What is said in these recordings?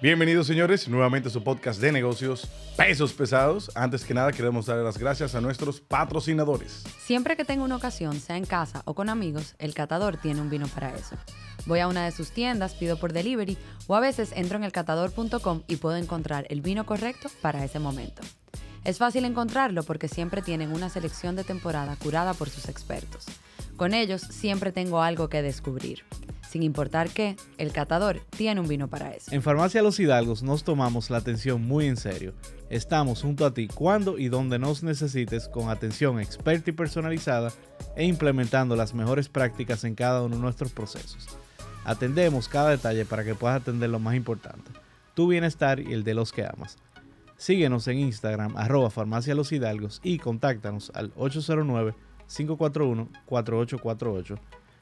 Bienvenidos señores, nuevamente a su podcast de negocios, pesos pesados. Antes que nada queremos dar las gracias a nuestros patrocinadores. Siempre que tengo una ocasión, sea en casa o con amigos, el catador tiene un vino para eso. Voy a una de sus tiendas, pido por delivery o a veces entro en elcatador.com y puedo encontrar el vino correcto para ese momento. Es fácil encontrarlo porque siempre tienen una selección de temporada curada por sus expertos. Con ellos siempre tengo algo que descubrir. Sin importar qué, el catador tiene un vino para eso. En Farmacia Los Hidalgos nos tomamos la atención muy en serio. Estamos junto a ti cuando y donde nos necesites con atención experta y personalizada e implementando las mejores prácticas en cada uno de nuestros procesos. Atendemos cada detalle para que puedas atender lo más importante, tu bienestar y el de los que amas. Síguenos en Instagram arroba farmacia los hidalgos y contáctanos al 809 541-4848.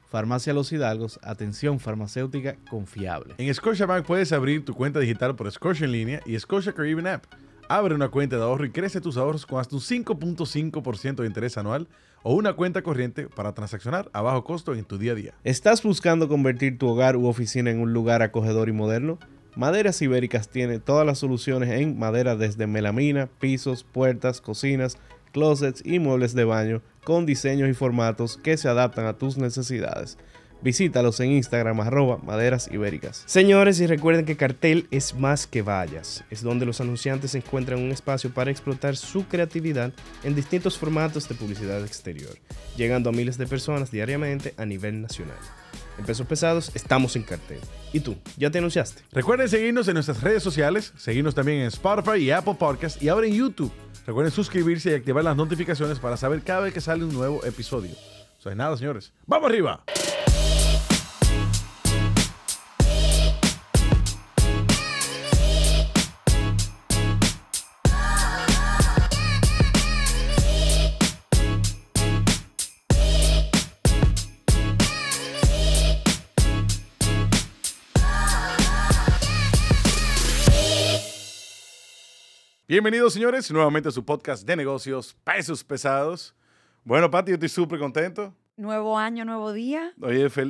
Farmacia Los Hidalgos, atención farmacéutica confiable. En Scotiabank puedes abrir tu cuenta digital por Scotia en línea y Scotia Caribbean App. Abre una cuenta de ahorro y crece tus ahorros con hasta un 5.5% de interés anual o una cuenta corriente para transaccionar a bajo costo en tu día a día. ¿Estás buscando convertir tu hogar u oficina en un lugar acogedor y moderno? Maderas Ibéricas tiene todas las soluciones en madera desde melamina, pisos, puertas, cocinas, closets y muebles de baño con diseños y formatos que se adaptan a tus necesidades. Visítalos en Instagram arroba maderas ibéricas. Señores, y recuerden que Cartel es más que vallas. Es donde los anunciantes encuentran un espacio para explotar su creatividad en distintos formatos de publicidad exterior, llegando a miles de personas diariamente a nivel nacional en pesos pesados, estamos en cartel. ¿Y tú? ¿Ya te anunciaste? Recuerden seguirnos en nuestras redes sociales, seguirnos también en Spotify y Apple Podcasts y ahora en YouTube. Recuerden suscribirse y activar las notificaciones para saber cada vez que sale un nuevo episodio. Eso es nada, señores. ¡Vamos arriba! Bienvenidos, señores, nuevamente a su podcast de negocios, pesos pesados. Bueno, Pati, yo estoy súper contento. Nuevo año, nuevo día.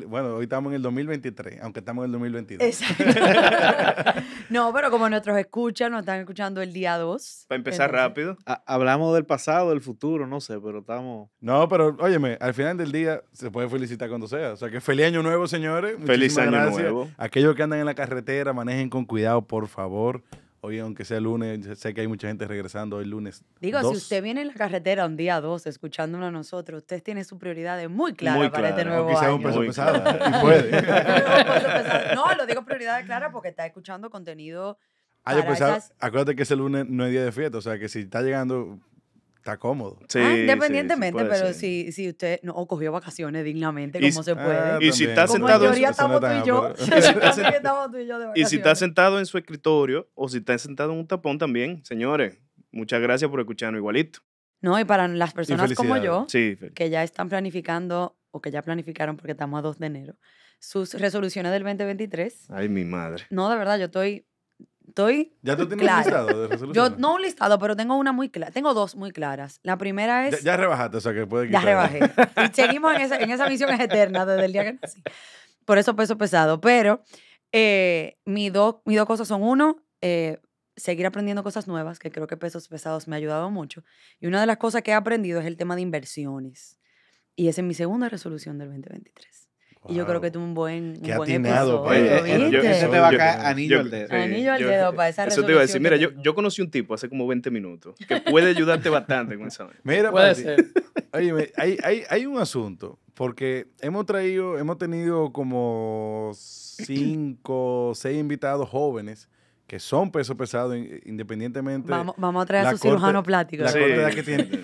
bueno, hoy estamos en el 2023, aunque estamos en el 2022. Exacto. no, pero como nuestros escuchan, nos están escuchando el día 2. Para empezar rápido. hablamos del pasado, del futuro, no sé, pero estamos... No, pero óyeme, al final del día se puede felicitar cuando sea. O sea, que feliz año nuevo, señores. Feliz año nuevo. Aquellos que andan en la carretera, manejen con cuidado, por favor hoy aunque sea lunes, sé que hay mucha gente regresando hoy lunes. Digo, si usted viene en la carretera un día dos escuchándonos a nosotros, usted tiene sus prioridades muy claras para este nuevo o un peso pesado, y puede. no, lo digo prioridad clara porque está escuchando contenido Ay, ah, yo acuérdate que ese lunes no es día de fiesta, o sea que si está llegando, está cómodo. Sí, ah, independientemente, pero si, usted no cogió vacaciones dignamente, como se ah, puede. y si está sentado en su escritorio o si está sentado en un tapón también, señores, muchas gracias por escucharnos igualito. No, y para las personas como yo, que ya están planificando o que ya planificaron porque estamos a 2 de enero, sus resoluciones del 2023. Ay, mi madre. No, de verdad, yo estoy estoy. ¿Ya tú tienes un listado de resolución? Yo no un listado, pero tengo una muy clara. Tengo dos muy claras. La primera es. Ya, rebajaste, o sea que puede quitar. Ya rebajé. seguimos en esa, en esa misión eterna desde el día que nací. Por eso peso pesado. Pero eh, mis dos cosas son: uno, eh, seguir aprendiendo cosas nuevas, que creo que pesos pesados me ha ayudado mucho. Y una de las cosas que he aprendido es el tema de inversiones. Y esa es mi segunda resolución del 2023 y yo creo que tuvo un buen, Qué un buen pues. eso, te va a a anillo al dedo. Anillo al dedo para esa Eso te iba a decir. Mira, yo, yo conocí un tipo hace como 20 minutos que puede ayudarte bastante con esa Mira, puede ser. Oye, hay, hay, hay un asunto porque hemos traído, hemos tenido como cinco, seis invitados jóvenes que son peso pesado independientemente. Vamos, a traer a su cirujano plástico La sí. que tiene.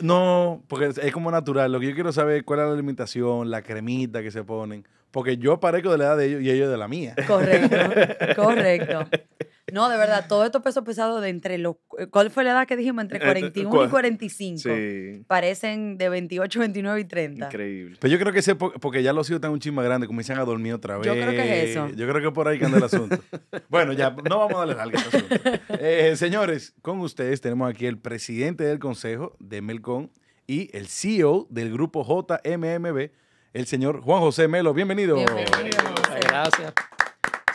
No, porque es como natural. Lo que yo quiero saber es cuál es la alimentación, la cremita que se ponen. Porque yo parezco de la edad de ellos y ellos de la mía. Correcto, correcto. No, de verdad, todos estos pesos pesados de entre los... Eh, ¿Cuál fue la edad que dijimos? Entre 41 eh, eh, y 45. Sí. Parecen de 28, 29 y 30. Increíble. Pero yo creo que ese, porque ya los hijos están un chisme grande, comienzan a dormir otra vez. Yo creo que es eso. Yo creo que por ahí que anda el asunto. bueno, ya, no vamos a darle larga este asunto. señores, con ustedes tenemos aquí el presidente del consejo de Melcon y el CEO del grupo JMMB, el señor Juan José Melo. Bienvenido. Bienvenido Gracias.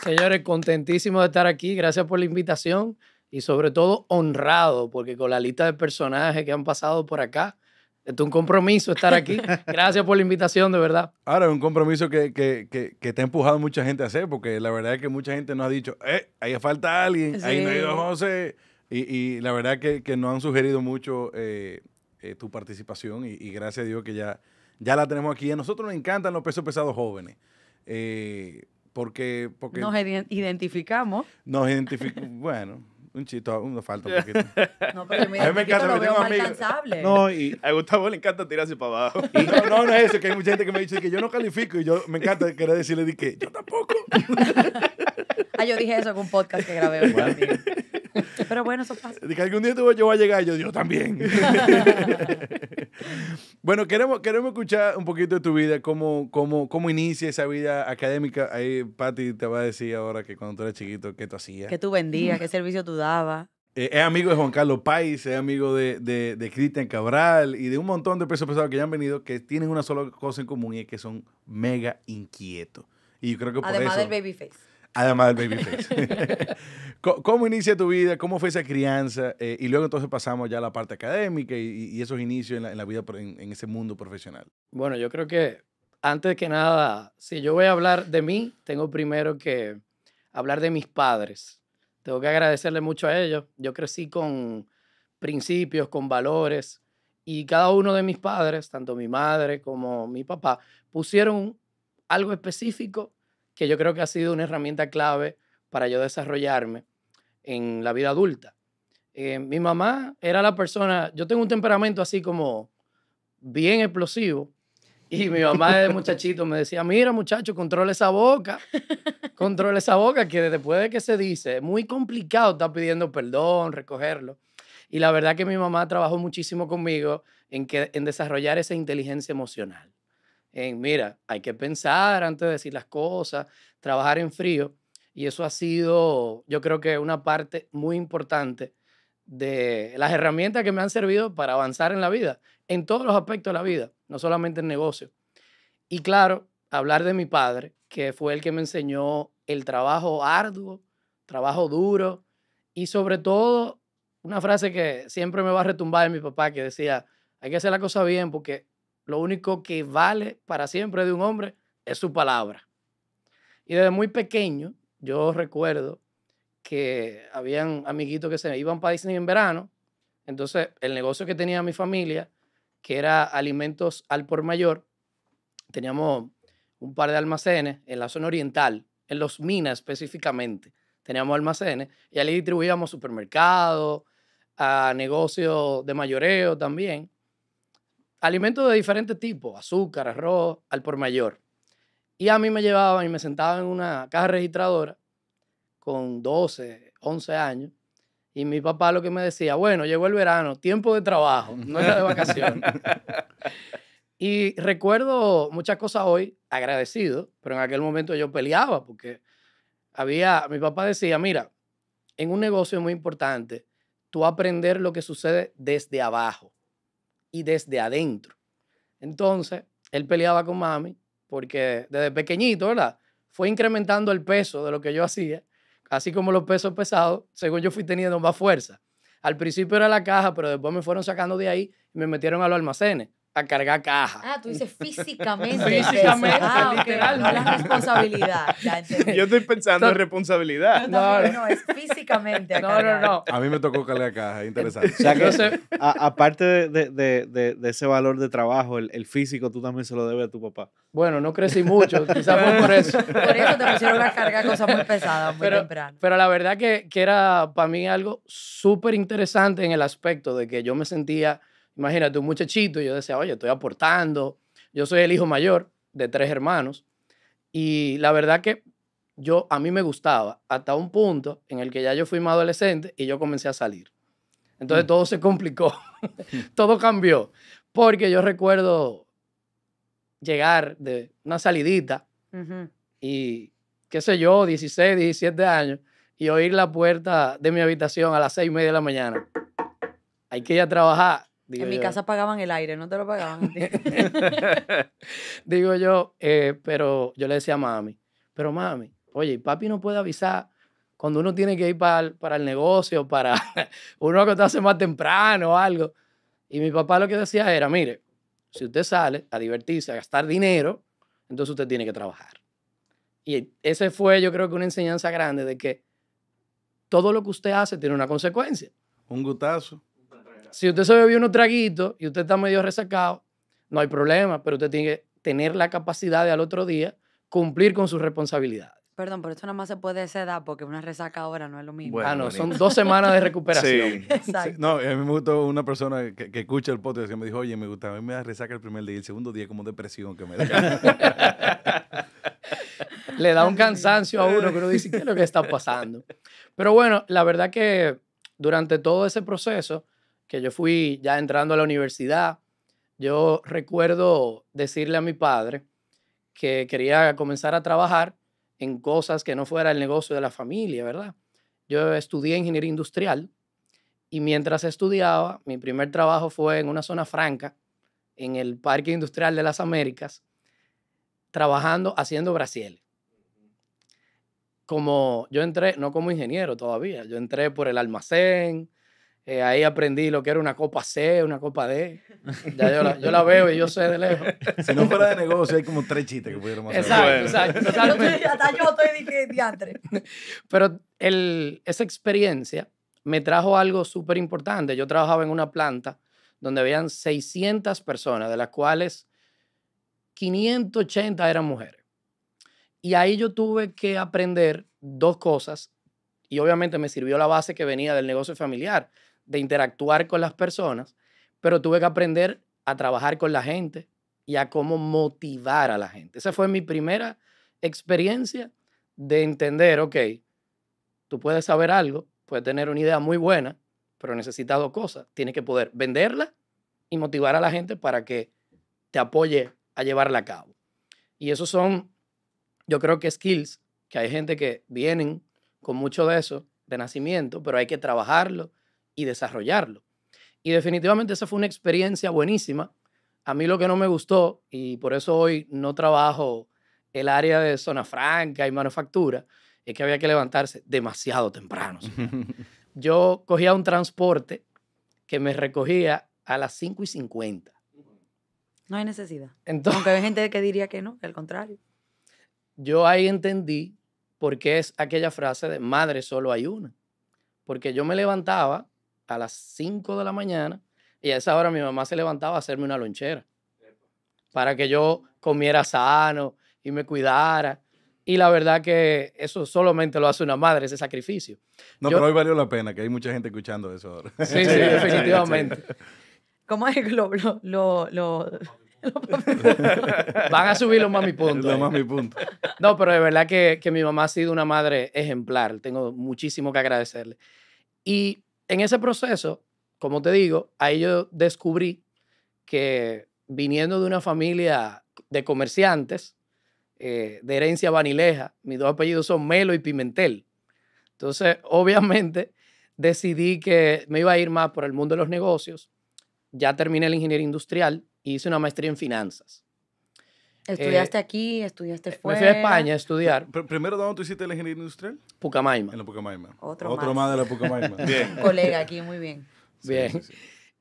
Señores, contentísimo de estar aquí. Gracias por la invitación y sobre todo honrado, porque con la lista de personajes que han pasado por acá, es un compromiso estar aquí. Gracias por la invitación, de verdad. Ahora, es un compromiso que, te ha empujado mucha gente a hacer, porque la verdad es que mucha gente nos ha dicho, eh, ahí falta alguien, ahí no hay José. Y, y la verdad que, que nos han sugerido mucho eh, eh, tu participación y, gracias a Dios que ya, ya la tenemos aquí. A nosotros nos encantan los pesos pesados jóvenes. Eh, porque, porque nos identificamos. Nos identificamos. bueno, un chito, aún nos falta un poquito. No, a mí me encanta, lo veo alcanzable. No, y a Gustavo le encanta tirarse para abajo. no, no, no es eso, que hay mucha gente que me dice que yo no califico y yo me encanta querer decirle que yo tampoco. Ah, yo dije eso en un podcast que grabé Pero bueno, eso pasa. Dije, algún día yo voy a llegar yo, yo también. bueno, queremos, queremos escuchar un poquito de tu vida, cómo, cómo, cómo inicia esa vida académica. Ahí Patti te va a decir ahora que cuando tú eras chiquito, ¿qué tú hacías? ¿Qué tú vendías? ¿Qué servicio tú dabas? Eh, es amigo de Juan Carlos País, es amigo de, de, de Cristian Cabral y de un montón de personas pesados que ya han venido que tienen una sola cosa en común y es que son mega inquietos. Y yo creo que Además eso, del babyface. Además del babyface. ¿Cómo inicia tu vida? ¿Cómo fue esa crianza? Eh, y luego entonces pasamos ya a la parte académica y, esos inicios en la, vida, en, en, ese mundo profesional. Bueno, yo creo que antes que nada, si yo voy a hablar de mí, tengo primero que hablar de mis padres. Tengo que agradecerle mucho a ellos. Yo crecí con principios, con valores, y cada uno de mis padres, tanto mi madre como mi papá, pusieron algo específico que yo creo que ha sido una herramienta clave para yo desarrollarme en la vida adulta. Eh, mi mamá era la persona, yo tengo un temperamento así como bien explosivo, y mi mamá de muchachito me decía, mira muchacho, controla esa boca, controla esa boca, que después de que se dice, es muy complicado estar pidiendo perdón, recogerlo. Y la verdad que mi mamá trabajó muchísimo conmigo en, que, en desarrollar esa inteligencia emocional mira, hay que pensar antes de decir las cosas, trabajar en frío. Y eso ha sido, yo creo que una parte muy importante de las herramientas que me han servido para avanzar en la vida, en todos los aspectos de la vida, no solamente en negocio. Y claro, hablar de mi padre, que fue el que me enseñó el trabajo arduo, trabajo duro y sobre todo una frase que siempre me va a retumbar de mi papá que decía, hay que hacer la cosa bien porque lo único que vale para siempre de un hombre es su palabra. Y desde muy pequeño, yo recuerdo que habían amiguitos que se iban para Disney en verano. Entonces, el negocio que tenía mi familia, que era alimentos al por mayor, teníamos un par de almacenes en la zona oriental, en los minas específicamente. Teníamos almacenes y allí distribuíamos supermercados, a negocios de mayoreo también alimentos de diferentes tipos, azúcar, arroz, al por mayor. Y a mí me llevaban y me sentaban en una caja registradora con 12, 11 años. Y mi papá lo que me decía, bueno, llegó el verano, tiempo de trabajo, no era de vacaciones. y recuerdo muchas cosas hoy, agradecido, pero en aquel momento yo peleaba porque había, mi papá decía, mira, en un negocio es muy importante tú aprender lo que sucede desde abajo y desde adentro. Entonces, él peleaba con mami porque desde pequeñito, ¿verdad? Fue incrementando el peso de lo que yo hacía, así como los pesos pesados, según yo fui teniendo más fuerza. Al principio era la caja, pero después me fueron sacando de ahí y me metieron a los almacenes a cargar caja. Ah, tú dices físicamente. físicamente, ah, okay. No la responsabilidad. Ya entendí. Yo estoy pensando en responsabilidad. No, no, no, es físicamente. A no, no, no. A mí me tocó cargar caja, interesante. o aparte de, de, de, de, ese valor de trabajo, el, físico tú también se lo debes a tu papá. Bueno, no crecí mucho, quizás por eso. Por eso te pusieron a cargar cosas muy pesadas muy temprano. Pero la verdad que, que era para mí algo súper interesante en el aspecto de que yo me sentía Imagínate, un muchachito, yo decía, oye, estoy aportando. Yo soy el hijo mayor de tres hermanos. Y la verdad que yo, a mí me gustaba hasta un punto en el que ya yo fui más adolescente y yo comencé a salir. Entonces mm. todo se complicó, mm. todo cambió. Porque yo recuerdo llegar de una salidita y, qué sé yo, 16, 17 años, y oír la puerta de mi habitación a las seis y media de la mañana. Hay que ir a trabajar en mi casa pagaban el aire, no te lo pagaban. Digo yo, eh, pero yo le decía a mami, pero mami, oye, papi no puede avisar cuando uno tiene que ir para el, para el negocio, para uno que te hace más temprano o algo. Y mi papá lo que decía era, mire, si usted sale a divertirse, a gastar dinero, entonces usted tiene que trabajar. Y ese fue, yo creo que una enseñanza grande de que todo lo que usted hace tiene una consecuencia. Un gustazo si usted se bebió unos traguitos y usted está medio resacado, no hay problema, pero usted tiene que tener la capacidad de al otro día cumplir con sus responsabilidades. Perdón, pero esto nada más se puede esa porque una resaca ahora no es lo mismo. Bueno, ah, no, son dos semanas de recuperación. Sí. No, a mí me gustó una persona que, escucha el podcast que me dijo, oye, me gusta, a mí me da resaca el primer día y el segundo día como depresión que me da. Le da un cansancio a uno que uno dice, ¿qué es lo que está pasando? Pero bueno, la verdad que durante todo ese proceso que yo fui ya entrando a la universidad, yo recuerdo decirle a mi padre que quería comenzar a trabajar en cosas que no fuera el negocio de la familia, ¿verdad? Yo estudié ingeniería industrial y mientras estudiaba, mi primer trabajo fue en una zona franca, en el Parque Industrial de las Américas, trabajando haciendo brasiles Como yo entré, no como ingeniero todavía, yo entré por el almacén, eh, ahí aprendí lo que era una copa C, una copa D. Ya yo, la, veo y yo sé de lejos. Si no fuera de negocio, hay como tres chistes que pudieron hacer. Exacto, exacto. yo estoy de diantre. Pero esa experiencia me trajo algo súper importante. Yo trabajaba en una planta donde habían 600 personas, de las cuales 580 eran mujeres. Y ahí yo tuve que aprender dos cosas y obviamente me sirvió la base que venía del negocio familiar, de interactuar con las personas, pero tuve que aprender a trabajar con la gente y a cómo motivar a la gente. Esa fue mi primera experiencia de entender, ok, tú puedes saber algo, puedes tener una idea muy buena, pero necesitas dos cosas. Tienes que poder venderla y motivar a la gente para que te apoye a llevarla a cabo. Y esos son, yo creo que skills, que hay gente que vienen con mucho de eso de nacimiento, pero hay que trabajarlo y desarrollarlo. Y definitivamente esa fue una experiencia buenísima. A mí lo que no me gustó, y por eso hoy no trabajo el área de zona franca y manufactura, es que había que levantarse demasiado temprano. Yo cogía un transporte que me recogía a las 5 y 50. No hay necesidad. Aunque hay gente que diría que no, al contrario. Yo ahí entendí por qué es aquella frase de madre solo hay una. Porque yo me levantaba a las 5 de la mañana y a esa hora mi mamá se levantaba a hacerme una lonchera para que yo comiera sano y me cuidara. Y la verdad que eso solamente lo hace una madre, ese sacrificio. No, pero hoy valió la pena, que hay mucha gente escuchando eso ahora. Sí, sí, definitivamente. ¿Cómo es lo, lo, lo, Van a subir los mami puntos. Los mami puntos. No, pero de verdad que, que, mi mamá ha sido una madre ejemplar. Tengo muchísimo que agradecerle. Y en ese proceso, como te digo, ahí yo descubrí que viniendo de una familia de comerciantes, eh, de herencia vanileja, mis dos apellidos son Melo y Pimentel. Entonces, obviamente, decidí que me iba a ir más por el mundo de los negocios. Ya terminé la ingeniería industrial y hice una maestría en finanzas. ¿Estudiaste aquí? ¿Estudiaste fuera? Eh, me fui a España a estudiar. ¿Primero dónde tú hiciste la ingeniería industrial? Pucamaima. En la Pucamaima. Otro, Otro más. de la Pucamaima. bien. Colega aquí, muy bien. Bien.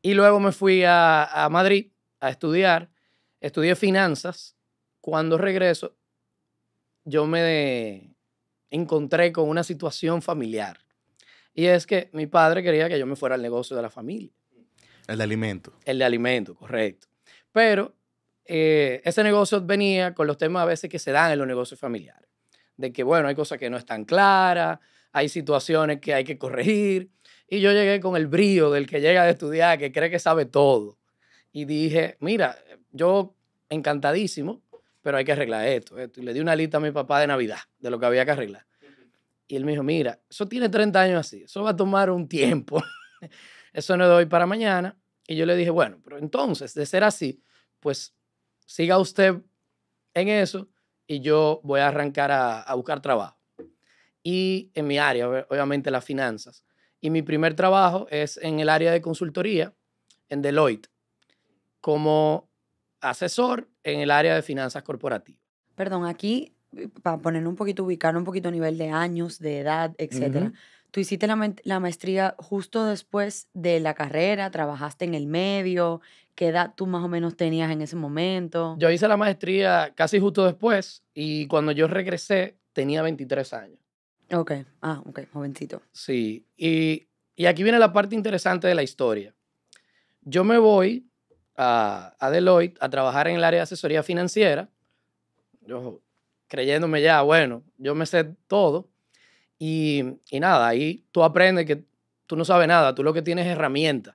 Y luego me fui a, a Madrid a estudiar. Estudié finanzas. Cuando regreso, yo me encontré con una situación familiar. Y es que mi padre quería que yo me fuera al negocio de la familia. El de alimento. El de alimento, correcto. Pero eh, ese negocio venía con los temas a veces que se dan en los negocios familiares. De que, bueno, hay cosas que no están claras, hay situaciones que hay que corregir. Y yo llegué con el brío del que llega de estudiar, que cree que sabe todo. Y dije, mira, yo encantadísimo, pero hay que arreglar esto, esto. Y le di una lista a mi papá de Navidad, de lo que había que arreglar. Y él me dijo, mira, eso tiene 30 años así, eso va a tomar un tiempo. eso no es hoy para mañana. Y yo le dije, bueno, pero entonces, de ser así, pues siga usted en eso y yo voy a arrancar a, buscar trabajo. Y en mi área, obviamente, las finanzas. Y mi primer trabajo es en el área de consultoría, en Deloitte, como asesor en el área de finanzas corporativas. Perdón, aquí, eh, para poner un poquito, ubicar un poquito nivel de años, de edad, etcétera. Tú hiciste la, maestría justo después de la carrera, trabajaste en el medio, ¿qué edad tú más o menos tenías en ese momento? Yo hice la maestría casi justo después y cuando yo regresé tenía 23 años. Ok, ah, ok, jovencito. Sí, y, aquí viene la parte interesante de la historia. Yo me voy a, a Deloitte a trabajar en el área de asesoría financiera. creyéndome ya, bueno, yo me sé todo y, y nada, ahí tú aprendes que tú no sabes nada, tú lo que tienes es herramientas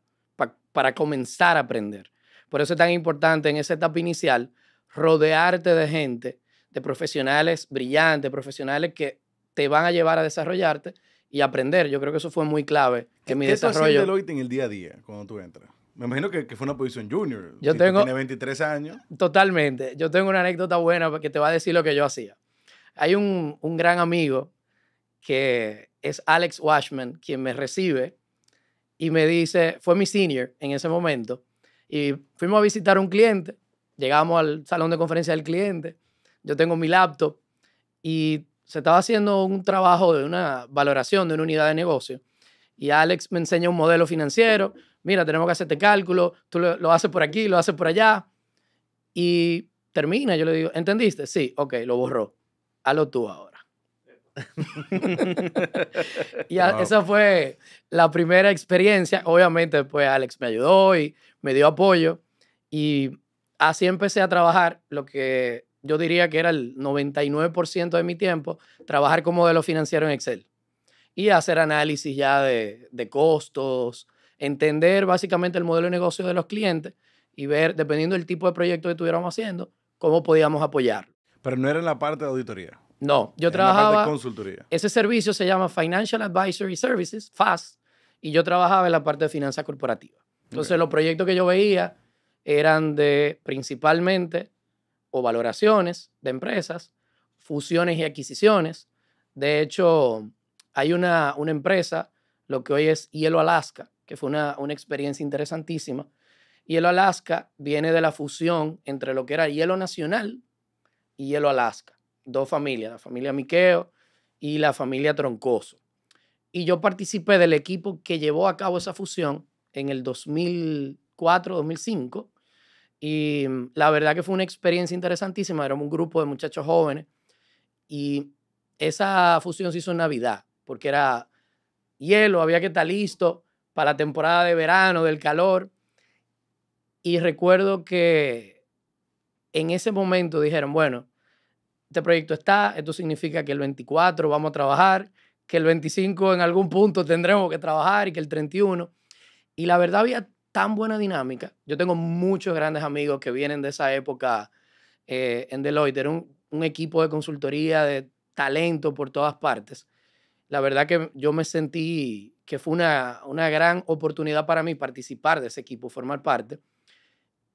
para comenzar a aprender. Por eso es tan importante en esa etapa inicial rodearte de gente, de profesionales brillantes, profesionales que te van a llevar a desarrollarte y aprender. Yo creo que eso fue muy clave en mi desarrollo. ¿Qué Deloitte en el día a día cuando tú entras? Me imagino que, que fue una posición junior. Yo tengo. Tiene 23 años. Totalmente. Yo tengo una anécdota buena que te va a decir lo que yo hacía. Hay un, un gran amigo que es Alex Washman quien me recibe y me dice, fue mi senior en ese momento, y fuimos a visitar un cliente, llegamos al salón de conferencia del cliente, yo tengo mi laptop y se estaba haciendo un trabajo de una valoración de una unidad de negocio y Alex me enseña un modelo financiero, mira, tenemos que hacer este cálculo, tú lo, haces por aquí, lo haces por allá y termina, yo le digo, ¿entendiste? Sí, ok, lo borró, a tú ahora. y esa fue la primera experiencia. Obviamente, pues Alex me ayudó y me dio apoyo. Y así empecé a trabajar lo que yo diría que era el 99% de mi tiempo, trabajar con modelo financiero en Excel y hacer análisis ya de, costos, entender básicamente el modelo de negocio de los clientes y ver, dependiendo del tipo de proyecto que estuviéramos haciendo, cómo podíamos apoyarlo. Pero no era en la parte de auditoría. No, yo trabajaba. consultoría. Ese servicio se llama Financial Advisory Services, FAS, y yo trabajaba en la parte de finanzas corporativas. Entonces, los proyectos que yo veía eran de principalmente o valoraciones de empresas, fusiones y adquisiciones. De hecho, hay una, una empresa, lo que hoy es Hielo Alaska, que fue una, una experiencia interesantísima. Hielo Alaska viene de la fusión entre lo que era Hielo Nacional y Hielo Alaska dos familias, la familia Miqueo y la familia Troncoso. Y yo participé del equipo que llevó a cabo esa fusión en el 2004, 2005. Y mm, la verdad que fue una experiencia interesantísima. Éramos un grupo de muchachos jóvenes. Y esa fusión se hizo en Navidad, porque era hielo, había que estar listo para la temporada de verano, del calor. Y recuerdo que en ese momento dijeron, bueno, este proyecto está, esto significa que el 24 vamos a trabajar, que el 25 en algún punto tendremos que trabajar y que el 31. Y la verdad había tan buena dinámica. Yo tengo muchos grandes amigos que vienen de esa época eh, en Deloitte. Era un, un equipo de consultoría de talento por todas partes. La verdad que yo me sentí que fue una, una, gran oportunidad para mí participar de ese equipo, formar parte.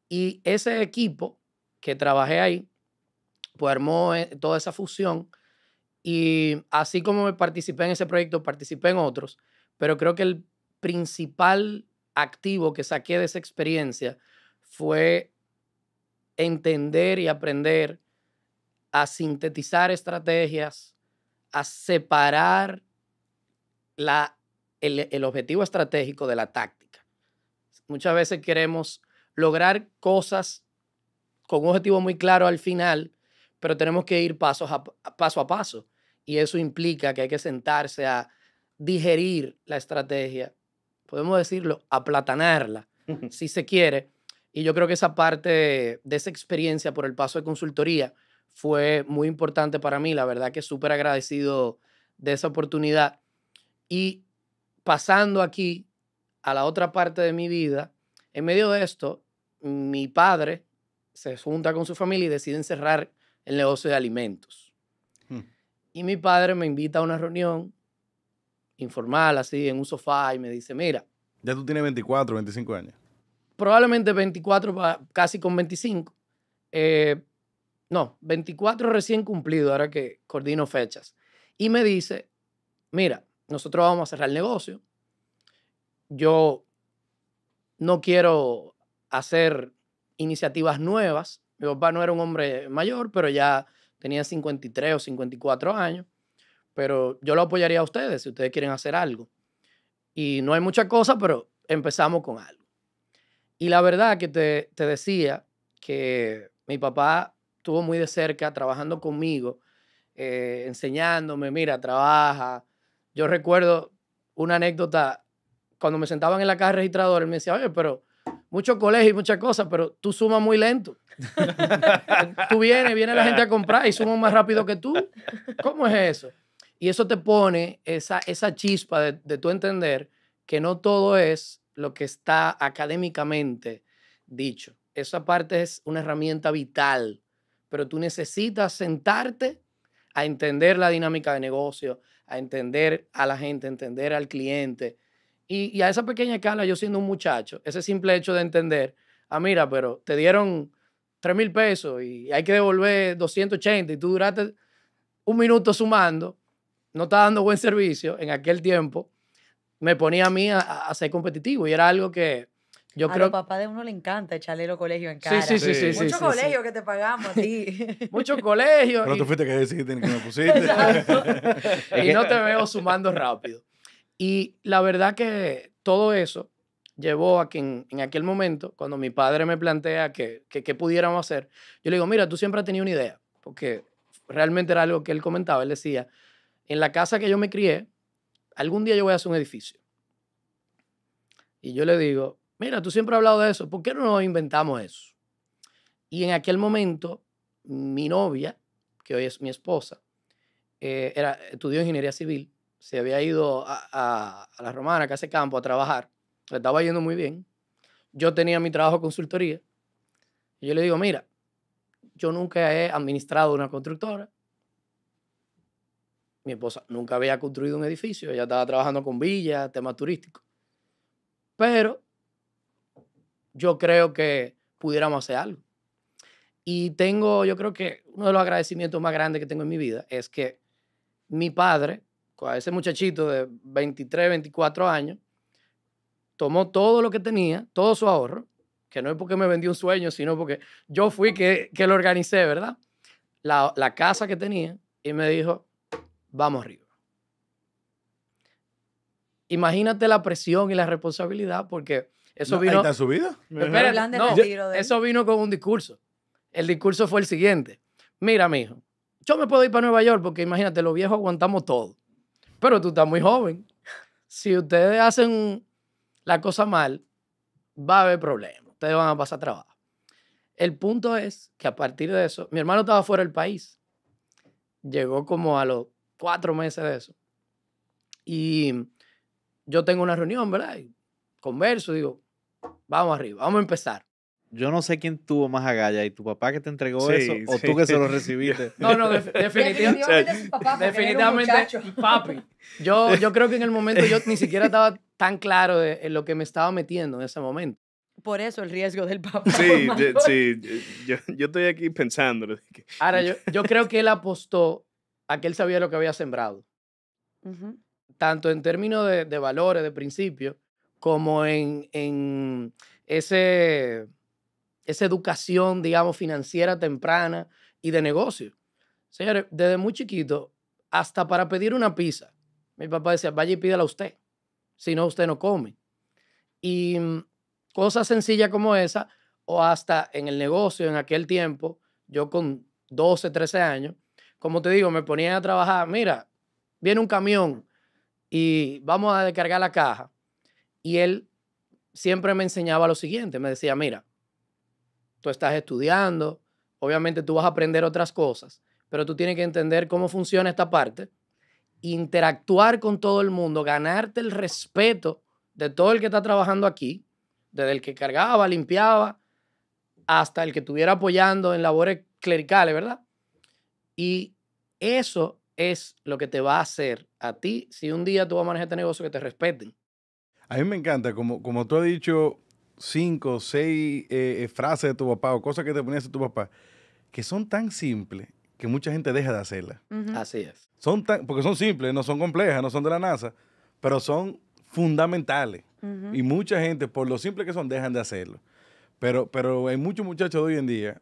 Y ese equipo que trabajé ahí pues armó eh, toda esa fusión y así como participé en ese proyecto, participé en otros, pero creo que el principal activo que saqué de esa experiencia fue entender y aprender a sintetizar estrategias, a separar la, el, el objetivo estratégico de la táctica. Muchas veces queremos lograr cosas con un objetivo muy claro al final, pero tenemos que ir a, paso a paso. Y eso implica que hay que sentarse a digerir la estrategia, podemos decirlo, aplatanarla, si se quiere. Y yo creo que esa parte de esa experiencia por el paso de consultoría fue muy importante para mí. La verdad que súper agradecido de esa oportunidad. Y pasando aquí a la otra parte de mi vida, en medio de esto, mi padre se junta con su familia y decide cerrar el negocio de alimentos. Hmm. Y mi padre me invita a una reunión informal, así, en un sofá, y me dice, mira. Ya tú tienes 24, 25 años. Probablemente 24, casi con 25. Eh, no, 24 recién cumplido, ahora que coordino fechas. Y me dice, mira, nosotros vamos a cerrar el negocio. Yo no quiero hacer iniciativas nuevas mi papá no era un hombre mayor, pero ya tenía 53 o 54 años. Pero yo lo apoyaría a ustedes si ustedes quieren hacer algo. Y no hay mucha cosa, pero empezamos con algo. Y la verdad que te, decía que mi papá estuvo muy de cerca trabajando conmigo, eh, enseñándome, mira, trabaja. Yo recuerdo una anécdota, cuando me sentaban en la caja registradora, él me decía, oye, pero mucho colegio y muchas cosas, pero tú sumas muy lento. tú vienes, viene la gente a comprar y sumas más rápido que tú. ¿Cómo es eso? Y eso te pone esa, esa chispa de, tu entender que no todo es lo que está académicamente dicho. Esa parte es una herramienta vital, pero tú necesitas sentarte a entender la dinámica de negocio, a entender a la gente, a entender al cliente, y, a esa pequeña escala, yo siendo un muchacho, ese simple hecho de entender, ah, mira, pero te dieron 3 mil pesos y hay que devolver 280 y tú duraste un minuto sumando, no está dando buen servicio en aquel tiempo, me ponía a mí a, ser competitivo y era algo que yo a creo... los papás de uno le encanta echarle los colegios en cara. Sí, sí, sí. Muchos colegios que te pagamos a ti. Muchos colegios. Pero tú fuiste que decidiste que me pusiste. y no te veo sumando rápido. Y la verdad que todo eso llevó a que en, aquel momento, cuando mi padre me plantea que qué pudiéramos hacer, yo le digo, mira, tú siempre has tenido una idea, porque realmente era algo que él comentaba, él decía, en la casa que yo me crié, algún día yo voy a hacer un edificio. Y yo le digo, mira, tú siempre has hablado de eso, ¿por qué no nos inventamos eso? Y en aquel momento, mi novia, que hoy es mi esposa, eh, era, estudió ingeniería civil se había ido a, a, a la Romana, que hace campo, a trabajar. Le estaba yendo muy bien. Yo tenía mi trabajo de consultoría. Y yo le digo, mira, yo nunca he administrado una constructora. Mi esposa nunca había construido un edificio. Ella estaba trabajando con villas, temas turísticos. Pero yo creo que pudiéramos hacer algo. Y tengo, yo creo que uno de los agradecimientos más grandes que tengo en mi vida es que mi padre a ese muchachito de 23, 24 años, tomó todo lo que tenía, todo su ahorro, que no es porque me vendió un sueño, sino porque yo fui que, que lo organicé, ¿verdad? La, casa que tenía y me dijo, vamos arriba. Imagínate la presión y la responsabilidad porque eso vino... ¿Ahí está su vida? eso vino con un discurso. El discurso fue el siguiente. Mira, mi hijo, yo me puedo ir para Nueva York porque imagínate, los viejos aguantamos todo. Pero tú estás muy joven. Si ustedes hacen la cosa mal, va a haber problemas. Ustedes van a pasar trabajo. El punto es que a partir de eso, mi hermano estaba fuera del país. Llegó como a los cuatro meses de eso. Y yo tengo una reunión, ¿verdad? Y converso, digo, vamos arriba, vamos a empezar yo no sé quién tuvo más agallas, y tu papá que te entregó eso o tú que se lo recibiste. No, no, definitivamente, definitivamente, papi. Yo, yo creo que en el momento yo ni siquiera estaba tan claro de, en lo que me estaba metiendo en ese momento. Por eso el riesgo del papá. Sí, sí, yo, estoy aquí pensando. Ahora, yo, yo creo que él apostó a que él sabía lo que había sembrado. Tanto en términos de, de valores, de principios, como en, en ese esa educación, digamos, financiera temprana y de negocio. Señores, desde muy chiquito, hasta para pedir una pizza, mi papá decía, vaya y pídela usted, si no, usted no come. Y mm, cosas sencillas como esa, o hasta en el negocio en aquel tiempo, yo con 12, 13 años, como te digo, me ponían a trabajar, mira, viene un camión y vamos a descargar la caja. Y él siempre me enseñaba lo siguiente, me decía, mira, tú estás estudiando, obviamente tú vas a aprender otras cosas, pero tú tienes que entender cómo funciona esta parte, interactuar con todo el mundo, ganarte el respeto de todo el que está trabajando aquí, desde el que cargaba, limpiaba, hasta el que estuviera apoyando en labores clericales, ¿verdad? Y eso es lo que te va a hacer a ti si un día tú vas a manejar este negocio que te respeten. A mí me encanta, como, como tú has dicho, cinco, seis eh, eh, frases de tu papá o cosas que te ponías a tu papá, que son tan simples que mucha gente deja de hacerlas. Así es. Son porque son simples, no son complejas, no son de la NASA, pero son fundamentales. Y mucha gente, por lo simple que son, dejan de hacerlo. Pero, pero hay muchos muchachos de hoy en día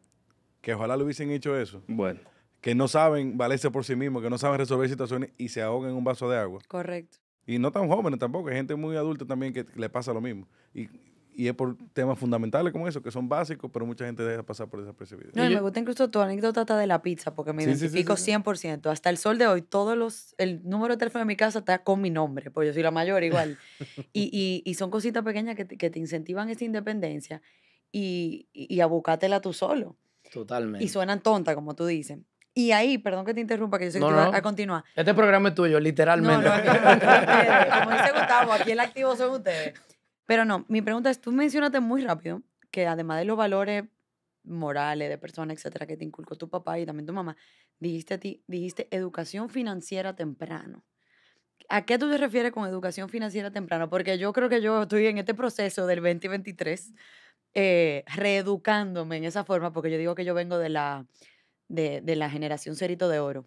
que ojalá le hubiesen hecho eso. Bueno. Que no saben valerse por sí mismos, que no saben resolver situaciones y se ahogan en un vaso de agua. Correcto. Y no tan jóvenes tampoco, hay gente muy adulta también que le pasa lo mismo. Y y es por temas fundamentales como eso, que son básicos, pero mucha gente deja pasar por desapercibido. No, me gusta incluso tu anécdota de la pizza, porque me identifico 100%. Hasta el sol de hoy, todos los, el número de teléfono de mi casa está con mi nombre, porque yo soy la mayor igual. y, y, son cositas pequeñas que te, que te incentivan esa independencia y, y la tú solo. Totalmente. Y suenan tonta como tú dices. Y ahí, perdón que te interrumpa, que yo sé que no, a continuar. Este programa es tuyo, literalmente. No, no, como dice Gustavo, aquí el activo son ustedes. Pero no, mi pregunta es, tú mencionaste muy rápido que además de los valores morales de personas, etcétera, que te inculcó tu papá y también tu mamá, dijiste, a ti, dijiste educación financiera temprano. ¿A qué tú te refieres con educación financiera temprano? Porque yo creo que yo estoy en este proceso del 2023 eh, reeducándome en esa forma, porque yo digo que yo vengo de la, de, de la generación cerito de oro,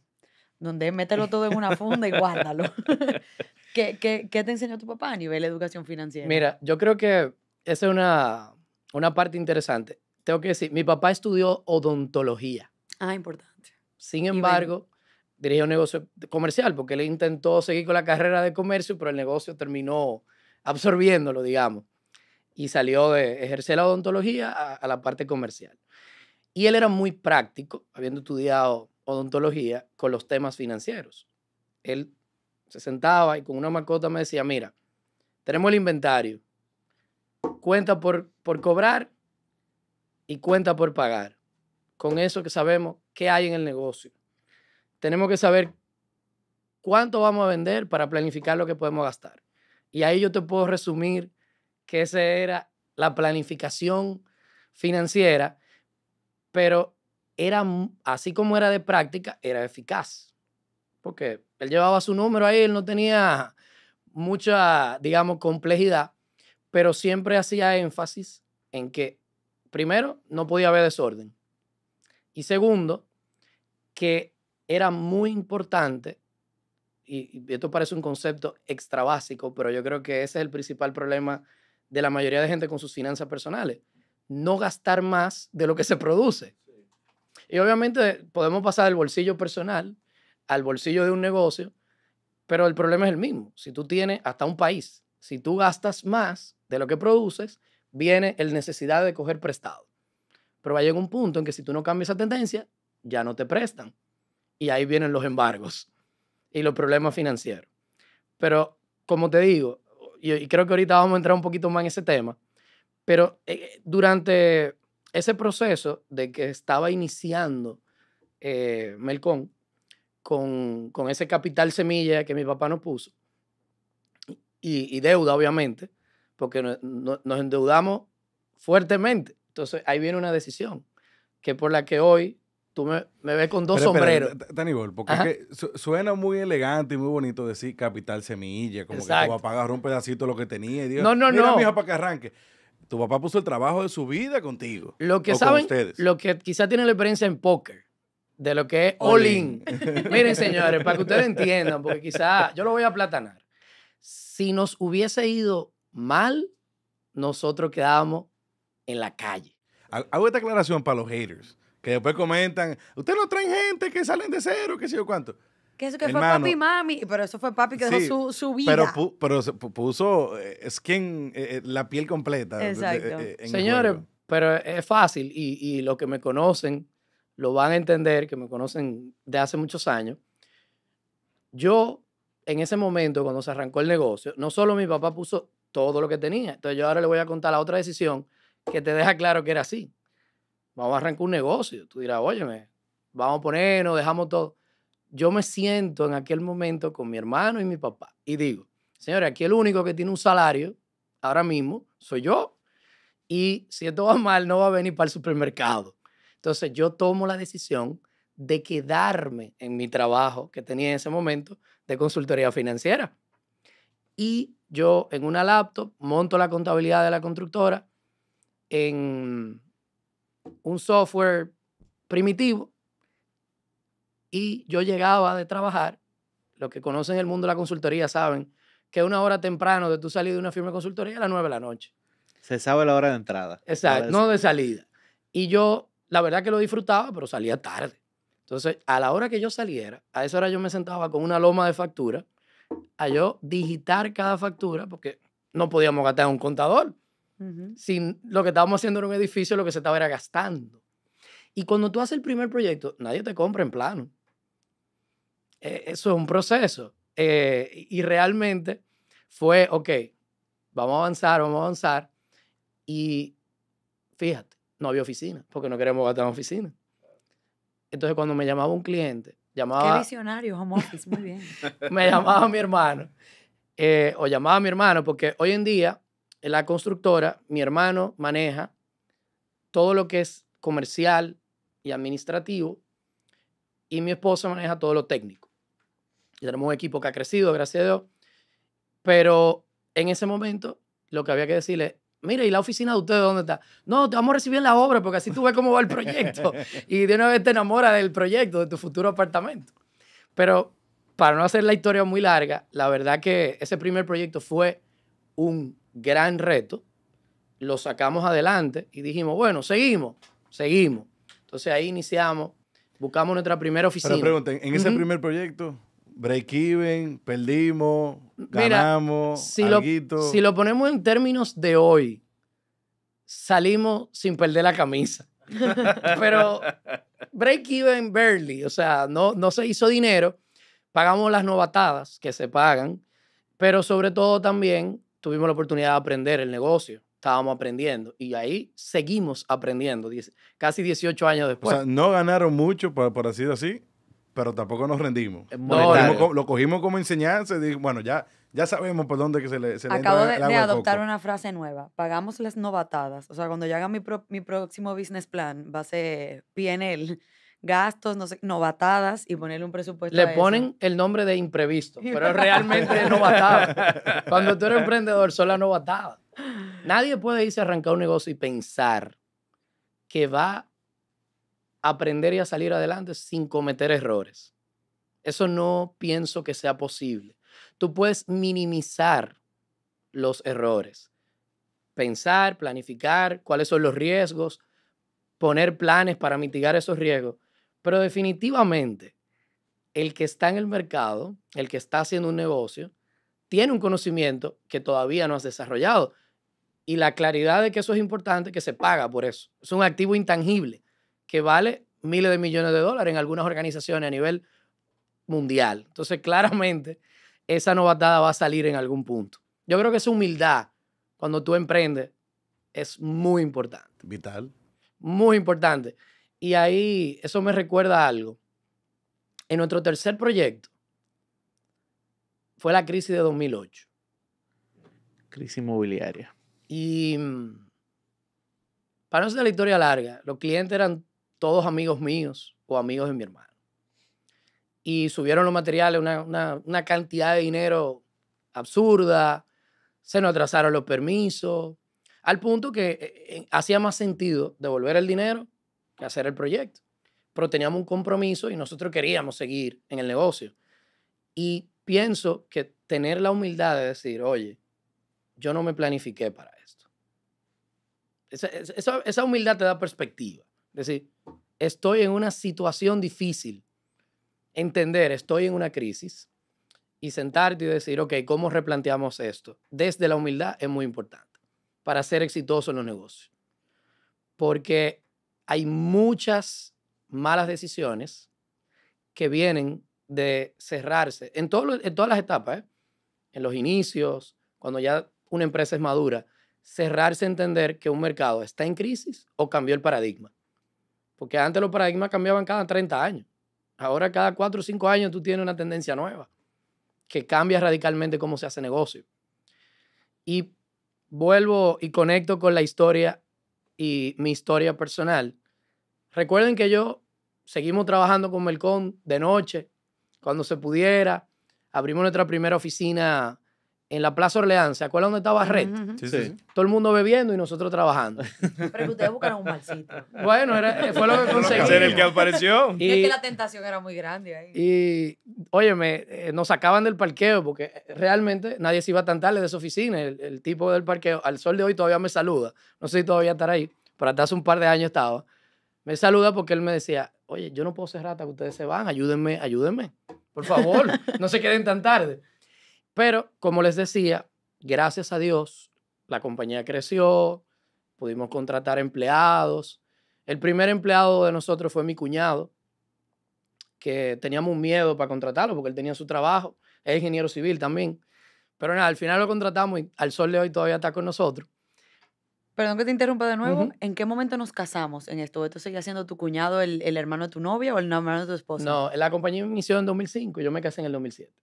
donde mételo todo en una funda y guárdalo. ¿Qué, te enseñó tu papá a nivel de educación financiera? Mira, yo creo que esa es una, una parte interesante. Tengo que decir, mi papá estudió odontología. Ah, importante. Sin embargo, dirigió un negocio comercial porque él intentó seguir con la carrera de comercio, pero el negocio terminó absorbiéndolo, digamos. Y salió de ejercer la odontología a, a la parte comercial. Y él era muy práctico, habiendo estudiado odontología, con los temas financieros. Él se sentaba y con una mascota me decía, mira, tenemos el inventario, cuenta por, por cobrar y cuenta por pagar. Con eso que sabemos qué hay en el negocio. Tenemos que saber cuánto vamos a vender para planificar lo que podemos gastar. Y ahí yo te puedo resumir que esa era la planificación financiera, pero era así como era de práctica, era eficaz. Porque él llevaba su número ahí, él no tenía mucha, digamos, complejidad, pero siempre hacía énfasis en que, primero, no podía haber desorden. Y segundo, que era muy importante, y, esto parece un concepto extra básico, pero yo creo que ese es el principal problema de la mayoría de gente con sus finanzas personales, no gastar más de lo que se produce. Y obviamente podemos pasar el bolsillo personal al bolsillo de un negocio, pero el problema es el mismo. Si tú tienes hasta un país, si tú gastas más de lo que produces, viene el necesidad de coger prestado. Pero va a llegar un punto en que si tú no cambias esa tendencia, ya no te prestan. Y ahí vienen los embargos y los problemas financieros. Pero como te digo, y, creo que ahorita vamos a entrar un poquito más en ese tema, pero eh, eh, durante ese proceso de que estaba iniciando eh, Melcon, con, ese capital semilla que mi papá nos puso y, deuda, obviamente, porque nos endeudamos fuertemente. Entonces ahí viene una decisión que por la que hoy tú me, ves con dos sombreros. Tanibol, porque que suena muy elegante y muy bonito decir capital semilla, como que tu papá agarró un pedacito de lo que tenía y dijo, no, no, mira, no. mija, para que arranque. Tu papá puso el trabajo de su vida contigo. Lo que saben, lo que quizás tienen la experiencia en póker, de lo que es all Miren, señores, para que ustedes entiendan, porque quizás yo lo voy a platanar. Si nos hubiese ido mal, nosotros quedábamos en la calle. Hago esta aclaración para los haters, que después comentan, ustedes no traen gente que salen de cero, qué sé yo cuánto. Que eso que fue papi y mami, pero eso fue papi que dejó su, vida. Pero, puso eh, skin, quien eh, eh, la piel completa. Exacto. Señores, pero es fácil y, y los que me conocen lo van a entender, que me conocen de hace muchos años. Yo, en ese momento, cuando se arrancó el negocio, no solo mi papá puso todo lo que tenía, entonces yo ahora le voy a contar la otra decisión que te deja claro que era así. Vamos a arrancar un negocio. Tú dirás, óyeme, vamos a ponernos, dejamos todo. Yo me siento en aquel momento con mi hermano y mi papá y digo, señores, aquí el único que tiene un salario ahora mismo soy yo. Y si esto va mal, no va a venir para el supermercado. Entonces yo tomo la decisión de quedarme en mi trabajo que tenía en ese momento de consultoría financiera. Y yo en una laptop monto la contabilidad de la constructora en un software primitivo y yo llegaba de trabajar, los que conocen el mundo de la consultoría saben que una hora temprano de tu salida de una firma de consultoría a las 9 de la noche. Se sabe la hora de entrada. Exacto, no de salida. Y yo la verdad que lo disfrutaba, pero salía tarde. Entonces, a la hora que yo saliera, a esa hora yo me sentaba con una loma de factura, a yo digitar cada factura, porque no podíamos gastar un contador. Sin, lo que estábamos haciendo en un edificio, lo que se estaba era gastando. Y cuando tú haces el primer proyecto, nadie te compra en plano. E, eso es un proceso. Eh, y realmente fue, ok, vamos a avanzar, vamos a avanzar. Y fíjate, no había oficina, porque no queremos gastar en oficina. Entonces, cuando me llamaba un cliente, llamaba... Qué visionario, muy bien. me llamaba mi hermano, eh, o llamaba a mi hermano, porque hoy en día, en la constructora, mi hermano maneja todo lo que es comercial y administrativo, y mi esposa maneja todo lo técnico. tenemos un equipo que ha crecido, gracias a Dios, pero en ese momento lo que había que decirle Mira, ¿y la oficina de ustedes dónde está? No, te vamos a recibir en la obra porque así tú ves cómo va el proyecto y de una vez te enamoras del proyecto, de tu futuro apartamento. Pero para no hacer la historia muy larga, la verdad que ese primer proyecto fue un gran reto. Lo sacamos adelante y dijimos, bueno, seguimos, seguimos. Entonces ahí iniciamos, buscamos nuestra primera oficina. Pero pregunten, en ese primer proyecto, break even, perdimos, ganamos, Mira, si, Lo, si lo ponemos en términos de hoy, salimos sin perder la camisa. Pero break even barely, o sea, no, no se hizo dinero, pagamos las novatadas que se pagan, pero sobre todo también tuvimos la oportunidad de aprender el negocio estábamos aprendiendo. Y ahí seguimos aprendiendo, casi 18 años después. O sea, no ganaron mucho, para para decir así pero tampoco nos rendimos. Eh, lo, cogimos, como enseñanza y bueno, ya, ya sabemos por dónde que se le, se Acabo de, de, adoptar una frase nueva. Pagamos las novatadas. O sea, cuando yo haga mi, próximo business plan, va a ser PNL, gastos, no sé, novatadas y ponerle un presupuesto. Le ponen el nombre de imprevisto, pero realmente es novatada. Cuando tú eres emprendedor, son las novatadas. Nadie puede irse a arrancar un negocio y pensar que va aprender y a salir adelante sin cometer errores. Eso no pienso que sea posible. Tú puedes minimizar los errores, pensar, planificar cuáles son los riesgos, poner planes para mitigar esos riesgos, pero definitivamente el que está en el mercado, el que está haciendo un negocio, tiene un conocimiento que todavía no has desarrollado. Y la claridad de que eso es importante, que se paga por eso. Es un activo intangible que vale miles de millones de dólares en algunas organizaciones a nivel mundial. Entonces, claramente, esa novatada va a salir en algún punto. Yo creo que esa humildad, cuando tú emprendes, es muy importante. Vital. Muy importante. Y ahí, eso me recuerda algo. En nuestro tercer proyecto, fue la crisis de 2008. Crisis inmobiliaria. Y mm, para no ser la historia larga, los clientes eran todos amigos míos o amigos de mi hermano. Y subieron los materiales, una, cantidad de dinero absurda, se nos atrasaron los permisos, al punto que eh, hacía más sentido devolver el dinero que hacer el proyecto. Pero teníamos un compromiso y nosotros queríamos seguir en el negocio. Y pienso que tener la humildad de decir, oye, yo no me planifiqué para esto. esa humildad te da perspectiva. Decir, estoy en una situación difícil. Entender, estoy en una crisis. Y sentarte y decir, ok, ¿cómo replanteamos esto? Desde la humildad es muy importante para ser exitoso en los negocios. Porque hay muchas malas decisiones que vienen de cerrarse en, todas las etapas, ¿eh? en los inicios, cuando ya una empresa es madura, cerrarse a entender que un mercado está en crisis o cambió el paradigma. Porque antes los paradigmas cambiaban cada 30 años. Ahora cada 4 o 5 años tú tienes una tendencia nueva que cambia radicalmente cómo se hace negocio. Y vuelvo y conecto con la historia y mi historia personal. Recuerden que yo seguimos trabajando con Melcon de noche, cuando se pudiera. Abrimos nuestra primera oficina en la Plaza Orleans, ¿se acuerdan donde estaba Red? Todo el mundo bebiendo y nosotros trabajando. Pero ustedes buscaron un malcito. Bueno, eh, fue lo que conseguimos. el que apareció. Y, es que la tentación era muy grande ahí. Y, oye eh, nos sacaban del parqueo porque eh, realmente nadie se iba tan tarde de su oficina. El, el, tipo del parqueo, al sol de hoy todavía me saluda. No sé si todavía estará ahí, pero hasta hace un par de años estaba. Me saluda porque él me decía, oye, yo no puedo cerrar rata que ustedes se van, ayúdenme, ayúdenme. Por favor, no se queden tan tarde. Pero, como les decía, gracias a Dios, la compañía creció, pudimos contratar empleados. El primer empleado de nosotros fue mi cuñado, que teníamos un miedo para contratarlo porque él tenía su trabajo, es ingeniero civil también. Pero nada, al final lo contratamos y al sol de hoy todavía está con nosotros. Perdón que te interrumpa de nuevo. ¿En qué momento nos casamos en esto? ¿Esto seguía siendo tu cuñado el, el hermano de tu novia o el hermano de tu esposa? No, la compañía inició en 2005, yo me casé en el 2007.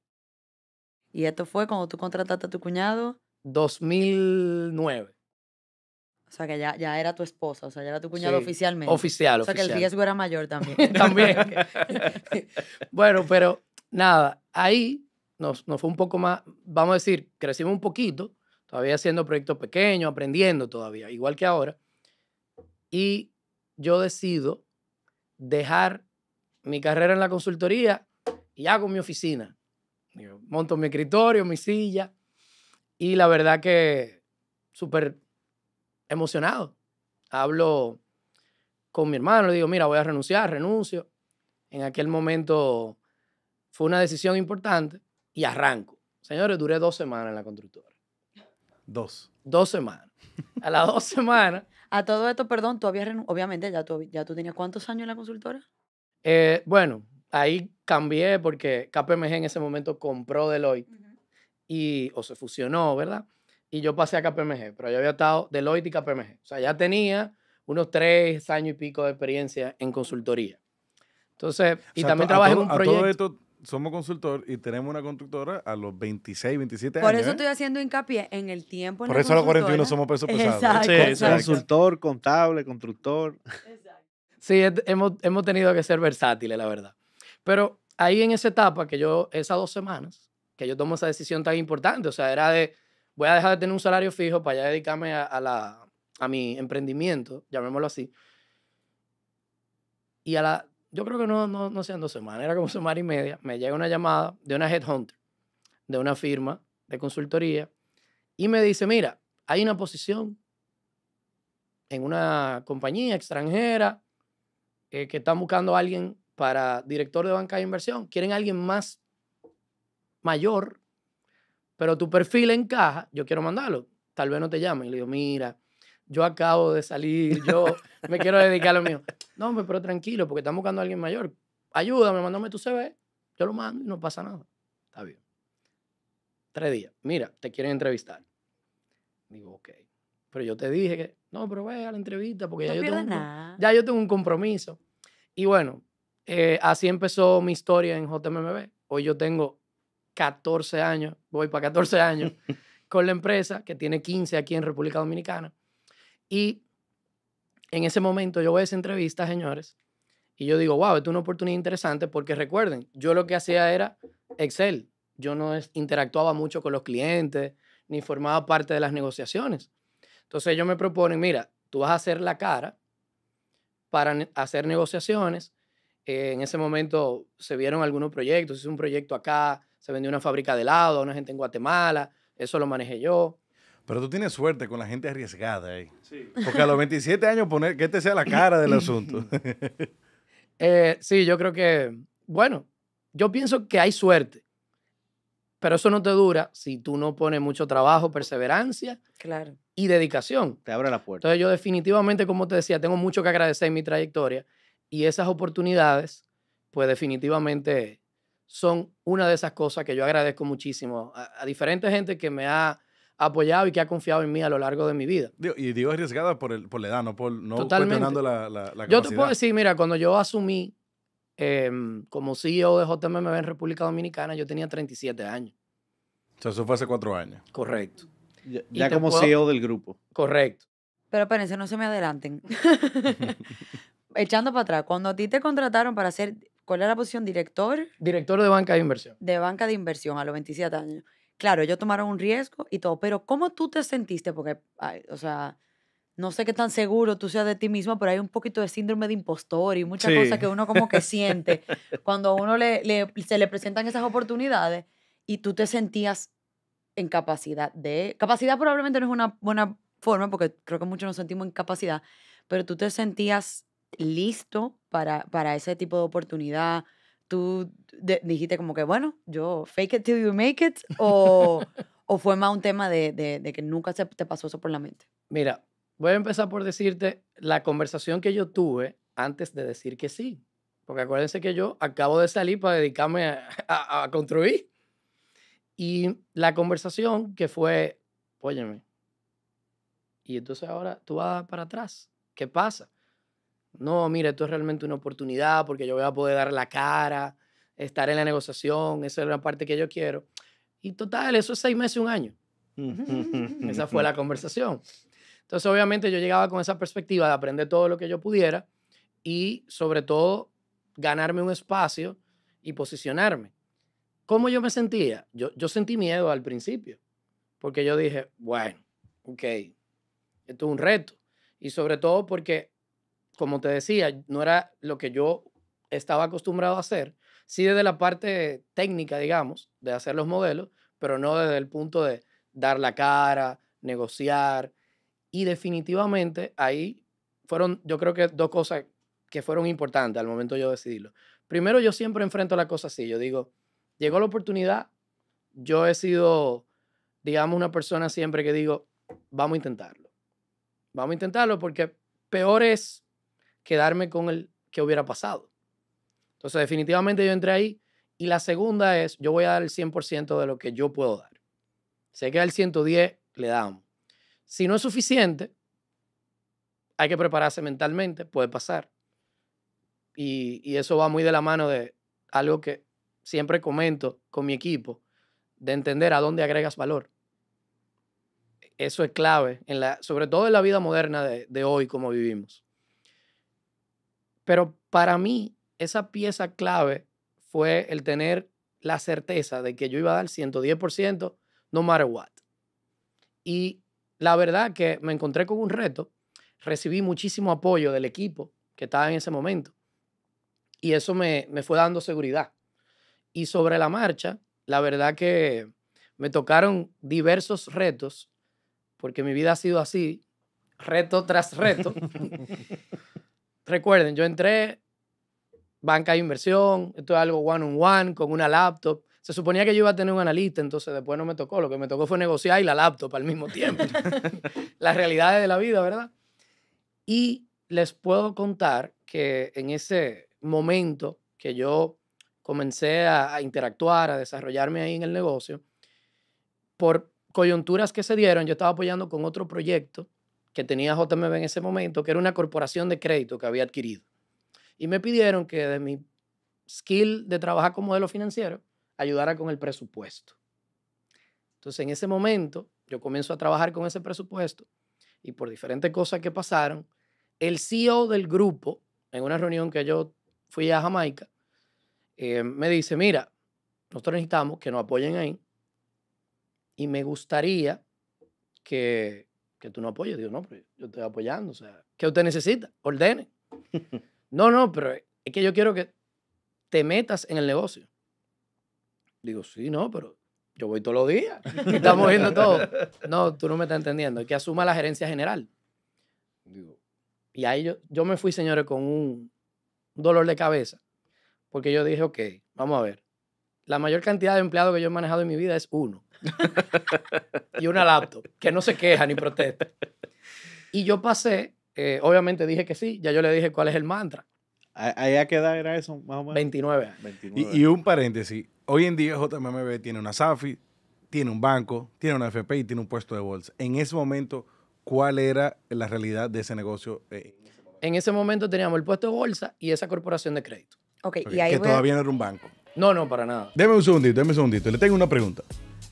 ¿Y esto fue cuando tú contrataste a tu cuñado? 2009. O sea, que ya, era tu esposa, o sea, ya era tu cuñado oficialmente. Oficial, O sea, que el riesgo era mayor también. también. bueno, pero nada, ahí nos, nos fue un poco más, vamos a decir, crecimos un poquito, todavía haciendo proyectos pequeños, aprendiendo todavía, igual que ahora. Y yo decido dejar mi carrera en la consultoría y hago mi oficina monto mi escritorio, mi silla. Y la verdad que súper emocionado. Hablo con mi hermano, le digo, mira, voy a renunciar, renuncio. En aquel momento fue una decisión importante y arranco. Señores, duré dos semanas en la constructora. Dos. Dos semanas. A las dos semanas. A todo esto, perdón, tú habías Obviamente, ya tú, ya tú tenías cuántos años en la consultora. Eh, bueno, ahí cambié porque KPMG en ese momento compró Deloitte y, o se fusionó, ¿verdad? Y yo pasé a KPMG, pero yo había estado Deloitte y KPMG. O sea, ya tenía unos tres años y pico de experiencia en consultoría. Entonces, y también trabajé en un proyecto. A todo esto somos consultor y tenemos una constructora a los 26, 27 años. Por eso ¿eh? estoy haciendo hincapié en el tiempo. Por eso a los 41 somos pesos pesados. ¿eh? Exacto, Consultor, contable, constructor. Exacto. Sí, hemos, hemos tenido que ser versátiles, la verdad. Pero ahí en esa etapa que yo, esas dos semanas, que yo tomo esa decisión tan importante, o sea, era de, voy a dejar de tener un salario fijo para ya dedicarme a, la, a mi emprendimiento, llamémoslo así. Y a la, yo creo que no, no, no sean dos semanas, era como semana y media, me llega una llamada de una headhunter, de una firma de consultoría, y me dice, mira, hay una posición en una compañía extranjera eh, que está buscando a alguien para director de banca de inversión. Quieren alguien más mayor, pero tu perfil encaja, yo quiero mandarlo. Tal vez no te llamen. le digo, mira, yo acabo de salir, yo me quiero dedicar a lo mío. No, pero tranquilo, porque están buscando a alguien mayor. Ayúdame, mándame tu CV, yo lo mando y no pasa nada. Está bien. Tres días. Mira, te quieren entrevistar. Digo, ok. Pero yo te dije que, no, pero ve a la entrevista porque ya, yo tengo ya yo tengo un compromiso. Y bueno, eh, así empezó mi historia en JMMB. Hoy yo tengo 14 años, voy para 14 años con la empresa que tiene 15 aquí en República Dominicana. Y en ese momento yo voy a esa entrevista, señores, y yo digo, wow, esto es una oportunidad interesante porque recuerden, yo lo que hacía era Excel. Yo no interactuaba mucho con los clientes ni formaba parte de las negociaciones. Entonces ellos me proponen, mira, tú vas a hacer la cara para hacer negociaciones en ese momento se vieron algunos proyectos, hice un proyecto acá, se vendió una fábrica de helado a una gente en Guatemala, eso lo manejé yo. Pero tú tienes suerte con la gente arriesgada ahí. Sí. Porque a los 27 años poner que este sea la cara del asunto. Eh, sí, yo creo que, bueno, yo pienso que hay suerte. Pero eso no te dura si tú no pones mucho trabajo, perseverancia claro. y dedicación. Te abre la puerta. Entonces yo definitivamente, como te decía, tengo mucho que agradecer en mi trayectoria y esas oportunidades, pues definitivamente son una de esas cosas que yo agradezco muchísimo a, a diferente gente que me ha apoyado y que ha confiado en mí a lo largo de mi vida. y y digo arriesgada por, el, por la edad, no por no la, la, capacidad. Yo te puedo decir, mira, cuando yo asumí em, como CEO de JMMB en República Dominicana, yo tenía 37 años. O sea, eso fue hace cuatro años. Correcto. Ya, como CEO e del grupo. Correcto. Pero espérense, no se me adelanten. echando para atrás, cuando a ti te contrataron para ser, ¿cuál era la posición? ¿Director? Director de banca de inversión. De banca de inversión a los 27 años. Claro, ellos tomaron un riesgo y todo, pero ¿cómo tú te sentiste? Porque, o sea, no sé qué tan seguro tú seas de ti mismo, pero hay un poquito de síndrome de impostor y muchas cosas que uno como que siente cuando a uno le, se le presentan esas oportunidades y tú te sentías en capacidad de... Capacidad probablemente no es una buena forma, porque creo que muchos nos sentimos en capacidad, pero tú te sentías listo para, para ese tipo de oportunidad? ¿Tú dijiste como que, bueno, yo fake it till you make it? ¿O, o fue más un tema de, de, que nunca se te pasó eso por la mente? Mira, voy a empezar por decirte la conversación que yo tuve antes de decir que sí. Porque acuérdense que yo acabo de salir para dedicarme a, a construir. Y la conversación que fue, óyeme, y entonces ahora tú vas para atrás. ¿Qué pasa? No, mira, esto es realmente una oportunidad porque yo voy a poder dar la cara, estar en la negociación, esa es la parte que yo quiero. Y total, eso es seis meses, un año. esa fue la conversación. Entonces, obviamente, yo llegaba con esa perspectiva de aprender todo lo que yo pudiera y, sobre todo, ganarme un espacio y posicionarme. ¿Cómo yo me sentía? Yo, yo sentí miedo al principio, porque yo dije, bueno, ok, esto es un reto. Y sobre todo porque como te decía, no era lo que yo estaba acostumbrado a hacer, sí desde la parte técnica, digamos, de hacer los modelos, pero no desde el punto de dar la cara, negociar. Y definitivamente ahí fueron, yo creo que dos cosas que fueron importantes al momento yo decidirlo. Primero, yo siempre enfrento la cosa así. Yo digo, llegó la oportunidad, yo he sido, digamos, una persona siempre que digo, vamos a intentarlo. Vamos a intentarlo porque peor es quedarme con el que hubiera pasado. Entonces, definitivamente yo entré ahí. Y la segunda es, yo voy a dar el 100% de lo que yo puedo dar. Sé que el 110 le damos. Si no es suficiente, hay que prepararse mentalmente, puede pasar. Y, eso va muy de la mano de algo que siempre comento con mi equipo, de entender a dónde agregas valor. Eso es clave, en la, sobre todo en la vida moderna de hoy, como vivimos. Pero para mí, esa pieza clave fue el tener la certeza de que yo iba a dar 110%, no matter what. Y la verdad que me encontré con un reto, recibí muchísimo apoyo del equipo que estaba en ese momento. Y eso me, me fue dando seguridad. Y sobre la marcha, la verdad que me tocaron diversos retos, porque mi vida ha sido así, reto tras reto. Recuerden, yo entré, banca de inversión, esto es algo one-on-one, con una laptop. Se suponía que yo iba a tener un analista, entonces después no me tocó. Lo que me tocó fue negociar y la laptop al mismo tiempo. Las realidades de la vida, ¿verdad? Y les puedo contar que en ese momento que yo comencé a, interactuar, a desarrollarme ahí en el negocio, por coyunturas que se dieron, yo estaba apoyando con otro proyecto que tenía JMB en ese momento, que era una corporación de crédito que había adquirido. Y me pidieron que de mi skill de trabajar con modelo financiero ayudara con el presupuesto. Entonces, en ese momento, yo comienzo a trabajar con ese presupuesto y por diferentes cosas que pasaron, el CEO del grupo, en una reunión que yo fui a Jamaica, eh, me dice, mira, nosotros necesitamos que nos apoyen ahí y me gustaría que que tú no apoyes. Digo, no, pero yo estoy apoyando. O sea, ¿qué usted necesita? Ordene. no, no, pero es que yo quiero que te metas en el negocio. Digo, sí, no, pero yo voy todos los días. Estamos viendo todo. No, tú no me estás entendiendo. Es que asuma la gerencia general. Digo, y ahí yo me fui, señores, con un dolor de cabeza. Porque yo dije, ok, vamos a ver. La mayor cantidad de empleados que yo he manejado en mi vida es uno. y una laptop, que no se queja ni protesta. Y yo pasé, eh, obviamente dije que sí, ya yo le dije cuál es el mantra. ahí qué edad era eso, más o menos? 29. Y, un paréntesis, hoy en día JMMB tiene una SAFI, tiene un banco, tiene una FP y tiene un puesto de bolsa. En ese momento, ¿cuál era la realidad de ese negocio? Eh? En ese momento teníamos el puesto de bolsa y esa corporación de crédito. Okay, que todavía no era un banco. No, no, para nada. Deme un segundito, deme un segundito. Le tengo una pregunta.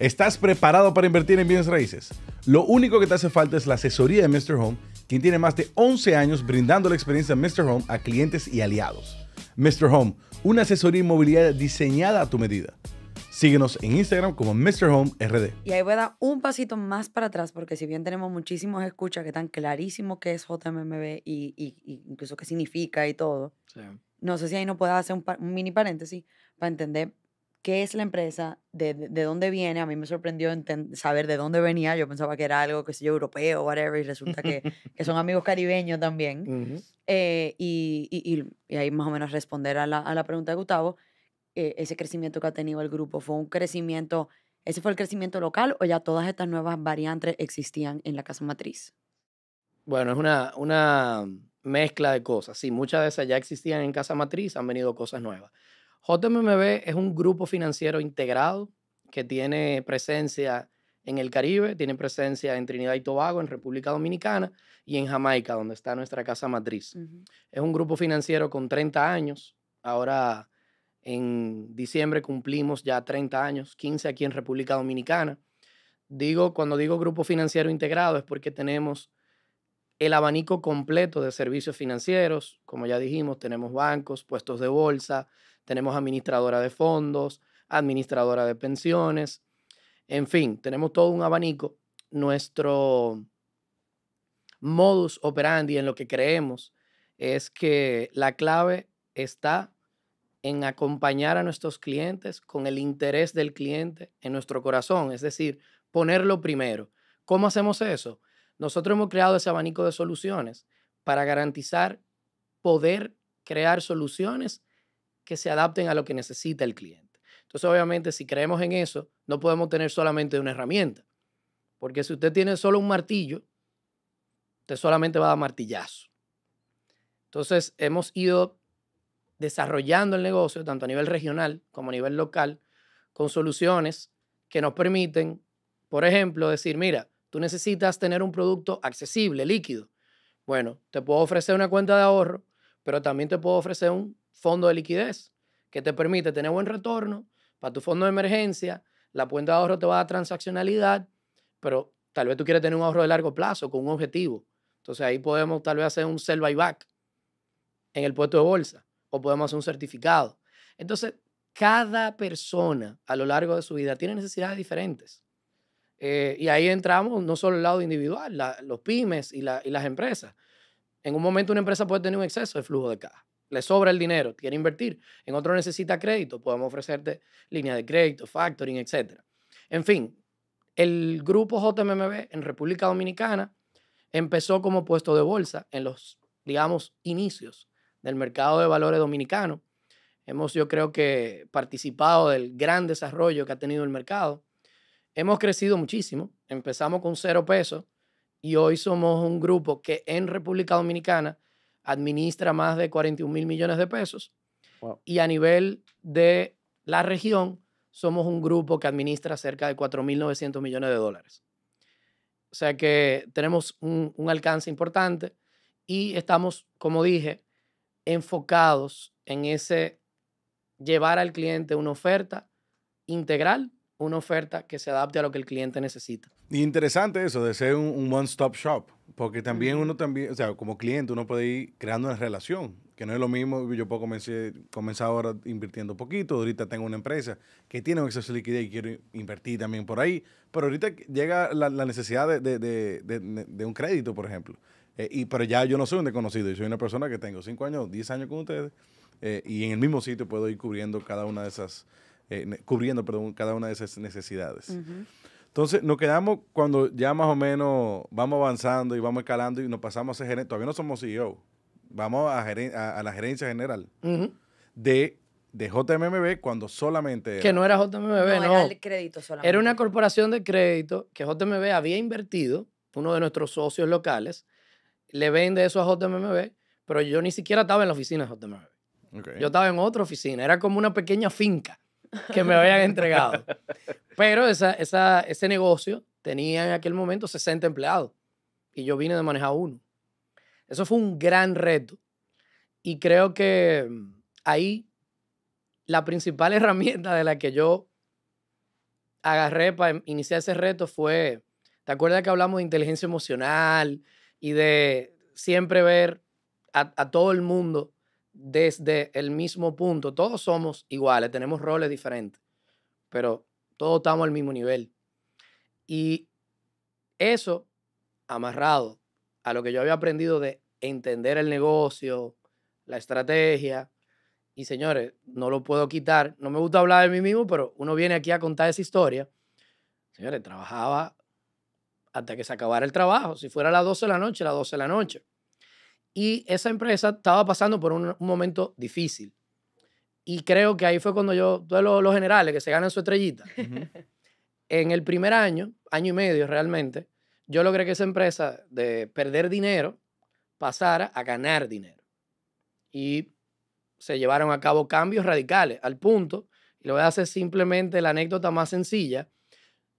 ¿Estás preparado para invertir en bienes raíces? Lo único que te hace falta es la asesoría de Mr. Home, quien tiene más de 11 años brindando la experiencia de Mr. Home a clientes y aliados. Mr. Home, una asesoría inmobiliaria diseñada a tu medida. Síguenos en Instagram como Mr. Home RD. Y ahí voy a dar un pasito más para atrás, porque si bien tenemos muchísimos escuchas que están clarísimos qué es JMMB y, incluso qué significa y todo, no sé si ahí no puedo hacer un mini paréntesis para entender qué es la empresa, de, de dónde viene. A mí me sorprendió saber de dónde venía. Yo pensaba que era algo, que sé yo, europeo, whatever, y resulta que, que son amigos caribeños también. Eh, y, y, y, ahí más o menos responder a la, a la pregunta de Gustavo, eh, ese crecimiento que ha tenido el grupo fue un crecimiento... ¿Ese fue el crecimiento local o ya todas estas nuevas variantes existían en la casa matriz? Bueno, es una, una mezcla de cosas. Sí, muchas de esas ya existían en casa matriz, han venido cosas nuevas. JMMB es un grupo financiero integrado que tiene presencia en el Caribe, tiene presencia en Trinidad y Tobago, en República Dominicana y en Jamaica, donde está nuestra casa matriz. Es un grupo financiero con 30 años. Ahora en diciembre cumplimos ya 30 años, 15 aquí en República Dominicana. Digo, cuando digo grupo financiero integrado es porque tenemos el abanico completo de servicios financieros, como ya dijimos, tenemos bancos, puestos de bolsa, tenemos administradora de fondos, administradora de pensiones, en fin, tenemos todo un abanico. Nuestro modus operandi en lo que creemos es que la clave está en acompañar a nuestros clientes con el interés del cliente en nuestro corazón, es decir, ponerlo primero. ¿Cómo hacemos eso? Nosotros hemos creado ese abanico de soluciones para garantizar poder crear soluciones que se adapten a lo que necesita el cliente. Entonces, obviamente, si creemos en eso, no podemos tener solamente una herramienta. Porque si usted tiene solo un martillo, te solamente va a dar martillazo. Entonces, hemos ido desarrollando el negocio, tanto a nivel regional como a nivel local, con soluciones que nos permiten, por ejemplo, decir, mira, tú necesitas tener un producto accesible, líquido. Bueno, te puedo ofrecer una cuenta de ahorro, pero también te puedo ofrecer un fondo de liquidez que te permite tener buen retorno para tu fondo de emergencia, la cuenta de ahorro te va a dar transaccionalidad, pero tal vez tú quieres tener un ahorro de largo plazo con un objetivo. Entonces ahí podemos tal vez hacer un sell back en el puesto de bolsa o podemos hacer un certificado. Entonces, cada persona a lo largo de su vida tiene necesidades diferentes. Eh, y ahí entramos no solo el lado individual, los pymes y, y las empresas. En un momento una empresa puede tener un exceso de flujo de caja le sobra el dinero, quiere invertir, en otro necesita crédito, podemos ofrecerte línea de crédito, factoring, etc. En fin, el grupo JMMB en República Dominicana empezó como puesto de bolsa en los, digamos, inicios del mercado de valores dominicano. Hemos, yo creo que, participado del gran desarrollo que ha tenido el mercado. Hemos crecido muchísimo. Empezamos con cero pesos y hoy somos un grupo que en República Dominicana administra más de 41 mil millones de pesos. Y a nivel de la región, somos un grupo que administra cerca de 4.900 millones de dólares. O sea que tenemos un, un, alcance importante y estamos, como dije, enfocados en ese llevar al cliente una oferta integral una oferta que se adapte a lo que el cliente necesita. interesante eso de ser un, one-stop shop, porque también uno también, o sea, como cliente uno puede ir creando una relación, que no es lo mismo, yo puedo comenzar, ahora invirtiendo poquito, ahorita tengo una empresa que tiene un exceso de liquidez y quiero invertir también por ahí, pero ahorita llega la, necesidad de, un crédito, por ejemplo. Eh, y, pero ya yo no soy un desconocido, yo soy una persona que tengo 5 años, 10 años con ustedes, eh, y en el mismo sitio puedo ir cubriendo cada una de esas eh, cubriendo cada una de esas necesidades. Entonces, nos quedamos cuando ya más o menos vamos avanzando y vamos escalando y nos pasamos a ser gerente. Todavía no somos CEO. Vamos a, la gerencia general de, de, JMMB cuando solamente. Que no era JMMB, no. Era el crédito solamente. Era una corporación de crédito que JMB había invertido, uno de nuestros socios locales, le vende eso a JMMB, pero yo ni siquiera estaba en la oficina de JMMB. Yo estaba en otra oficina. Era como una pequeña finca que me habían entregado. Pero esa, esa, ese negocio tenía en aquel momento 60 empleados y yo vine de manejar uno. Eso fue un gran reto y creo que mm, ahí la principal herramienta de la que yo agarré para em, iniciar ese reto fue, ¿te acuerdas que hablamos de inteligencia emocional y de siempre ver a todo el mundo desde el mismo punto. Todos somos iguales, tenemos roles diferentes, pero todos estamos al mismo nivel. Y eso amarrado a lo que yo había aprendido de entender el negocio, la estrategia. Y señores, no lo puedo quitar. No me gusta hablar de mí mismo, pero uno viene aquí a contar esa historia. Señores, trabajaba hasta que se acabara el trabajo. Si fuera a las 12 de la noche, a las 12 de la noche. Y esa empresa estaba pasando por un, momento difícil. Y creo que ahí fue cuando yo, todos los, generales que se ganan su estrellita, en el primer año, año y medio realmente, yo logré que esa empresa de perder dinero pasara a ganar dinero. Y se llevaron a cabo cambios radicales al punto, y lo voy a hacer simplemente la anécdota más sencilla,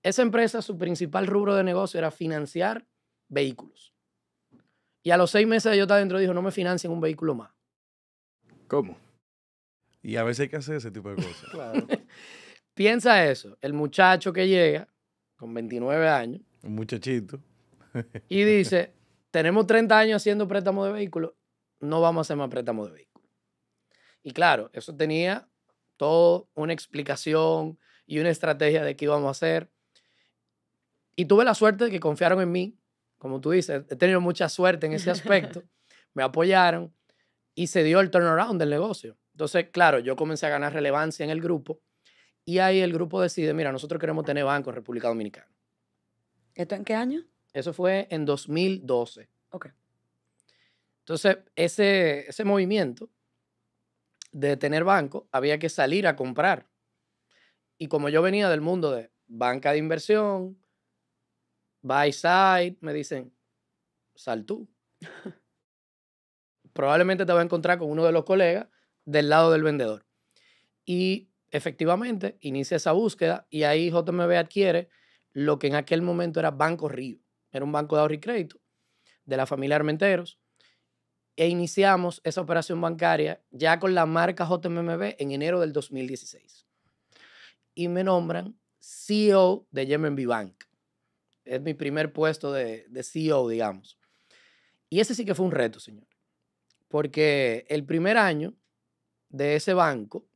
esa empresa, su principal rubro de negocio era financiar vehículos. Y a los seis meses de yo estar dentro, dijo, no me financien un vehículo más. ¿Cómo? Y a veces hay que hacer ese tipo de cosas. claro. Piensa eso, el muchacho que llega con 29 años. Un muchachito. y dice, tenemos 30 años haciendo préstamo de vehículos, no vamos a hacer más préstamo de vehículos. Y claro, eso tenía toda una explicación y una estrategia de qué íbamos a hacer. Y tuve la suerte de que confiaron en mí como tú dices, he tenido mucha suerte en ese aspecto. Me apoyaron y se dio el turnaround del negocio. Entonces, claro, yo comencé a ganar relevancia en el grupo y ahí el grupo decide, mira, nosotros queremos tener banco en República Dominicana. ¿Esto en qué año? Eso fue en 2012. Ok. Entonces, ese, ese movimiento de tener banco, había que salir a comprar. Y como yo venía del mundo de banca de inversión, by side, me dicen, sal tú. Probablemente te va a encontrar con uno de los colegas del lado del vendedor. Y efectivamente, inicia esa búsqueda y ahí JMB adquiere lo que en aquel momento era Banco Río. Era un banco de ahorro y crédito de la familia Armenteros. E iniciamos esa operación bancaria ya con la marca JMB en enero del 2016. Y me nombran CEO de Yemen Bank es mi primer puesto de, de CEO, digamos. Y ese sí que fue un reto, señor. Porque el primer año de ese banco,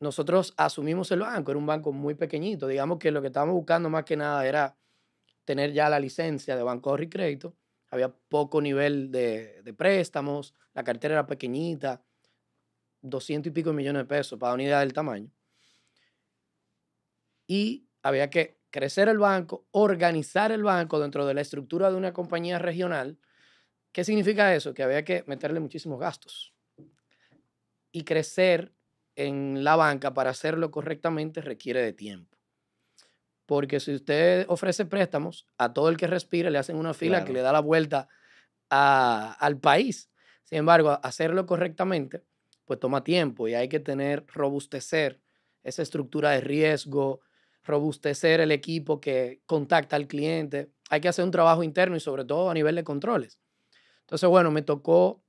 nosotros asumimos el banco, era un banco muy pequeñito, digamos que lo que estábamos buscando más que nada era tener ya la licencia de banco de crédito, había poco nivel de, de, préstamos, la cartera era pequeñita, 200 y pico millones de pesos para una idea del tamaño. Y había que crecer el banco, organizar el banco dentro de la estructura de una compañía regional. ¿Qué significa eso? Que había que meterle muchísimos gastos y crecer en la banca para hacerlo correctamente requiere de tiempo. Porque si usted ofrece préstamos, a todo el que respira le hacen una fila que le da la vuelta al país. Sin embargo, hacerlo correctamente, pues toma tiempo y hay que tener, robustecer esa estructura de riesgo, robustecer el equipo que contacta al cliente. Hay que hacer un trabajo interno y sobre todo a nivel de controles. Entonces, bueno, me tocó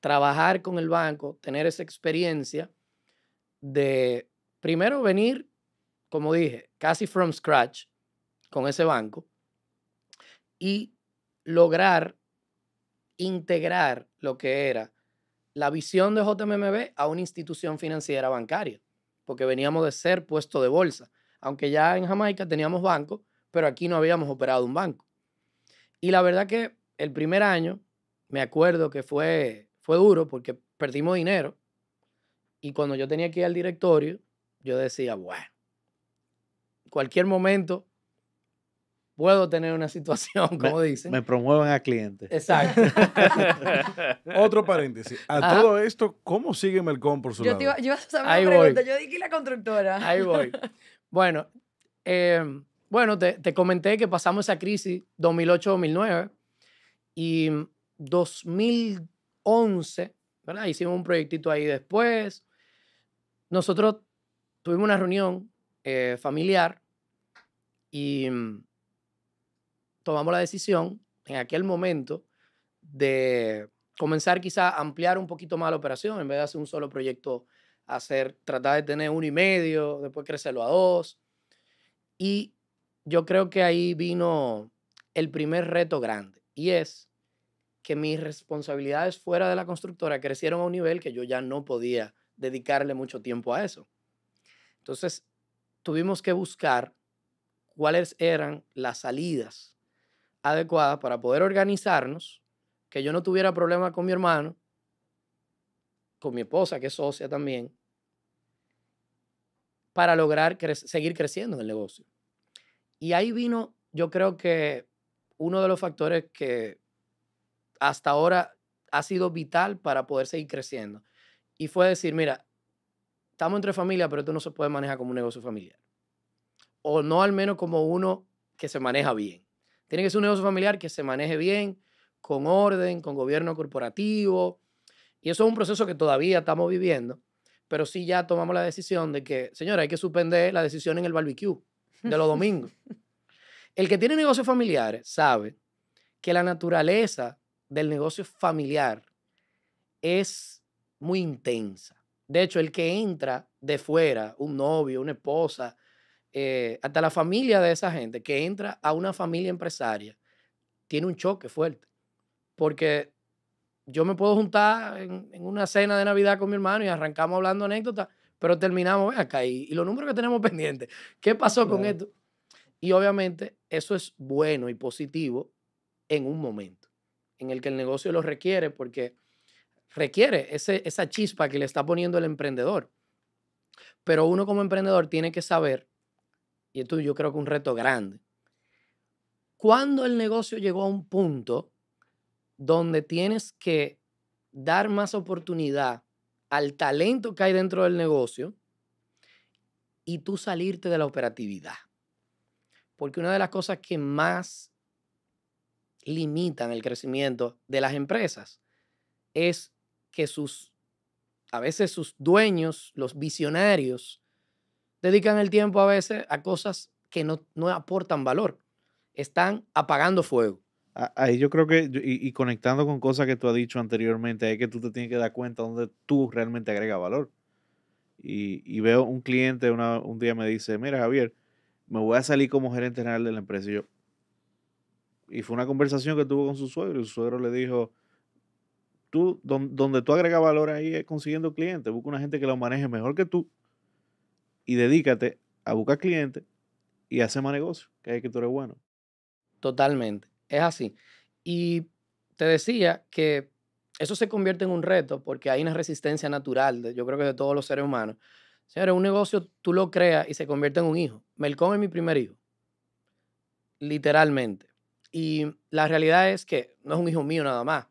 trabajar con el banco, tener esa experiencia de primero venir, como dije, casi from scratch con ese banco y lograr integrar lo que era la visión de JMMB a una institución financiera bancaria, porque veníamos de ser puesto de bolsa aunque ya en Jamaica teníamos banco, pero aquí no habíamos operado un banco. Y la verdad que el primer año, me acuerdo que fue, fue duro porque perdimos dinero. Y cuando yo tenía que ir al directorio, yo decía, bueno, cualquier momento puedo tener una situación, como dicen. Me promueven a clientes. Exacto. Otro paréntesis. A todo esto, ¿cómo sigue Melcom por su yo Te iba, a hacer una Yo dije la constructora. Ahí voy. Bueno, eh, bueno te, comenté que pasamos esa crisis 2008-2009 y 2011, ¿verdad? Hicimos un proyectito ahí después. Nosotros tuvimos una reunión eh, familiar y mm, tomamos la decisión en aquel momento de comenzar quizá a ampliar un poquito más la operación en vez de hacer un solo proyecto hacer, tratar de tener uno y medio, después crecerlo a dos. Y yo creo que ahí vino el primer reto grande y es que mis responsabilidades fuera de la constructora crecieron a un nivel que yo ya no podía dedicarle mucho tiempo a eso. Entonces, tuvimos que buscar cuáles eran las salidas adecuadas para poder organizarnos, que yo no tuviera problema con mi hermano, con mi esposa, que es socia también, para lograr seguir creciendo en el negocio. Y ahí vino, yo creo que uno de los factores que hasta ahora ha sido vital para poder seguir creciendo. Y fue decir, mira, estamos entre familia, pero esto no se puede manejar como un negocio familiar. O no al menos como uno que se maneja bien. Tiene que ser un negocio familiar que se maneje bien, con orden, con gobierno corporativo. Y eso es un proceso que todavía estamos viviendo, pero sí ya tomamos la decisión de que, señora, hay que suspender la decisión en el barbecue de los domingos. El que tiene negocios familiares sabe que la naturaleza del negocio familiar es muy intensa. De hecho, el que entra de fuera, un novio, una esposa, eh, hasta la familia de esa gente, que entra a una familia empresaria, tiene un choque fuerte. Porque yo me puedo juntar en, una cena de Navidad con mi hermano y arrancamos hablando anécdotas, pero terminamos, acá, y, los números que tenemos pendientes, ¿qué pasó con esto? Y obviamente eso es bueno y positivo en un momento en el que el negocio lo requiere porque requiere ese, esa chispa que le está poniendo el emprendedor. Pero uno como emprendedor tiene que saber, y esto yo creo que es un reto grande, cuando el negocio llegó a un punto donde tienes que dar más oportunidad al talento que hay dentro del negocio y tú salirte de la operatividad. Porque una de las cosas que más limitan el crecimiento de las empresas es que sus, a veces sus dueños, los visionarios, dedican el tiempo a veces a cosas que no, no aportan valor. Están apagando fuego ahí yo creo que, y, conectando con cosas que tú has dicho anteriormente, es que tú te tienes que dar cuenta donde tú realmente agregas valor. Y, veo un cliente un día me dice, mira Javier, me voy a salir como gerente general de la empresa. Y yo, y fue una conversación que tuvo con su suegro y su suegro le dijo, tú, donde tú agregas valor ahí es consiguiendo clientes, busca una gente que lo maneje mejor que tú y dedícate a buscar clientes y hacer más negocio, que es que tú eres bueno. Totalmente. Es así. Y te decía que eso se convierte en un reto porque hay una resistencia natural, de, yo creo que de todos los seres humanos. Señores, un negocio tú lo creas y se convierte en un hijo. Melcom es mi primer hijo, literalmente. Y la realidad es que no es un hijo mío nada más.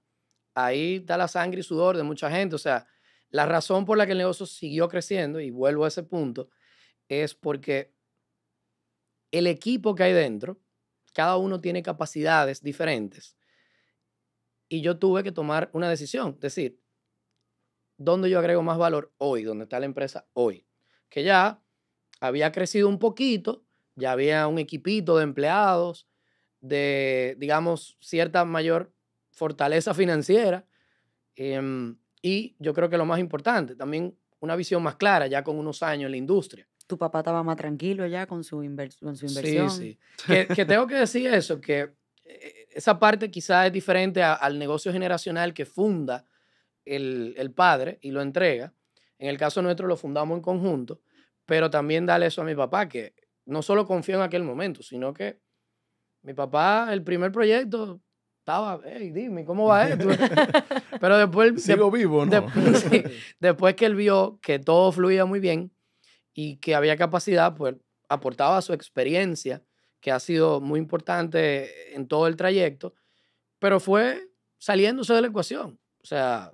Ahí está la sangre y sudor de mucha gente. O sea, la razón por la que el negocio siguió creciendo, y vuelvo a ese punto, es porque el equipo que hay dentro cada uno tiene capacidades diferentes. Y yo tuve que tomar una decisión, decir, ¿dónde yo agrego más valor hoy? ¿Dónde está la empresa hoy? Que ya había crecido un poquito, ya había un equipito de empleados, de, digamos, cierta mayor fortaleza financiera. Em, y yo creo que lo más importante, también una visión más clara, ya con unos años en la industria tu papá estaba más tranquilo ya con su, inversión. Sí, sí. que, tengo que decir eso, que eh, esa parte quizás es diferente al negocio generacional que funda el, padre y lo entrega. En el caso nuestro lo fundamos en conjunto, pero también darle eso a mi papá, que no solo confió en aquel momento, sino que mi papá, el primer proyecto, estaba, hey, dime, ¿cómo va esto? pero después... Sigo vivo, ¿no? después que él vio que todo fluía muy bien, y que había capacidad, pues aportaba su experiencia, que ha sido muy importante en todo el trayecto, pero fue saliéndose de la ecuación. O sea,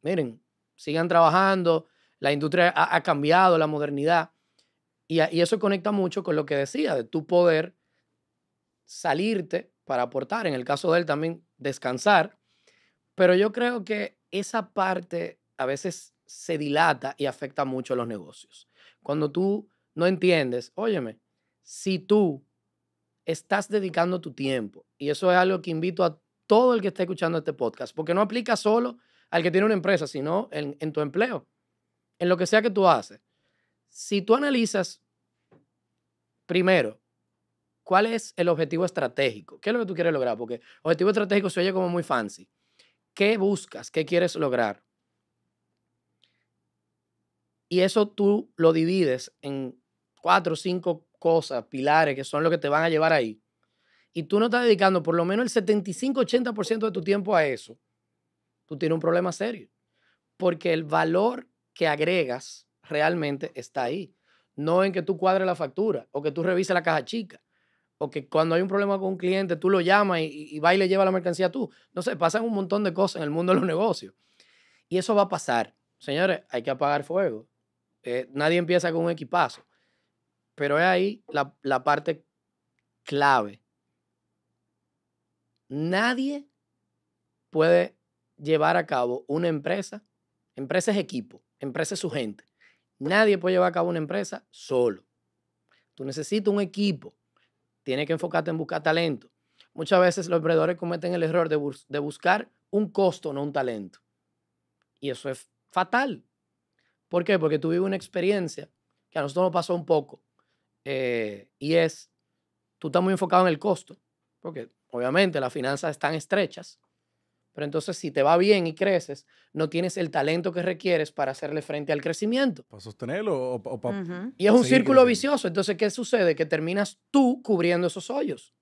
miren, sigan trabajando, la industria ha, cambiado, la modernidad, y, y eso conecta mucho con lo que decía, de tu poder salirte para aportar, en el caso de él también descansar, pero yo creo que esa parte a veces se dilata y afecta mucho a los negocios. Cuando tú no entiendes, óyeme, si tú estás dedicando tu tiempo, y eso es algo que invito a todo el que esté escuchando este podcast, porque no aplica solo al que tiene una empresa, sino en, tu empleo, en lo que sea que tú haces. Si tú analizas primero cuál es el objetivo estratégico, qué es lo que tú quieres lograr, porque objetivo estratégico se oye como muy fancy. ¿Qué buscas? ¿Qué quieres lograr? Y eso tú lo divides en cuatro o cinco cosas, pilares, que son lo que te van a llevar ahí. Y tú no estás dedicando por lo menos el 75-80% de tu tiempo a eso. Tú tienes un problema serio. Porque el valor que agregas realmente está ahí. No en que tú cuadres la factura o que tú revises la caja chica o que cuando hay un problema con un cliente tú lo llamas y, y va y le lleva la mercancía tú. No sé, pasan un montón de cosas en el mundo de los negocios. Y eso va a pasar. Señores, hay que apagar fuego. Eh, nadie empieza con un equipazo. Pero es ahí la, parte clave. Nadie puede llevar a cabo una empresa. Empresa es equipo, empresa es su gente. Nadie puede llevar a cabo una empresa solo. Tú necesitas un equipo. Tienes que enfocarte en buscar talento. Muchas veces los emprendedores cometen el error de, de buscar un costo, no un talento. Y eso es fatal. ¿Por qué? Porque tú vives una experiencia que a nosotros nos pasó un poco eh, y es, tú estás muy enfocado en el costo, porque obviamente las finanzas están estrechas, pero entonces si te va bien y creces, no tienes el talento que requieres para hacerle frente al crecimiento. Para sostenerlo Y es un círculo vicioso, entonces ¿qué sucede? Que terminas tú cubriendo esos hoyos.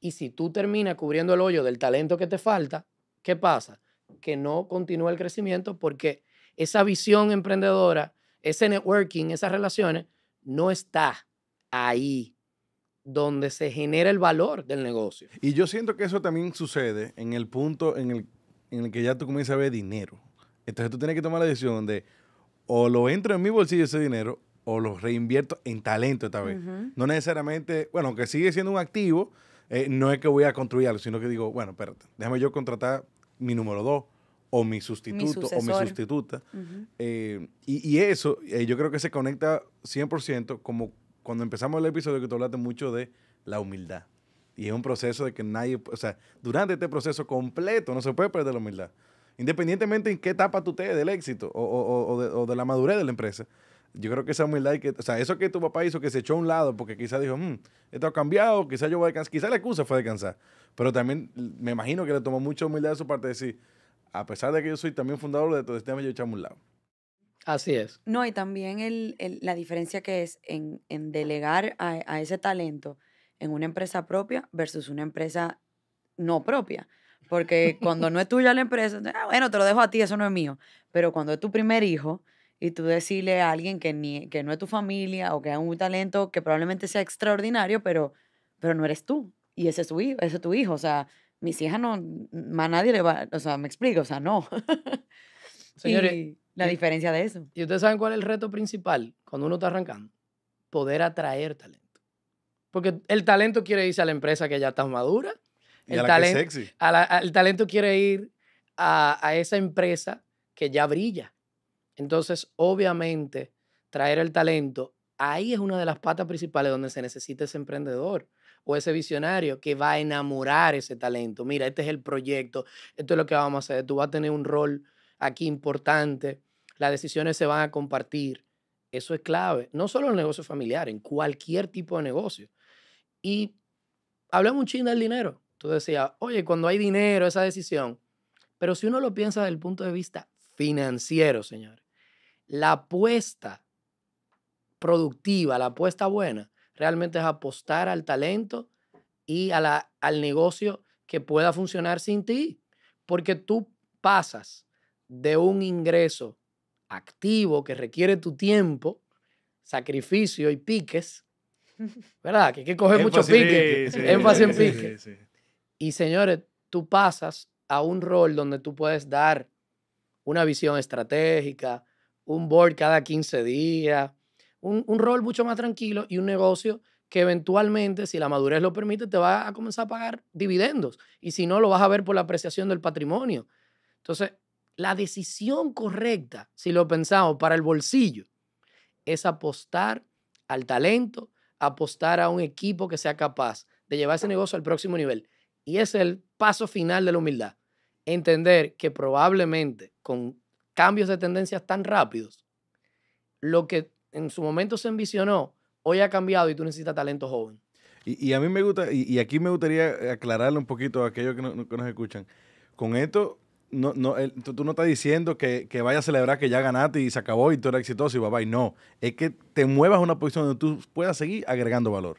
Y si tú terminas cubriendo el hoyo del talento que te falta, ¿qué pasa? Que no continúa el crecimiento porque esa visión emprendedora, ese networking, esas relaciones, no está ahí donde se genera el valor del negocio. Y yo siento que eso también sucede en el punto en el, en el que ya tú comienzas a ver dinero. Entonces tú tienes que tomar la decisión de o lo entro en mi bolsillo ese dinero o lo reinvierto en talento esta vez. No necesariamente, bueno, aunque sigue siendo un activo, eh, no es que voy a construir algo, sino que digo, bueno, espérate, déjame yo contratar mi número dos, o mi sustituto o mi sustituta. Eh, y, eso, eh, yo creo que se conecta 100% como cuando empezamos el episodio que tú hablaste mucho de la humildad. Y es un proceso de que nadie, o sea, durante este proceso completo no se puede perder la humildad. Independientemente en qué etapa tú estés del éxito o, de, la madurez de la empresa. Yo creo que esa humildad, que, o sea, eso que tu papá hizo, que se echó a un lado porque quizá dijo, mmm, esto ha cambiado, quizás yo voy a descansar, quizás la excusa fue descansar. Pero también me imagino que le tomó mucha humildad de su parte decir, a pesar de que yo soy también fundador de todo este tema, yo echamos un lado. Así es. No, y también la diferencia que es en, delegar a, ese talento en una empresa propia versus una empresa no propia. Porque cuando no es tuya la empresa, ah, bueno, te lo dejo a ti, eso no es mío. Pero cuando es tu primer hijo y tú decirle a alguien que, que no es tu familia o que es un talento que probablemente sea extraordinario, pero, pero no eres tú. Y ese es hijo, ese es tu hijo. O sea, mis hijas no, más nadie le va, o sea, me explico, o sea, no. Señores, la diferencia de eso. ¿Y ustedes saben cuál es el reto principal cuando uno está arrancando? Poder atraer talento. Porque el talento quiere irse a la empresa que ya está madura. el, talento, el talento quiere ir a, a esa empresa que ya brilla. Entonces, obviamente, traer el talento, ahí es una de las patas principales donde se necesita ese emprendedor o ese visionario que va a enamorar ese talento. Mira, este es el proyecto, esto es lo que vamos a hacer, tú vas a tener un rol aquí importante, las decisiones se van a compartir. Eso es clave, no solo en negocio familiar, en cualquier tipo de negocio. Y hablamos un del dinero. Tú decías, oye, cuando hay dinero, esa decisión. Pero si uno lo piensa desde el punto de vista financiero, señor, la apuesta productiva, la apuesta buena, realmente es apostar al talento y a la, al negocio que pueda funcionar sin ti, porque tú pasas de un ingreso activo que requiere tu tiempo, sacrificio y piques, ¿verdad? Que hay que coger muchos piques, énfasis en piques. Y señores, tú pasas a un rol donde tú puedes dar una visión estratégica, un board cada 15 días, un, rol mucho más tranquilo y un negocio que eventualmente, si la madurez lo permite, te va a comenzar a pagar dividendos. Y si no, lo vas a ver por la apreciación del patrimonio. Entonces, la decisión correcta, si lo pensamos, para el bolsillo, es apostar al talento, apostar a un equipo que sea capaz de llevar ese negocio al próximo nivel. Y es el paso final de la humildad. Entender que probablemente con cambios de tendencias tan rápidos, lo que en su momento se envisionó, hoy ha cambiado y tú necesitas talento joven. Y, a mí me gusta, y, aquí me gustaría aclararle un poquito a aquellos que, nos escuchan. Con esto, no, no, tú, no estás diciendo que, vaya a celebrar que ya ganaste y se acabó y tú eres exitoso y bye y No, es que te muevas a una posición donde tú puedas seguir agregando valor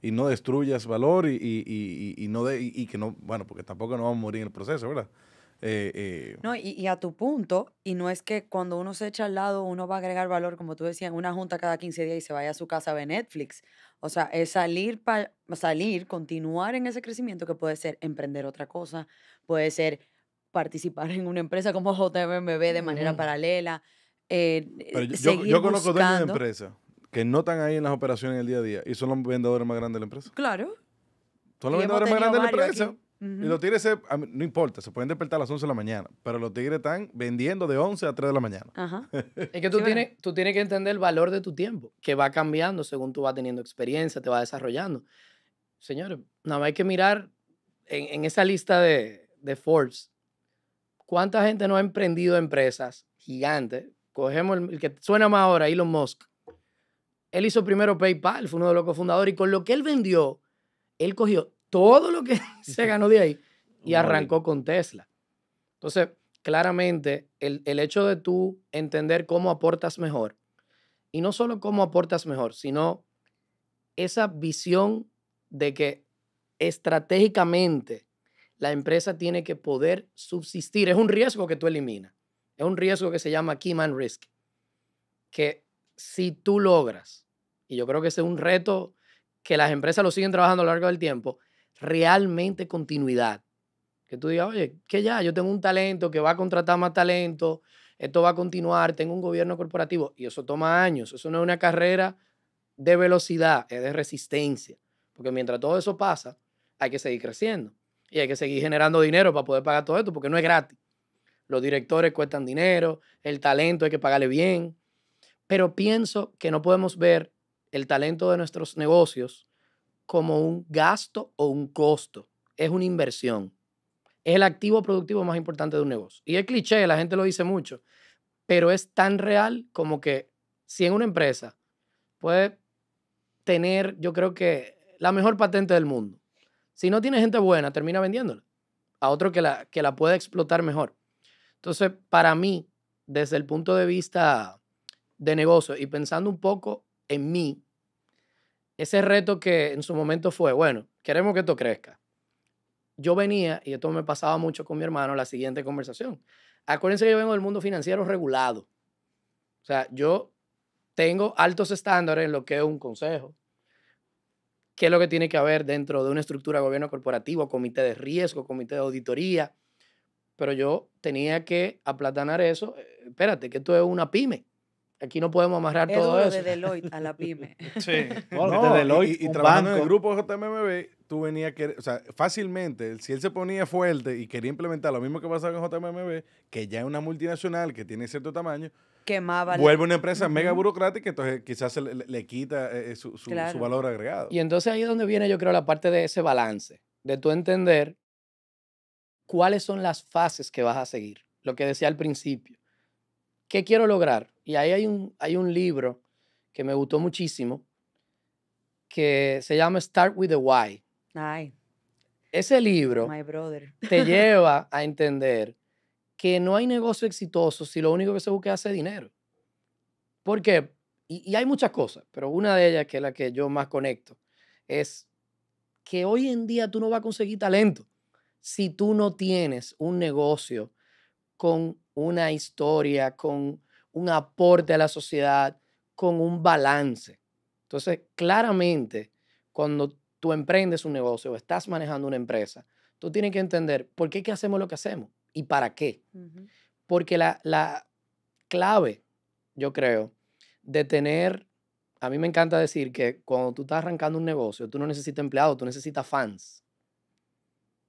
y no destruyas valor y, no y, que no, bueno, porque tampoco no vamos a morir en el proceso, ¿verdad? Eh, eh, no, y, a tu punto, y no es que cuando uno se echa al lado, uno va a agregar valor, como tú decías, en una junta cada 15 días y se vaya a su casa a ver Netflix. O sea, es salir, para salir, continuar en ese crecimiento que puede ser emprender otra cosa, puede ser participar en una empresa como JMMB de manera paralela. Eh, Pero yo, conozco de empresas que no están ahí en las operaciones en el día a día y son los vendedores más grandes de la empresa. Claro. Son los vendedores más grandes de la empresa. Y los tigres, no importa, se pueden despertar a las 11 de la mañana, pero los tigres están vendiendo de 11 a 3 de la mañana. es que tú, tienes, tú tienes que entender el valor de tu tiempo, que va cambiando según tú vas teniendo experiencia, te vas desarrollando. Señores, nada más hay que mirar en, esa lista de, de Forbes, ¿cuánta gente no ha emprendido empresas gigantes? Cogemos el que suena más ahora, Elon Musk. Él hizo primero PayPal, fue uno de los cofundadores, y con lo que él vendió, él cogió todo lo que se ganó de ahí y arrancó con Tesla. Entonces, claramente, el, hecho de tú entender cómo aportas mejor, y no solo cómo aportas mejor, sino esa visión de que estratégicamente la empresa tiene que poder subsistir. Es un riesgo que tú eliminas. Es un riesgo que se llama keyman risk. Que si tú logras, y yo creo que ese es un reto que las empresas lo siguen trabajando a lo largo del tiempo, realmente continuidad. Que tú digas, oye, que ya, yo tengo un talento que va a contratar más talento, esto va a continuar, tengo un gobierno corporativo. Y eso toma años, eso no es una carrera de velocidad, es de resistencia. Porque mientras todo eso pasa, hay que seguir creciendo y hay que seguir generando dinero para poder pagar todo esto, porque no es gratis. Los directores cuestan dinero, el talento hay que pagarle bien. Pero pienso que no podemos ver el talento de nuestros negocios como un gasto o un costo, es una inversión. Es el activo productivo más importante de un negocio. Y es cliché, la gente lo dice mucho, pero es tan real como que si en una empresa puede tener, yo creo que, la mejor patente del mundo. Si no tiene gente buena, termina vendiéndola a otro que la, que la pueda explotar mejor. Entonces, para mí, desde el punto de vista de negocio y pensando un poco en mí, ese reto que en su momento fue, bueno, queremos que esto crezca. Yo venía, y esto me pasaba mucho con mi hermano, la siguiente conversación. Acuérdense que yo vengo del mundo financiero regulado. O sea, yo tengo altos estándares en lo que es un consejo, qué es lo que tiene que haber dentro de una estructura de gobierno corporativo, comité de riesgo, comité de auditoría, pero yo tenía que aplatanar eso. Eh, espérate, que esto es una pyme aquí no podemos amarrar todo eso. de Deloitte a la pyme. sí. de Deloitte, y, trabajando en el grupo JMMB, tú venías que, o sea, fácilmente, si él se ponía fuerte y quería implementar lo mismo que pasaba con JMMB, que ya es una multinacional que tiene cierto tamaño, quemaba. Vuelve una empresa mega burocrática, entonces quizás le, le quita eh, eh, su, su, valor agregado. Y entonces ahí es donde viene, yo creo, la parte de ese balance, de tú entender cuáles son las fases que vas a seguir, lo que decía al principio. ¿Qué quiero lograr? Y ahí hay un, hay un libro que me gustó muchísimo que se llama Start with the Why. Ese libro te lleva a entender que no hay negocio exitoso si lo único que se busca es dinero. Porque, Y, y hay muchas cosas, pero una de ellas, que es la que yo más conecto, es que hoy en día tú no vas a conseguir talento si tú no tienes un negocio con una historia, con un aporte a la sociedad con un balance. Entonces, claramente, cuando tú emprendes un negocio o estás manejando una empresa, tú tienes que entender por qué que hacemos lo que hacemos y para qué. Porque la, la clave, yo creo, de tener, a mí me encanta decir que cuando tú estás arrancando un negocio, tú no necesitas empleados, tú necesitas fans.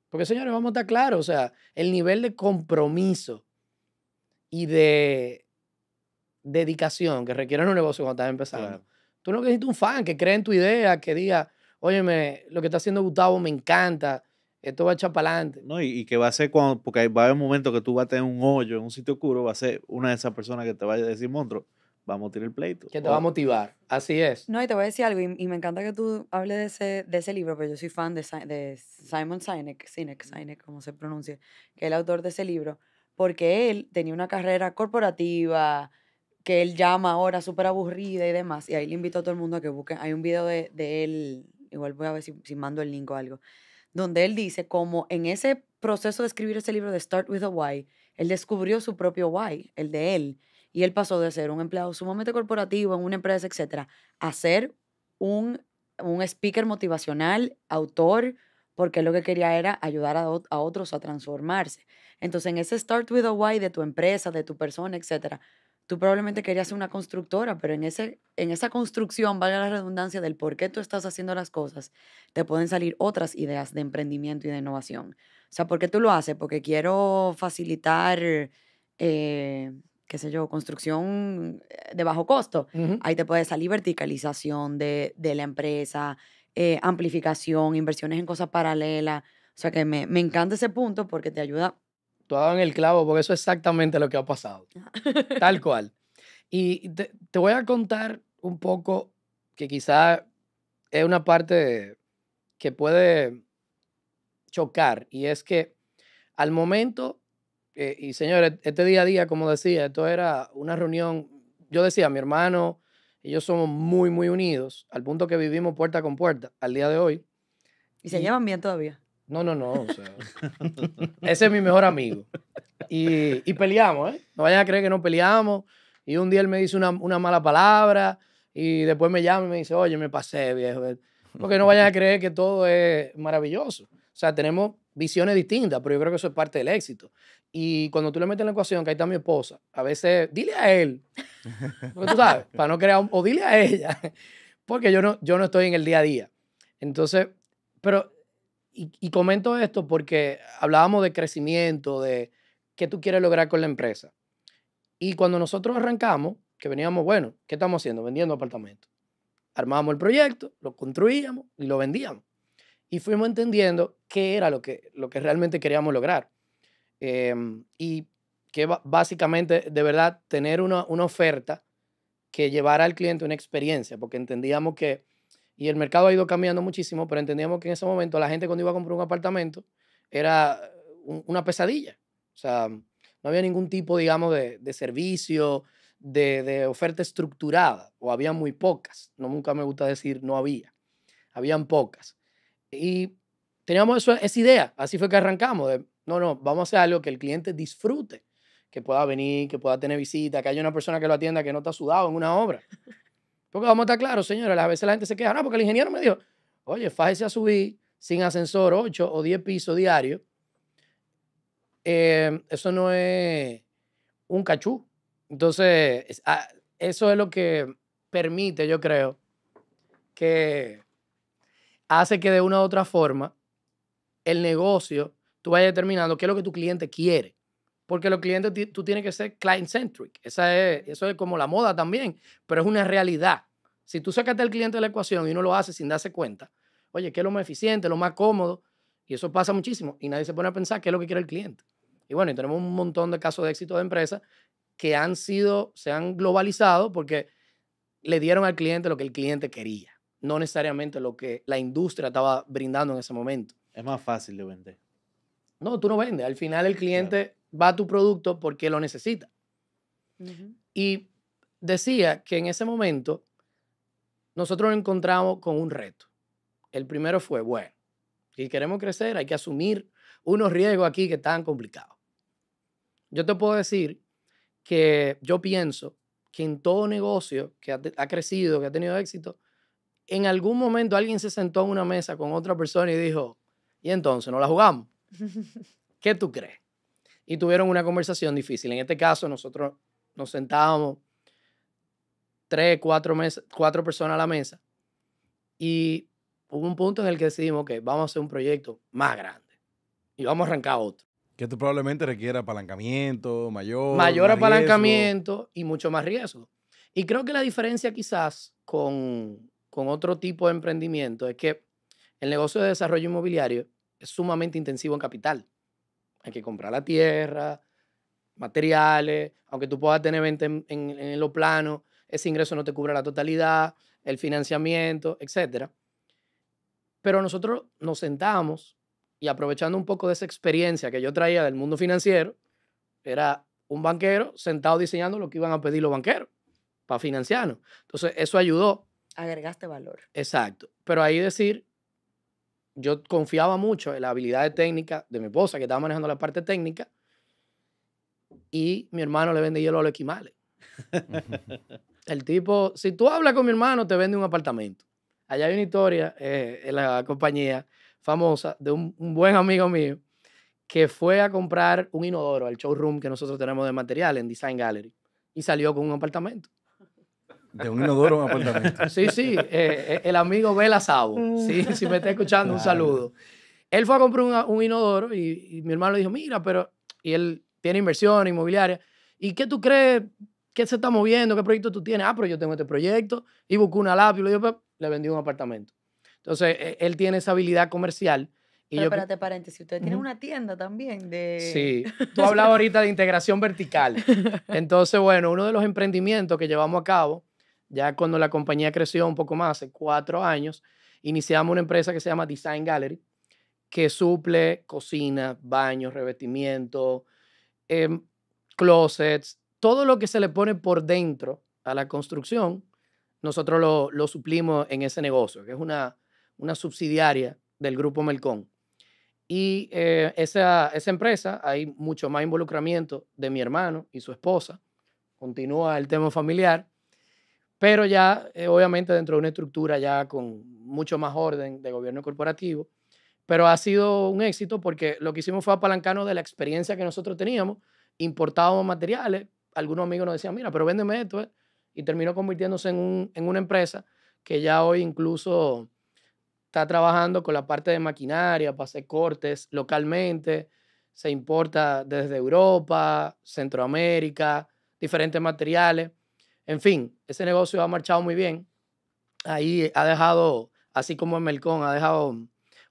Porque señores, vamos a estar claros, o sea, el nivel de compromiso y de dedicación que requiere un negocio cuando estás empezando. Tú no necesitas un fan que cree en tu idea, que diga, óyeme, lo que está haciendo Gustavo me encanta, esto va a echar para adelante. No, y, que va a ser cuando, porque va a haber un momento que tú vas a tener un hoyo en un sitio oscuro, va a ser una de esas personas que te vaya a decir, monstruo, vamos a tirar el pleito. Que te va a motivar, así es. No, y te voy a decir algo, y, me encanta que tú hables de ese, de ese libro, pero yo soy fan de, de Simon Sinek, Sinek, Sinek, como se pronuncia, que es el autor de ese libro, porque él tenía una carrera corporativa, que él llama ahora súper aburrida y demás. Y ahí le invito a todo el mundo a que busquen. Hay un video de, él, igual voy a ver si, mando el link o algo, donde él dice como en ese proceso de escribir ese libro de Start with a Why, él descubrió su propio why, el de él. Y él pasó de ser un empleado sumamente corporativo en una empresa, etcétera, a ser un, un speaker motivacional, autor, porque lo que quería era ayudar a, a, otros a transformarse. Entonces, en ese start with a why de tu empresa, de tu persona, etcétera, tú probablemente querías ser una constructora, pero en, ese, en esa construcción, valga la redundancia del por qué tú estás haciendo las cosas, te pueden salir otras ideas de emprendimiento y de innovación. O sea, ¿por qué tú lo haces? Porque quiero facilitar, eh, qué sé yo, construcción eh, de bajo costo. Ahí te puede salir verticalización de, la empresa, eh, amplificación, inversiones en cosas paralelas. O sea, que me, me encanta ese punto porque te ayuda en el clavo, porque eso es exactamente lo que ha pasado. Ah. Tal cual. Y te, voy a contar un poco que quizá es una parte que puede chocar, y es que al momento, eh, y señores, este día a día, como decía, esto era una reunión, yo decía, mi hermano y yo somos muy, muy unidos, al punto que vivimos puerta con puerta al día de hoy. y se llevan bien todavía? No, no, no. ese es mi mejor amigo. Y, peleamos, ¿eh? No vayan a creer que no peleamos. Y un día él me dice una, mala palabra y después me llama y me dice, oye, me pasé, viejo. Porque no vayan a creer que todo es maravilloso. O sea, tenemos visiones distintas, pero yo creo que eso es parte del éxito. Y cuando tú le metes en la ecuación, que ahí está mi esposa, a veces, dile a él, porque tú sabes, para no crear, un, o dile a ella, porque yo no, yo no estoy en el día a día. Entonces, pero y, comento esto porque hablábamos de crecimiento, de qué tú quieres lograr con la empresa. Y cuando nosotros arrancamos, que veníamos, bueno, ¿qué estamos haciendo? Vendiendo apartamentos. Armábamos el proyecto, lo construíamos y lo vendíamos. Y fuimos entendiendo qué era lo que, lo que realmente queríamos lograr. Em, y que básicamente, de verdad, tener una oferta que llevara al cliente una experiencia, porque entendíamos que y el mercado ha ido cambiando muchísimo, pero entendíamos que en ese momento la gente cuando iba a comprar un apartamento era una pesadilla. O sea, no había ningún tipo, digamos, de, de servicio, de, oferta estructurada, o había muy pocas. No, nunca me gusta decir no había. Habían pocas. Y teníamos esa idea. Así fue que arrancamos. De, no, no, vamos a hacer algo que el cliente disfrute, que pueda venir, que pueda tener visita, que haya una persona que lo atienda que no está sudado en una obra. Porque vamos a estar claros, señores, a veces la gente se queja, no, porque el ingeniero me dijo, oye, fájese a subir sin ascensor 8 o 10 pisos diarios. Eh, eso no es un cachú. Entonces, ah, eso es lo que permite, yo creo, que hace que de una u otra forma el negocio tú vayas determinando qué es lo que tu cliente quiere porque los clientes, tú tienes que ser client-centric. es, eso es como la moda también, pero es una realidad. Si tú sacaste al cliente de la ecuación y uno lo hace sin darse cuenta, oye, ¿qué es lo más eficiente, lo más cómodo? Y eso pasa muchísimo y nadie se pone a pensar qué es lo que quiere el cliente. Y bueno, y tenemos un montón de casos de éxito de empresas que han sido, se han globalizado porque le dieron al cliente lo que el cliente quería, no necesariamente lo que la industria estaba brindando en ese momento. Es más fácil de vender. No, tú no vendes. Al final el cliente, va tu producto porque lo necesita. Y decía que en ese momento nosotros nos encontramos con un reto. El primero fue, bueno, si queremos crecer hay que asumir unos riesgos aquí que están complicados. Yo te puedo decir que yo pienso que en todo negocio que ha, ha crecido, que ha tenido éxito, en algún momento alguien se sentó en una mesa con otra persona y dijo, y entonces, ¿no la jugamos? ¿Qué tú crees? y tuvieron una conversación difícil. En este caso, nosotros nos sentábamos tres, cuatro, cuatro personas a la mesa y hubo un punto en el que decidimos que vamos a hacer un proyecto más grande y vamos a arrancar otro. Que esto probablemente requiera apalancamiento, mayor. Mayor apalancamiento y mucho más riesgo. Y creo que la diferencia quizás con, con otro tipo de emprendimiento es que el negocio de desarrollo inmobiliario es sumamente intensivo en capital hay que comprar la tierra, materiales, aunque tú puedas tener 20 en, en lo plano, ese ingreso no te cubre la totalidad, el financiamiento, etc. Pero nosotros nos sentamos y aprovechando un poco de esa experiencia que yo traía del mundo financiero, era un banquero sentado diseñando lo que iban a pedir los banqueros para financiarnos. Entonces, eso ayudó. Agregaste valor. Exacto. Pero ahí decir, yo confiaba mucho en la habilidad técnica de mi esposa, que estaba manejando la parte técnica, y mi hermano le vende hielo a los esquimales. el tipo, si tú hablas con mi hermano, te vende un apartamento. Allá hay una historia eh, en la compañía famosa de un, un, buen amigo mío que fue a comprar un inodoro al showroom que nosotros tenemos de material en Design Gallery y salió con un apartamento. De un inodoro a un apartamento. Sí, sí, eh, eh, el amigo Vela Sabo. Mm. Sí, si me está escuchando, un saludo. Él fue a comprar un, inodoro y, mi hermano le dijo, mira, pero... Y él tiene inversión inmobiliaria. ¿Y qué tú crees? ¿Qué se está moviendo? ¿Qué proyecto tú tienes? Ah, pero yo tengo este proyecto. Y buscó una lápiz. Le, pues, le vendí un apartamento. Entonces, eh, él tiene esa habilidad comercial. Y pero yo... espérate, paréntesis. Usted tiene una tienda también de... Sí. Tú hablabas ahorita de integración vertical. Entonces, bueno, uno de los emprendimientos que llevamos a cabo ya cuando la compañía creció un poco más, hace cuatro años, iniciamos una empresa que se llama Design Gallery, que suple cocina, baños, revestimiento, em, closets, todo lo que se le pone por dentro a la construcción, nosotros lo, suplimos en ese negocio, que es una, una subsidiaria del grupo Melcon. Y eh, esa, esa empresa, hay mucho más involucramiento de mi hermano y su esposa. Continúa el tema familiar pero ya eh, obviamente dentro de una estructura ya con mucho más orden de gobierno corporativo. Pero ha sido un éxito porque lo que hicimos fue apalancarnos de la experiencia que nosotros teníamos, importábamos materiales, algunos amigos nos decían, mira, pero véndeme esto, eh", y terminó convirtiéndose en, en una empresa que ya hoy incluso está trabajando con la parte de maquinaria para hacer cortes localmente, se importa desde Europa, Centroamérica, diferentes materiales. En fin, ese negocio ha marchado muy bien. Ahí ha dejado, así como en Melcón, ha dejado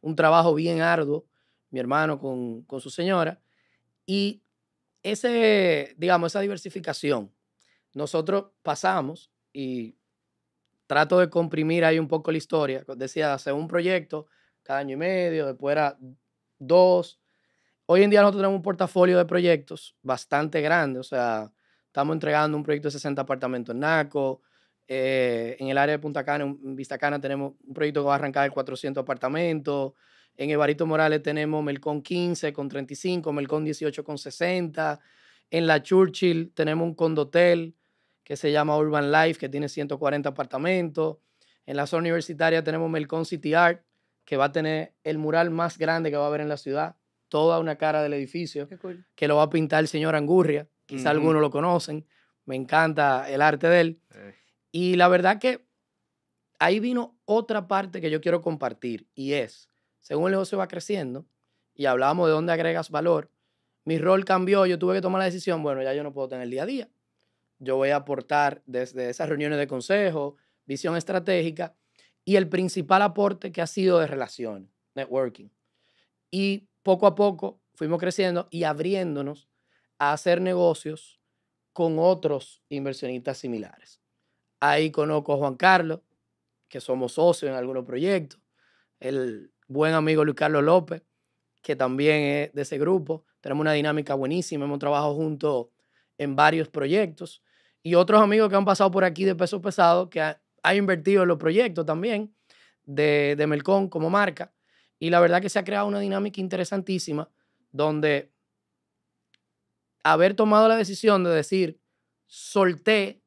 un trabajo bien arduo, mi hermano con, su señora. Y ese, digamos, esa diversificación, nosotros pasamos y trato de comprimir ahí un poco la historia. Decía, hace un proyecto cada año y medio, después era dos. Hoy en día nosotros tenemos un portafolio de proyectos bastante grande, o sea, Estamos entregando un proyecto de 60 apartamentos en Naco. Eh, en el área de Punta Cana, en Vista Cana, tenemos un proyecto que va a arrancar de 400 apartamentos. En Evarito Morales tenemos Melcon 15 con 35, Melcon 18 con 60. En la Churchill tenemos un condotel que se llama Urban Life, que tiene 140 apartamentos. En la zona universitaria tenemos Melcon City Art, que va a tener el mural más grande que va a haber en la ciudad, toda una cara del edificio, que lo va a pintar el señor Angurria. Quizá algunos lo conocen. Me encanta el arte de él. Eh. Y la verdad que ahí vino otra parte que yo quiero compartir y es, según el negocio va creciendo y hablábamos de dónde agregas valor, mi rol cambió, yo tuve que tomar la decisión, bueno, ya yo no puedo tener el día a día. Yo voy a aportar desde esas reuniones de consejo, visión estratégica y el principal aporte que ha sido de relación, networking. Y poco a poco fuimos creciendo y abriéndonos a hacer negocios con otros inversionistas similares. Ahí conozco a Juan Carlos, que somos socios en algunos proyectos, el buen amigo Luis Carlos López, que también es de ese grupo. Tenemos una dinámica buenísima, hemos trabajado juntos en varios proyectos y otros amigos que han pasado por aquí de peso pesado, que han invertido en los proyectos también de, de Melcon como marca. Y la verdad que se ha creado una dinámica interesantísima donde haber tomado la decisión de decir, solté,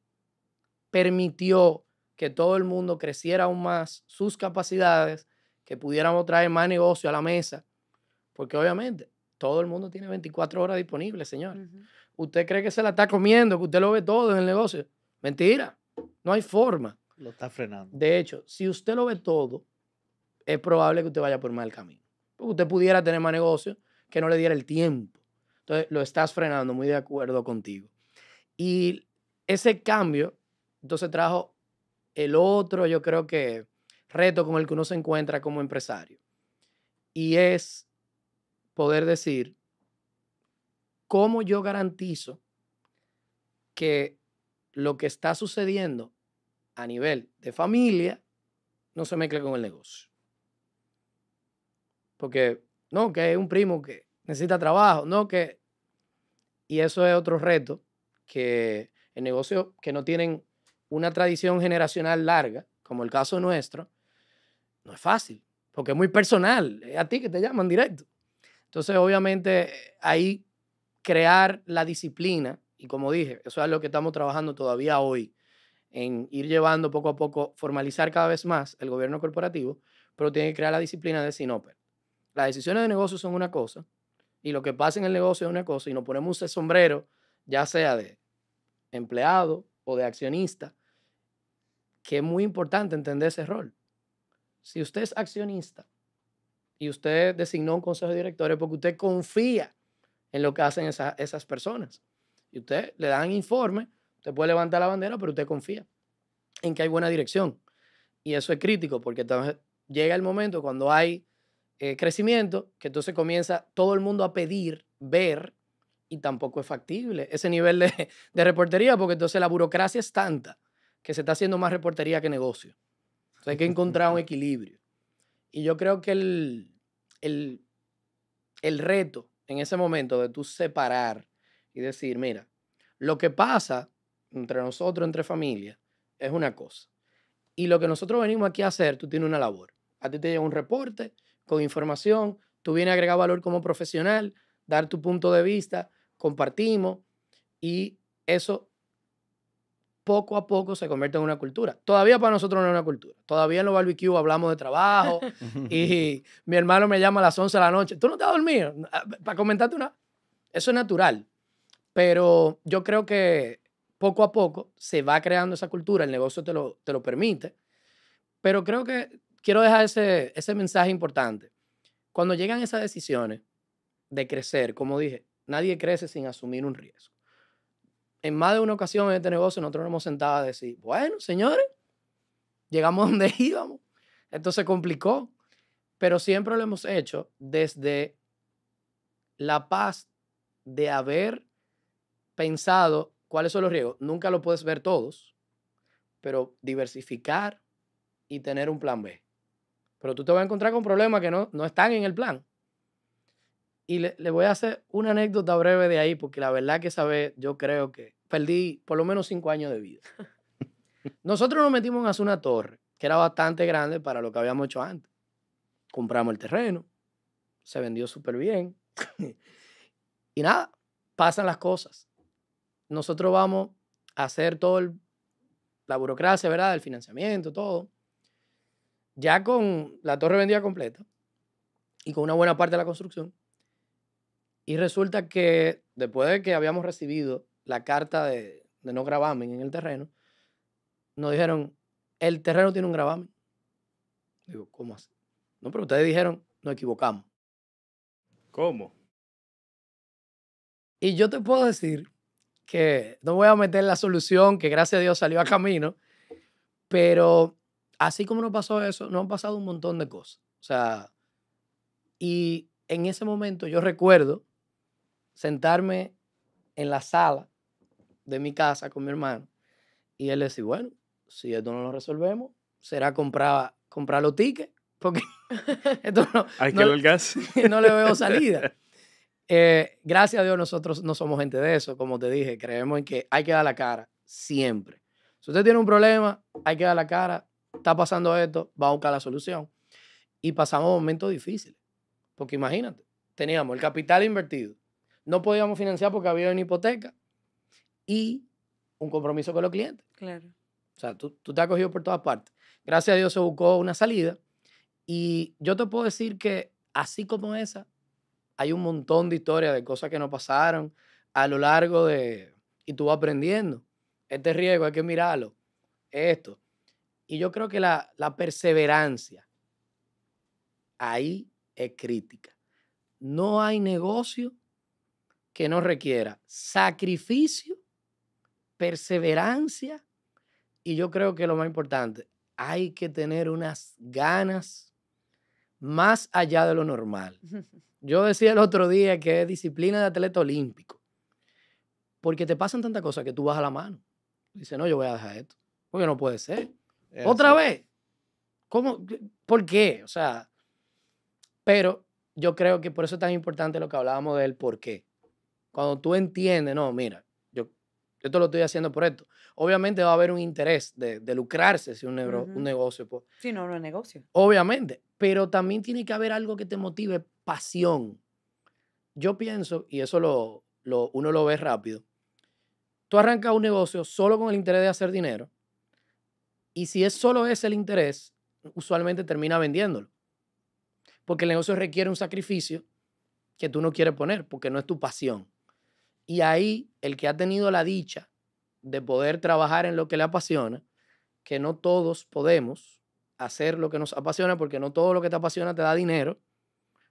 permitió que todo el mundo creciera aún más sus capacidades, que pudiéramos traer más negocio a la mesa, porque obviamente todo el mundo tiene 24 horas disponibles, señor. Usted cree que se la está comiendo, que usted lo ve todo en el negocio. Mentira, no hay forma. Lo está frenando. De hecho, si usted lo ve todo, es probable que usted vaya por mal camino. Porque usted pudiera tener más negocio que no le diera el tiempo entonces, lo estás frenando, muy de acuerdo contigo. Y ese cambio, entonces trajo el otro, yo creo que, reto con el que uno se encuentra como empresario. Y es poder decir, ¿cómo yo garantizo que lo que está sucediendo a nivel de familia no se mezcle con el negocio? Porque, no, que hay un primo que necesita trabajo, ¿no? Que, y eso es otro reto, que el negocio que no tienen una tradición generacional larga, como el caso nuestro, no es fácil, porque es muy personal, es a ti que te llaman directo. Entonces, obviamente, ahí crear la disciplina, y como dije, eso es lo que estamos trabajando todavía hoy, en ir llevando poco a poco, formalizar cada vez más el gobierno corporativo, pero tiene que crear la disciplina de Sinoper. Las decisiones de negocio son una cosa, y lo que pasa en el negocio es una cosa y nos ponemos ese sombrero, ya sea de empleado o de accionista, que es muy importante entender ese rol. Si usted es accionista y usted designó un consejo de directores porque usted confía en lo que hacen esas personas. Y usted le dan informe, usted puede levantar la bandera, pero usted confía en que hay buena dirección. Y eso es crítico porque llega el momento cuando hay eh, crecimiento, que entonces comienza todo el mundo a pedir, ver, y tampoco es factible ese nivel de, de reportería, porque entonces la burocracia es tanta que se está haciendo más reportería que negocio. hay que encontrar un equilibrio. Y yo creo que el, el, reto en ese momento de tú separar y decir, mira, lo que pasa entre nosotros, entre familias es una cosa. Y lo que nosotros venimos aquí a hacer, tú tienes una labor. A ti te llega un reporte con información, tú vienes a agregar valor como profesional, dar tu punto de vista, compartimos y eso poco a poco se convierte en una cultura. Todavía para nosotros no es una cultura. Todavía en los barbecue hablamos de trabajo y mi hermano me llama a las 11 de la noche. ¿Tú no te has dormido? Ah, para comentarte una... Eso es natural. Pero yo creo que poco a poco se va creando esa cultura, el negocio te te lo permite. Pero creo que quiero dejar ese, ese mensaje importante. Cuando llegan esas decisiones de crecer, como dije, nadie crece sin asumir un riesgo. En más de una ocasión en este negocio nosotros nos hemos sentado a decir, bueno, señores, llegamos donde íbamos. Esto se complicó. Pero siempre lo hemos hecho desde la paz de haber pensado cuáles son los riesgos. Nunca lo puedes ver todos, pero diversificar y tener un plan B. Pero tú te vas a encontrar con problemas que no, no están en el plan. Y le, voy a hacer una anécdota breve de ahí, porque la verdad que esa yo creo que perdí por lo menos cinco años de vida. Nosotros nos metimos en una torre, que era bastante grande para lo que habíamos hecho antes. Compramos el terreno, se vendió súper bien. y nada, pasan las cosas. Nosotros vamos a hacer todo la burocracia, ¿verdad? El financiamiento, todo ya con la torre vendida completa y con una buena parte de la construcción. Y resulta que después de que habíamos recibido la carta de, no gravamen en el terreno, nos dijeron, el terreno tiene un gravamen. Digo, ¿cómo así? No, pero ustedes dijeron, nos equivocamos. ¿Cómo? Y yo te puedo decir que no voy a meter la solución, que gracias a Dios salió a camino, pero así como nos pasó eso, nos han pasado un montón de cosas. O sea, y en ese momento yo recuerdo sentarme en la sala de mi casa con mi hermano y él decía, bueno, si esto no lo resolvemos, será comprar, comprar los tickets, porque esto no, Hay gas que no le veo salida. Eh, gracias a Dios nosotros no somos gente de eso, como te dije, creemos en que hay que dar la cara siempre. Si usted tiene un problema, hay que dar la cara está pasando esto, va a buscar la solución. Y pasamos momentos difíciles, porque imagínate, teníamos el capital invertido, no podíamos financiar porque había una hipoteca y un compromiso con los clientes. Claro. O sea, tú, te has cogido por todas partes. Gracias a Dios se buscó una salida y yo te puedo decir que así como esa, hay un montón de historias de cosas que no pasaron a lo largo de... Y tú vas aprendiendo. Este riesgo hay que mirarlo. Esto. Y yo creo que la, perseverancia ahí es crítica. No hay negocio que no requiera sacrificio, perseverancia y yo creo que lo más importante, hay que tener unas ganas más allá de lo normal. Yo decía el otro día que es disciplina de atleta olímpico, porque te pasan tantas cosas que tú vas a la mano. dice no, yo voy a dejar esto, porque no puede ser. ¿Otra vez? ¿Por qué? O sea, pero yo creo que por eso es tan importante lo que hablábamos del por qué. Cuando tú entiendes, no, mira, yo, te lo estoy haciendo por esto. Obviamente va a haber un interés de, lucrarse si un, un negocio. Si pues. sí, no, no es negocio. Obviamente, pero también tiene que haber algo que te motive, pasión. Yo pienso, y eso lo, lo uno lo ve rápido, tú arrancas un negocio solo con el interés de hacer dinero y si es solo es el interés, usualmente termina vendiéndolo. Porque el negocio requiere un sacrificio que tú no quieres poner, porque no es tu pasión. Y ahí el que ha tenido la dicha de poder trabajar en lo que le apasiona, que no todos podemos hacer lo que nos apasiona, porque no todo lo que te apasiona te da dinero.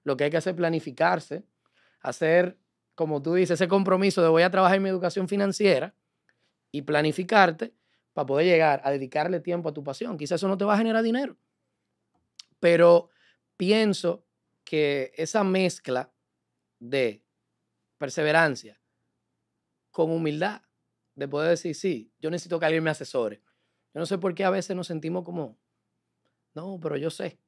Lo que hay que hacer es planificarse, hacer, como tú dices, ese compromiso de voy a trabajar en mi educación financiera y planificarte para poder llegar a dedicarle tiempo a tu pasión. Quizás eso no te va a generar dinero, pero pienso que esa mezcla de perseverancia con humildad, de poder decir, sí, yo necesito que alguien me asesore. Yo no sé por qué a veces nos sentimos como, no, pero yo sé.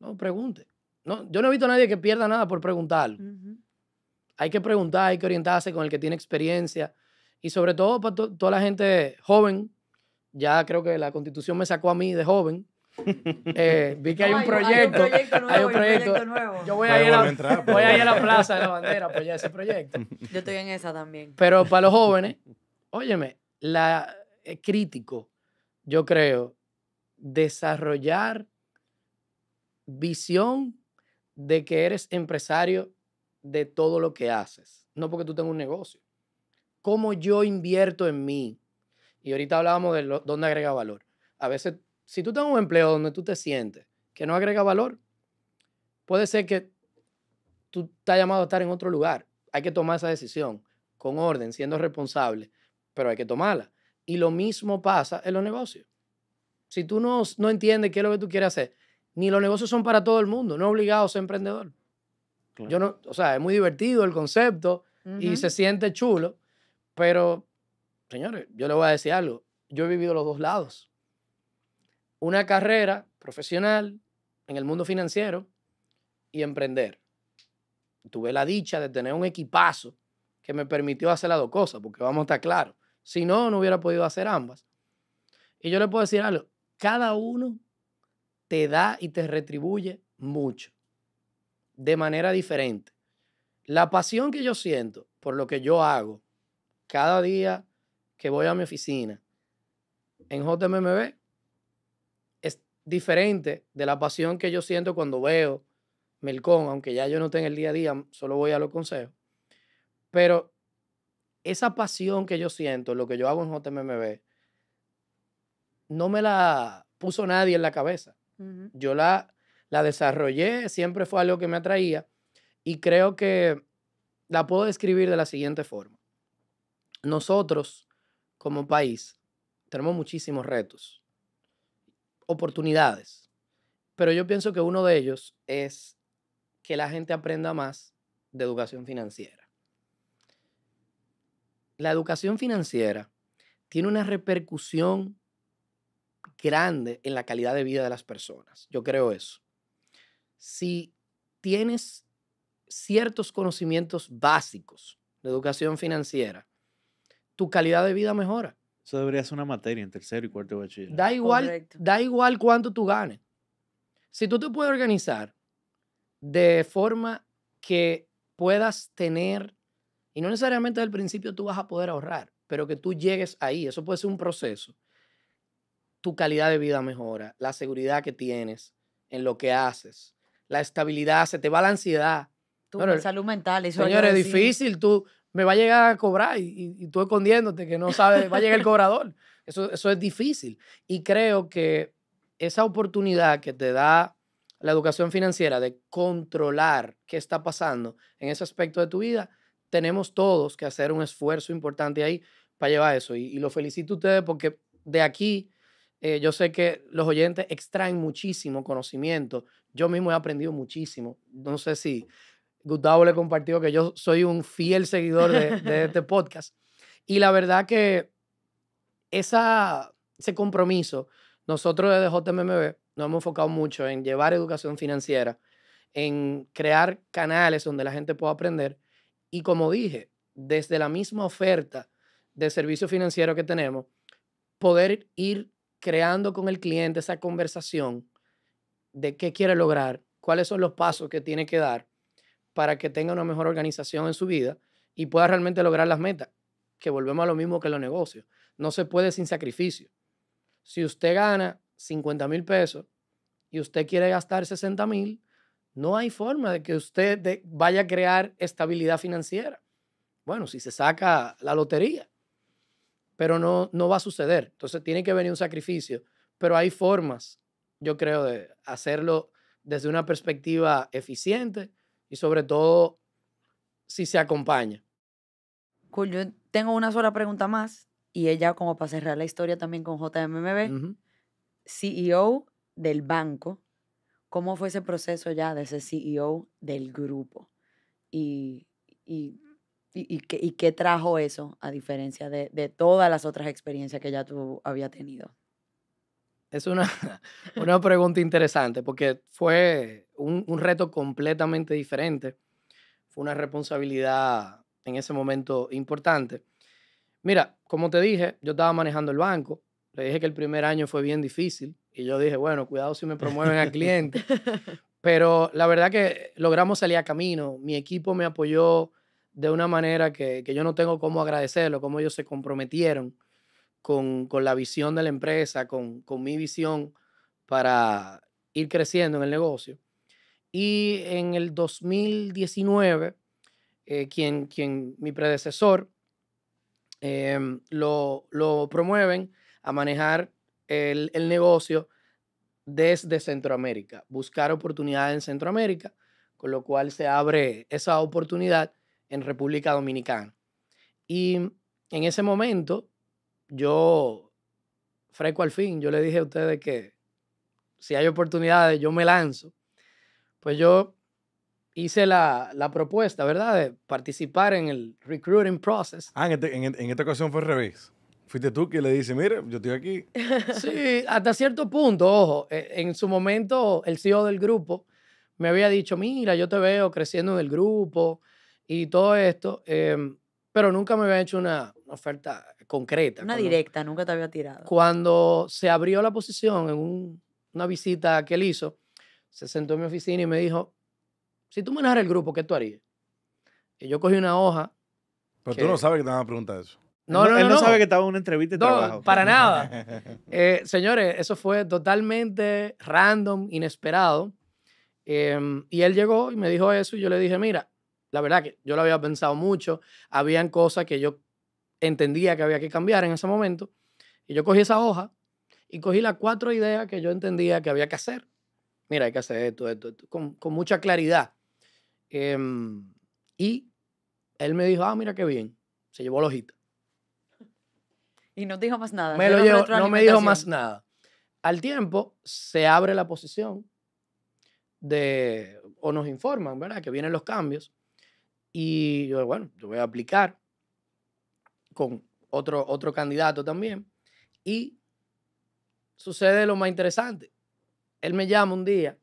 No, pregunte. No, yo no he visto a nadie que pierda nada por preguntar. Hay que preguntar, hay que orientarse con el que tiene experiencia. Y sobre todo para toda la gente joven ya creo que la constitución me sacó a mí de joven. Eh, vi que hay, un proyecto, hay un proyecto, nuevo, Yo voy, a ir a, ir a la plaza de la bandera pues ese proyecto. Yo estoy en esa también. Pero para los jóvenes, óyeme, la, es crítico, yo creo, desarrollar visión de que eres empresario de todo lo que haces, no porque tú tengas un negocio. ¿Cómo yo invierto en mí? Y ahorita hablábamos de dónde agrega valor. A veces, si tú tienes un empleo donde tú te sientes que no agrega valor, puede ser que tú estás llamado a estar en otro lugar. Hay que tomar esa decisión con orden, siendo responsable, pero hay que tomarla. Y lo mismo pasa en los negocios. Si tú no, no entiendes qué es lo que tú quieres hacer, ni los negocios son para todo el mundo, no obligados a ser emprendedor. Yo no, o sea, es muy divertido el concepto y se siente chulo, pero Señores, yo les voy a decir algo. Yo he vivido los dos lados. Una carrera profesional en el mundo financiero y emprender. Tuve la dicha de tener un equipazo que me permitió hacer las dos cosas, porque vamos a estar claros. Si no, no hubiera podido hacer ambas. Y yo le puedo decir algo, cada uno te da y te retribuye mucho, de manera diferente. La pasión que yo siento por lo que yo hago, cada día que voy a mi oficina en JMMB es diferente de la pasión que yo siento cuando veo Melcón, aunque ya yo no esté en el día a día, solo voy a los consejos. Pero esa pasión que yo siento, lo que yo hago en JMMB, no me la puso nadie en la cabeza. Yo la, la desarrollé, siempre fue algo que me atraía y creo que la puedo describir de la siguiente forma. Nosotros como país tenemos muchísimos retos, oportunidades, pero yo pienso que uno de ellos es que la gente aprenda más de educación financiera. La educación financiera tiene una repercusión grande en la calidad de vida de las personas. Yo creo eso. Si tienes ciertos conocimientos básicos de educación financiera, tu calidad de vida mejora. Eso debería ser una materia en tercero y cuarto bachillerato. Da igual, da igual cuánto tú ganes. Si tú te puedes organizar de forma que puedas tener, y no necesariamente al principio tú vas a poder ahorrar, pero que tú llegues ahí, eso puede ser un proceso, tu calidad de vida mejora, la seguridad que tienes en lo que haces, la estabilidad, se te va la ansiedad. Tu salud mental. Eso es difícil. Tú, me va a llegar a cobrar y, tú escondiéndote que no sabes, va a llegar el cobrador. Eso, eso es difícil. Y creo que esa oportunidad que te da la educación financiera de controlar qué está pasando en ese aspecto de tu vida, tenemos todos que hacer un esfuerzo importante ahí para llevar eso. Y, lo felicito a ustedes porque de aquí eh, yo sé que los oyentes extraen muchísimo conocimiento. Yo mismo he aprendido muchísimo. No sé si Gustavo le compartió que yo soy un fiel seguidor de, este podcast. Y la verdad que esa, ese compromiso, nosotros desde JMMB nos hemos enfocado mucho en llevar educación financiera, en crear canales donde la gente pueda aprender. Y como dije, desde la misma oferta de servicio financiero que tenemos, poder ir creando con el cliente esa conversación de qué quiere lograr, cuáles son los pasos que tiene que dar para que tenga una mejor organización en su vida y pueda realmente lograr las metas, que volvemos a lo mismo que los negocios. No se puede sin sacrificio. Si usted gana 50 mil pesos y usted quiere gastar 60 mil, no hay forma de que usted vaya a crear estabilidad financiera. Bueno, si se saca la lotería, pero no, no va a suceder. Entonces tiene que venir un sacrificio, pero hay formas, yo creo, de hacerlo desde una perspectiva eficiente y sobre todo si se acompaña. yo tengo una sola pregunta más y ella como para cerrar la historia también con JMMB, CEO del banco, ¿cómo fue ese proceso ya de ser CEO del grupo? Y, y, y, qué, trajo eso a diferencia de, de todas las otras experiencias que ya tú había tenido? es una, una pregunta interesante porque fue un, reto completamente diferente. Fue una responsabilidad en ese momento importante. Mira, como te dije, yo estaba manejando el banco. Le dije que el primer año fue bien difícil y yo dije, bueno, cuidado si me promueven al cliente. Pero la verdad que logramos salir a camino. Mi equipo me apoyó de una manera que, que yo no tengo cómo agradecerlo, cómo ellos se comprometieron con, la visión de la empresa, con, mi visión para ir creciendo en el negocio. Y en el 2019, eh, quien, quien, mi predecesor, em, lo, lo, promueven a manejar el, el negocio desde Centroamérica, buscar oportunidades en Centroamérica, con lo cual se abre esa oportunidad en República Dominicana. Y en ese momento yo, freco al fin, yo le dije a ustedes que si hay oportunidades, yo me lanzo. Pues yo hice la, la propuesta, ¿verdad?, de participar en el recruiting process. Ah, en, este, en, e, en esta ocasión fue al revés. Fuiste tú que le dice, mira yo estoy aquí. Sí, hasta cierto punto, ojo. E, en su momento, el CEO del grupo me había dicho, mira, yo te veo creciendo en el grupo y todo esto, em, pero nunca me había hecho una, una oferta concreta. Una directa, nunca te había tirado. Cuando se abrió la posición en una visita que él hizo, se sentó en mi oficina y me dijo, si tú manejaras el grupo, ¿qué tú harías? Y yo cogí una hoja. Pero tú no sabes que te van a preguntar eso. No, no, no, él no, sabe que estaba en una entrevista de no, Para nada. Eh, señores, eso fue totalmente random, inesperado. Em, y él llegó y me dijo eso y yo le dije, mira, la verdad que yo lo había pensado mucho, habían cosas que yo entendía que había que cambiar en ese momento. Y yo cogí esa hoja y cogí las cuatro ideas que yo entendía que había que hacer. Mira, hay que hacer esto, esto, esto con, con, mucha claridad. Em, y él me dijo, ah, mira qué bien. Se llevó la hojita. Y no dijo más nada. Me lo no me dijo más nada. Al tiempo se abre la posición de, o nos informan, ¿verdad? Que vienen los cambios. Y yo, bueno, yo voy a aplicar con otro, otro candidato también. Y sucede lo más interesante. Él me llama un día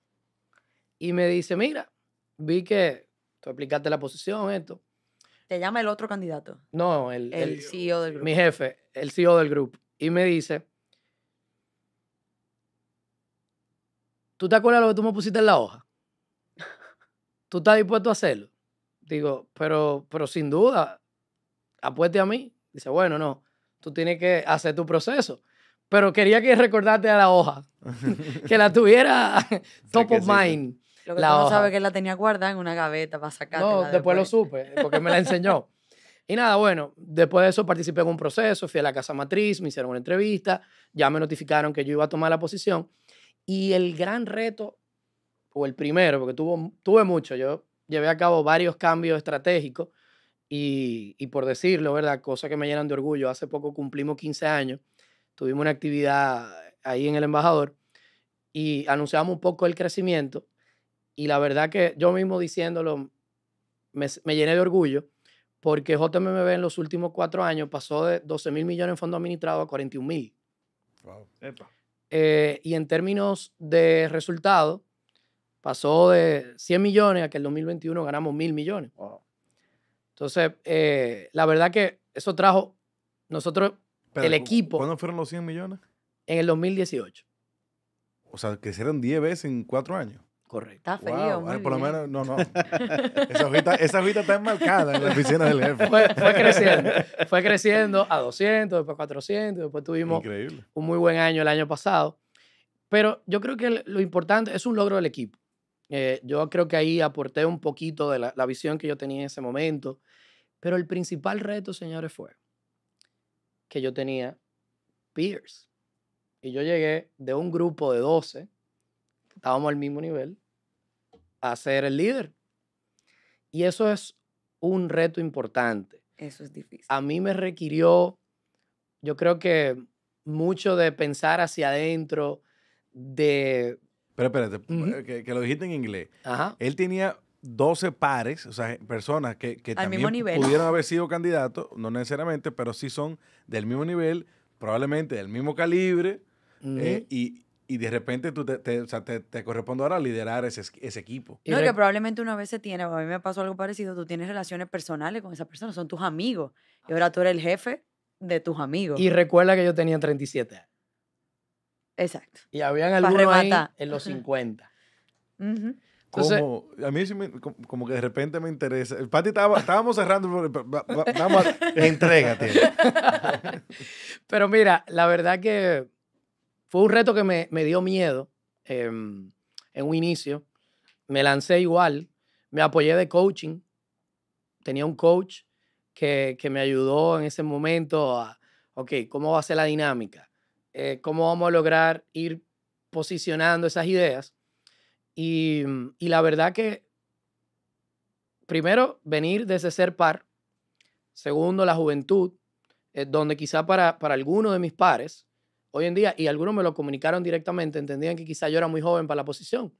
y me dice, mira, vi que tú aplicaste la posición, esto. ¿Te llama el otro candidato? No, el, el, CEO del grupo. Mi jefe, el CEO del grupo. Y me dice, ¿tú te acuerdas lo que tú me pusiste en la hoja? ¿Tú estás dispuesto a hacerlo? Digo, pero, pero sin duda, apueste a mí. Dice, bueno, no, tú tienes que hacer tu proceso. Pero quería que recordarte a la hoja, que la tuviera top of mind. Lo que la no sabes que la tenía guardada en una gaveta para sacarla. No, después, lo supe, porque me la enseñó. Y nada, bueno, después de eso participé en un proceso, fui a la casa matriz, me hicieron una entrevista, ya me notificaron que yo iba a tomar la posición. Y el gran reto, o el primero, porque tuvo, tuve mucho, yo llevé a cabo varios cambios estratégicos y, por decirlo, ¿verdad? Cosas que me llenan de orgullo. Hace poco cumplimos 15 años, tuvimos una actividad ahí en el embajador y anunciamos un poco el crecimiento. Y la verdad que yo mismo diciéndolo, me, me llené de orgullo porque JMMB en los últimos cuatro años pasó de 12 mil millones en fondos administrados a 41 mil. Eh, y en términos de resultados, pasó de 100 millones a que en 2021 ganamos mil millones. Entonces, eh, la verdad que eso trajo nosotros, el equipo. ¿Cuándo fueron los 100 millones? En el 2018. O sea, crecieron 10 veces en 4 años. Correcto. Está feo. por lo menos, no, no. Esa hojita, está enmarcada en la oficina del jefe. Fue, creciendo. Fue creciendo a 200, después a 400, después tuvimos un muy buen año el año pasado. Pero yo creo que lo importante es un logro del equipo. Eh, yo creo que ahí aporté un poquito de la, visión que yo tenía en ese momento. Pero el principal reto, señores, fue que yo tenía peers. Y yo llegué de un grupo de 12, estábamos al mismo nivel, a ser el líder. Y eso es un reto importante. Eso es difícil. A mí me requirió, yo creo que mucho de pensar hacia adentro, de pero espérate, eh, que, lo dijiste en inglés. Él tenía 12 pares, o sea, personas que, que también pudieron haber sido candidatos, no necesariamente, pero sí son del mismo nivel, probablemente del mismo calibre, eh, y, de repente tú te, te, corresponde ahora liderar ese, equipo. No, que probablemente una vez se tiene, a mí me pasó algo parecido, tú tienes relaciones personales con esa persona, son tus amigos, y ahora tú eres el jefe de tus amigos. Y recuerda que yo tenía 37 años. Exacto. Y habían algunos ahí en los 50. como, a mí como que de repente me interesa. El Pati estaba, estábamos cerrando, entrega, entrégate. Pero mira, la verdad que fue un reto que me, dio miedo em, en un inicio. Me lancé igual, me apoyé de coaching. Tenía un coach que, que me ayudó en ese momento a, ok, ¿cómo va a ser la dinámica? Eh, cómo vamos a lograr ir posicionando esas ideas. Y, mm, y la verdad que, primero, venir desde ser par. Segundo, la juventud, eh, donde quizá para, para algunos de mis pares, hoy en día, y algunos me lo comunicaron directamente, entendían que quizá yo era muy joven para la posición.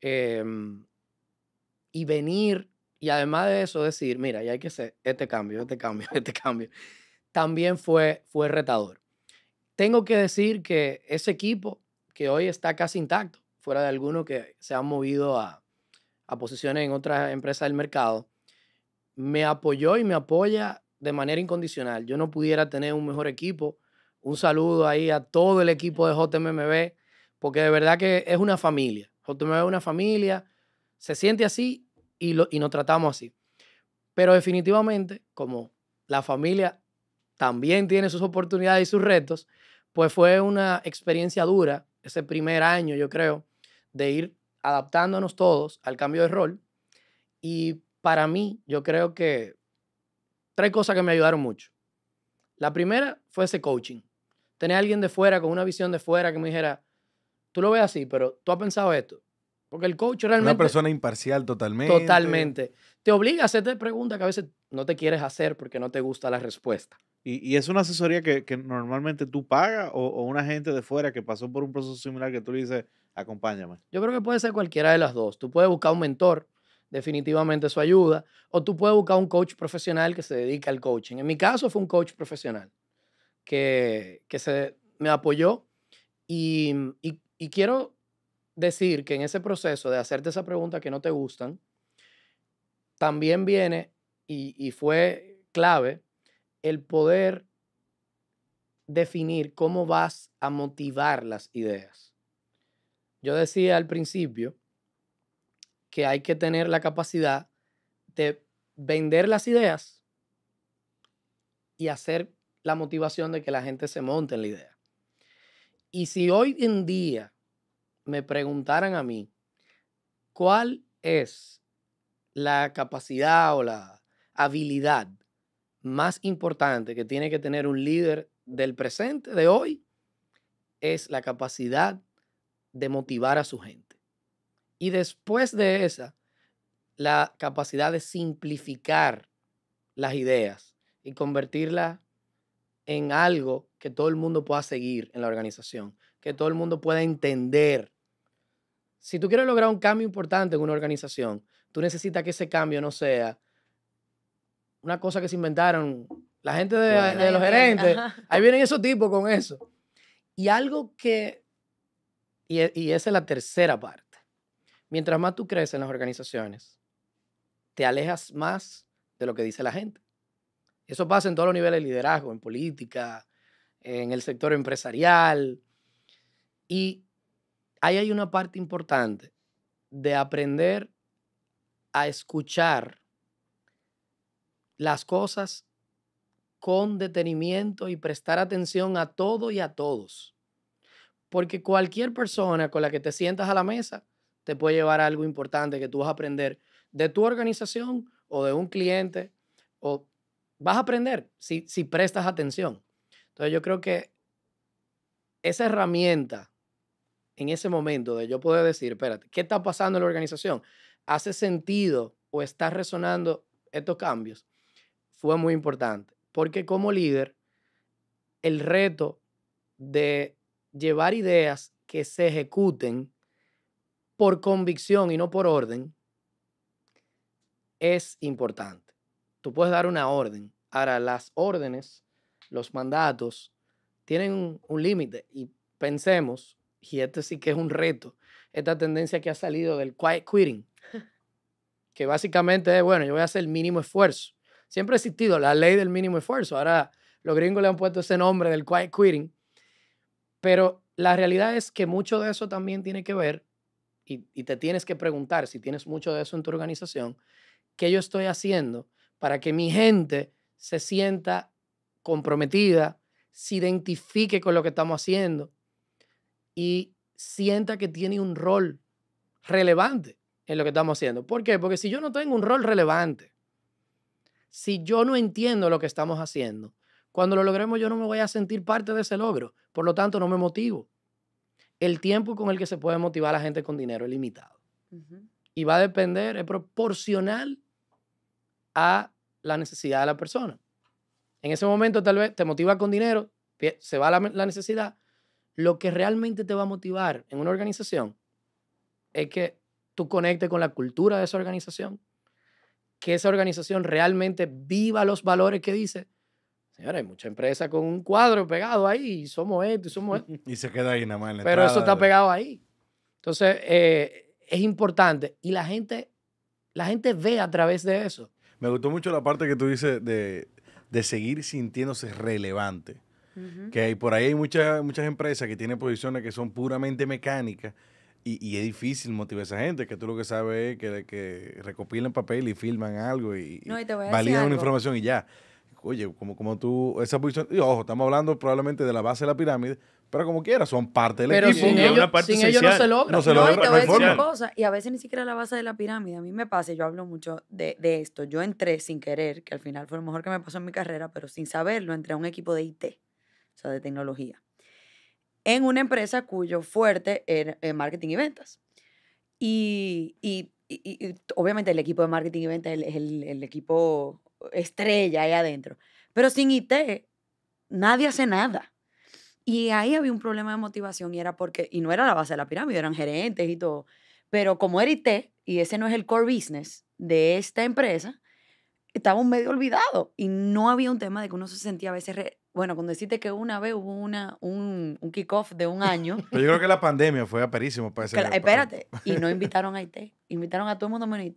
Em, y venir, y además de eso decir, mira, ya hay que hacer este cambio, este cambio, este cambio, también fue, fue retador. Tengo que decir que ese equipo, que hoy está casi intacto, fuera de algunos que se han movido a, a posiciones en otras empresas del mercado, me apoyó y me apoya de manera incondicional. Yo no pudiera tener un mejor equipo. Un saludo ahí a todo el equipo de JMMB, porque de verdad que es una familia. JMMB es una familia, se siente así y, lo, y nos tratamos así. Pero definitivamente, como la familia también tiene sus oportunidades y sus retos, pues fue una experiencia dura ese primer año, yo creo, de ir adaptándonos todos al cambio de rol. Y para mí, yo creo que tres cosas que me ayudaron mucho. La primera fue ese coaching. Tener alguien de fuera, con una visión de fuera, que me dijera, tú lo ves así, pero tú has pensado esto. Porque el coach realmente... Una persona imparcial totalmente. Totalmente. Te obliga a hacerte preguntas que a veces no te quieres hacer porque no te gusta la respuesta. Y, es una asesoría que, normalmente tú pagas o, una gente de fuera que pasó por un proceso similar que tú le dices, acompáñame. Yo creo que puede ser cualquiera de las dos. Tú puedes buscar un mentor, definitivamente su ayuda, o tú puedes buscar un coach profesional que se dedica al coaching. En mi caso fue un coach profesional que, se, me apoyó y, quiero decir que en ese proceso de hacerte esa pregunta que no te gustan, también viene y, y fue clave el poder definir cómo vas a motivar las ideas. Yo decía al principio que hay que tener la capacidad de vender las ideas y hacer la motivación de que la gente se monte en la idea. Y si hoy en día me preguntaran a mí, ¿cuál es la capacidad o la habilidad más importante que tiene que tener un líder del presente, de hoy, es la capacidad de motivar a su gente. Y después de esa, la capacidad de simplificar las ideas y convertirlas en algo que todo el mundo pueda seguir en la organización, que todo el mundo pueda entender. Si tú quieres lograr un cambio importante en una organización, tú necesitas que ese cambio no sea una cosa que se inventaron la gente de, los gerentes. Ahí vienen esos tipos con eso. Y algo que, y, e, y esa es la tercera parte, mientras más tú creces en las organizaciones, te alejas más de lo que dice la gente. Eso pasa en todos los niveles de liderazgo, en política, en el sector empresarial. Y ahí hay una parte importante de aprender a escuchar las cosas con detenimiento y prestar atención a todo y a todos. Porque cualquier persona con la que te sientas a la mesa te puede llevar algo importante que tú vas a aprender de tu organización o de un cliente o vas a aprender si, si prestas atención. Entonces yo creo que esa herramienta en ese momento de yo poder decir, espérate, ¿qué está pasando en la organización? ¿Hace sentido o está resonando estos cambios? fue muy importante, porque como líder, el reto de llevar ideas que se ejecuten por convicción y no por orden es importante. Tú puedes dar una orden. Ahora, las órdenes, los mandatos, tienen un, límite. Y pensemos, y este sí que es un reto, esta tendencia que ha salido del quiet quitting, que básicamente es, bueno, yo voy a hacer el mínimo esfuerzo siempre ha existido la ley del mínimo esfuerzo. Ahora los gringos le han puesto ese nombre del quiet quitting. Pero la realidad es que mucho de eso también tiene que ver, y, te tienes que preguntar si tienes mucho de eso en tu organización, ¿qué yo estoy haciendo para que mi gente se sienta comprometida, se identifique con lo que estamos haciendo y sienta que tiene un rol relevante en lo que estamos haciendo? ¿Por qué? Porque si yo no tengo un rol relevante, si yo no entiendo lo que estamos haciendo, cuando lo logremos yo no me voy a sentir parte de ese logro. Por lo tanto, no me motivo. El tiempo con el que se puede motivar a la gente con dinero es limitado. Y va a depender, es proporcional a la necesidad de la persona. En ese momento tal vez te motiva con dinero, se va la, la necesidad. Lo que realmente te va a motivar en una organización es que tú conectes con la cultura de esa organización, que esa organización realmente viva los valores que dice. Señora, hay mucha empresa con un cuadro pegado ahí, y somos esto y somos esto. y se queda ahí nada más. En la Pero eso está pegado ahí. Entonces, eh, es importante. Y la gente, la gente ve a través de eso. Me gustó mucho la parte que tú dices de, seguir sintiéndose relevante. Que por ahí hay muchas, muchas empresas que tienen posiciones que son puramente mecánicas y, es difícil motivar a esa gente, que tú lo que sabes es que, que recopilan papel y filman algo y, no, validan una información y ya. Oye, como, como tú, esa posición, ojo, estamos hablando probablemente de la base de la pirámide, pero como quieras, son parte del equipo. Sin, sin ellos, no se logra. No y Cosa, y a veces ni siquiera la base de la pirámide. A mí me pasa, yo hablo mucho de, de, esto. Yo entré sin querer, que al final fue lo mejor que me pasó en mi carrera, pero sin saberlo, entré a un equipo de IT, o sea, de tecnología en una empresa cuyo fuerte era en eh, marketing y ventas. Y, y, obviamente el equipo de marketing y ventas es el, el, el, equipo estrella ahí adentro. Pero sin IT, nadie hace nada. Y ahí había un problema de motivación y era porque, y no era la base de la pirámide, eran gerentes y todo. Pero como era IT, y ese no es el core business de esta empresa, un medio olvidado. y no había un tema de que uno se sentía a veces, bueno, cuando deciste que una vez hubo una, un, un kickoff de un año. Pero yo creo que la pandemia fue aperísimo para ese. espérate, y no invitaron a IT. invitaron a todo el mundo a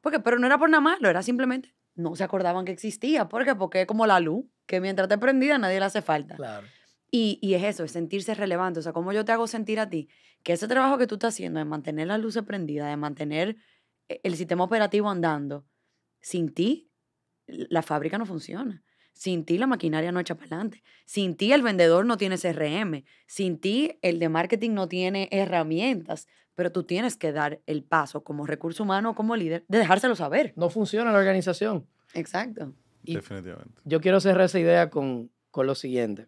Porque, pero no era por nada más. Lo era simplemente no se acordaban que existía. ¿Por qué? Porque es como la luz, que mientras te prendida nadie le hace falta. Claro. Y, y, es eso, es sentirse relevante. O sea, ¿cómo yo te hago sentir a ti que ese trabajo que tú estás haciendo de mantener la luz prendidas, de mantener eh, el sistema operativo andando, sin ti, la fábrica no funciona. Sin ti, la maquinaria no echa para adelante. Sin ti, el vendedor no tiene CRM. Sin ti, el de marketing no tiene herramientas. Pero tú tienes que dar el paso como recurso humano, como líder, de dejárselo saber. No funciona la organización. Exacto. Definitivamente. Yo quiero cerrar esa idea con, lo siguiente.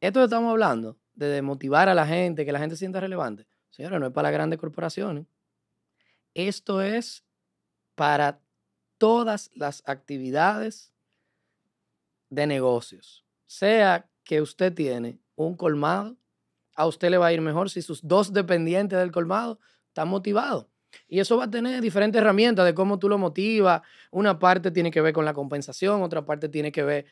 Esto que estamos hablando, de motivar a la gente, que la gente sienta relevante. señora, no es para las grandes corporaciones. Esto es para todas las actividades de negocios. Sea que usted tiene un colmado, a usted le va a ir mejor si sus dos dependientes del colmado están motivados. Y eso va a tener diferentes herramientas de cómo tú lo motivas. Una parte tiene que ver con la compensación, otra parte tiene que ver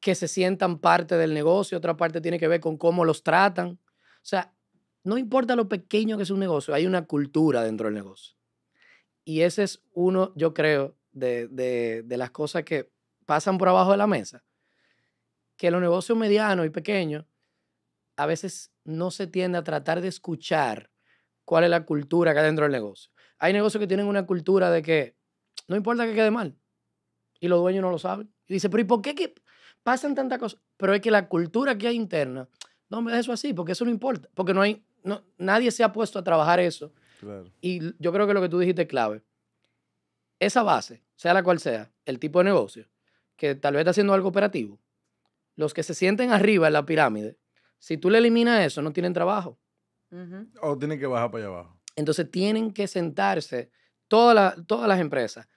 que se sientan parte del negocio, otra parte tiene que ver con cómo los tratan. O sea, no importa lo pequeño que es un negocio, hay una cultura dentro del negocio. Y ese es uno, yo creo, de, las cosas que pasan por abajo de la mesa, que los negocios medianos y pequeños a veces no se tiende a tratar de escuchar cuál es la cultura que hay dentro del negocio. Hay negocios que tienen una cultura de que no importa que quede mal y los dueños no lo saben. Y dice, pero ¿y por qué que pasan tantas cosas? Pero es que la cultura que hay interna, no me eso así, porque eso no importa, porque no hay, nadie se ha puesto a trabajar eso. Y yo creo que lo que tú dijiste es clave esa base, sea la cual sea, el tipo de negocio, que tal vez está haciendo algo operativo, los que se sienten arriba en la pirámide, si tú le eliminas eso, no tienen trabajo. O tienen que bajar para allá abajo. Entonces tienen que sentarse todas todas las empresas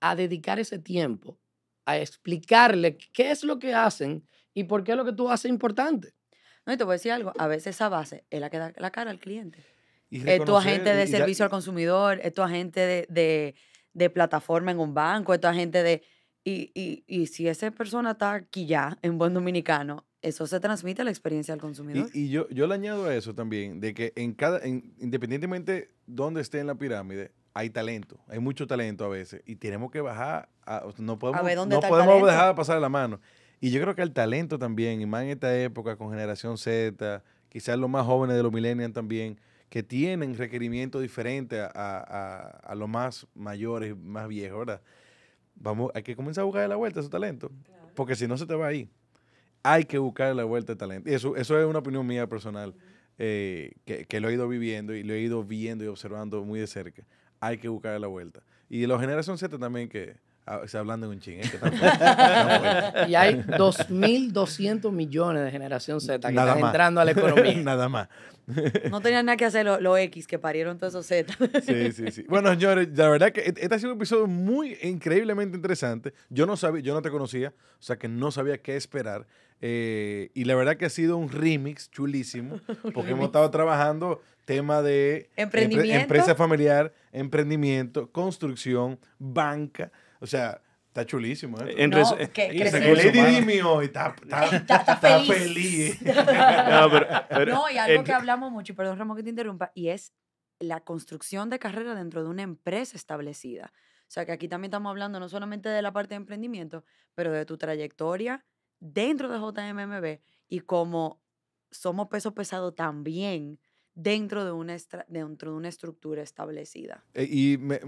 a dedicar ese tiempo a explicarle qué es lo que hacen y por qué lo que tú haces es importante. No, y te voy a decir algo, a veces esa base es la que da la cara al cliente. Es tu agente de servicio al consumidor, es tu agente de, de plataforma en un banco, esta gente de... Y, y, y si esa persona está aquí ya, en buen dominicano, eso se transmite a la experiencia del consumidor. Y, yo, yo le añado a eso también, de que en cada, independientemente dónde esté en la pirámide, hay talento, hay mucho talento a veces, y tenemos que bajar, no podemos, no podemos dejar pasar la mano. Y yo creo que el talento también, y más en esta época con generación Z, quizás los más jóvenes de los millennials también, que tienen requerimientos diferentes a, los más mayores, más viejos, ¿verdad? Vamos, hay que comenzar a buscar la vuelta a su talento, porque si no se te va ahí. Hay que buscar la vuelta de talento. Y eso, eso es una opinión mía personal, eh, que, lo he ido viviendo y lo he ido viendo y observando muy de cerca. Hay que buscar la vuelta. Y de la generación Z también que, Ah, Está hablando un chingue. ¿eh? y hay 2.200 millones de generación Z que están entrando a la economía. nada más. no tenían nada que hacer los lo X que parieron todos esos Z. sí, sí, sí. Bueno, señores, la verdad que este ha sido un episodio muy increíblemente interesante. Yo no sabía, yo no te conocía, o sea que no sabía qué esperar. Eh, y la verdad que ha sido un remix chulísimo, porque hemos estado trabajando tema de emprendimiento. empresa familiar, emprendimiento, construcción, banca. O sea, Está chulísimo. ¿eh? no, que, y mi eh, está, feliz. no, y algo que hablamos mucho, y perdón Ramón que te interrumpa, y es la construcción de carrera dentro de una empresa establecida. O sea, que aquí también estamos hablando no solamente de la parte de emprendimiento, pero de tu trayectoria dentro de JMMB y como somos peso pesado también dentro de una, dentro de una estructura establecida. Eh, y me,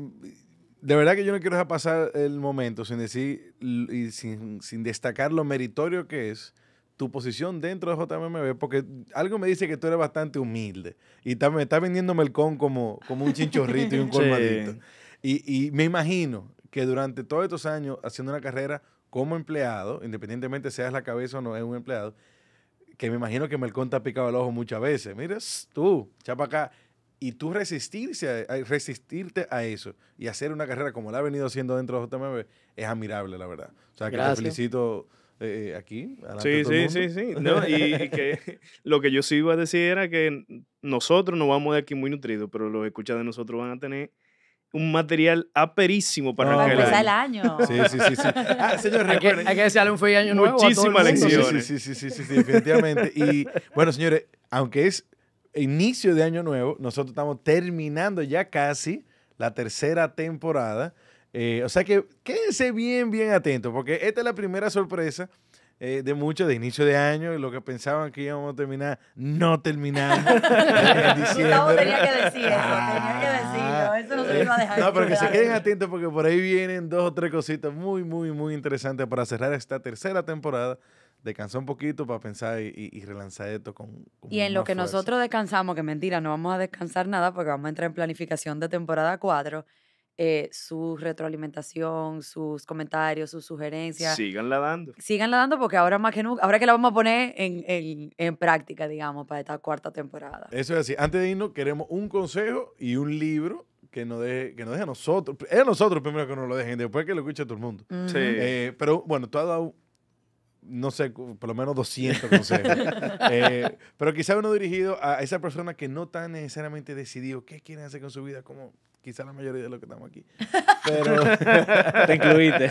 de verdad que yo no quiero dejar pasar el momento sin decir y sin, destacar lo meritorio que es tu posición dentro de JMMB, porque algo me dice que tú eres bastante humilde y está, me estás vendiendo Melcón como, como un chinchorrito y un colmadito. Y, me imagino que durante todos estos años haciendo una carrera como empleado, independientemente seas la cabeza o no es un empleado, que me imagino que Melcón te ha picado el ojo muchas veces. Mira, tú, chapa acá y tú resistirte a eso y hacer una carrera como la ha venido haciendo dentro de JMB es admirable, la verdad. O sea, que te felicito eh, eh, aquí. Sí, sí, sí, sí, no, y, que lo que yo sí iba a decir era que nosotros nos vamos de aquí muy nutridos, pero los escuchas de nosotros van a tener un material aperísimo para, no, empezar pues, el año. Sí, sí, sí. sí. Ah, señor, hay, que, hay que desearle un feliz año nuevo. Muchísimas lecciones. Sí, sí, sí, sí, sí, sí, definitivamente. Y bueno, señores, aunque es inicio de año nuevo, nosotros estamos terminando ya casi la tercera temporada. Eh, o sea que quédense bien, bien atentos, porque esta es la primera sorpresa eh, de muchos de inicio de año. Y lo que pensaban que íbamos a terminar, no terminamos. Eh, no, tenía que decir eso, tenía que ah. decirlo. Eso no se iba a dejar. No, pero que se queden atentos, porque por ahí vienen dos o tres cositas muy, muy, muy interesantes para cerrar esta tercera temporada descansar un poquito para pensar y, relanzar esto con... y en lo que nosotros descansamos, que mentira, no vamos a descansar nada porque vamos a entrar en planificación de temporada 4. Eh, su retroalimentación, sus comentarios, sus sugerencias. Síganla dando. Síganla dando porque ahora más que nunca, ahora que la vamos a poner en, en, práctica, digamos, para esta cuarta temporada. Eso es así. Antes de irnos, queremos un consejo y un libro que nos deje, que deje a nosotros. Es a nosotros primero que nos lo dejen, después que lo escuche todo el mundo. Sí. Eh, pero bueno, tú has dado no sé, por lo menos 200 no sé. Eh, pero quizá uno dirigido a esa persona que no tan necesariamente decidido qué quiere hacer con su vida, como quizá la mayoría de los que estamos aquí. Pero te incluiste.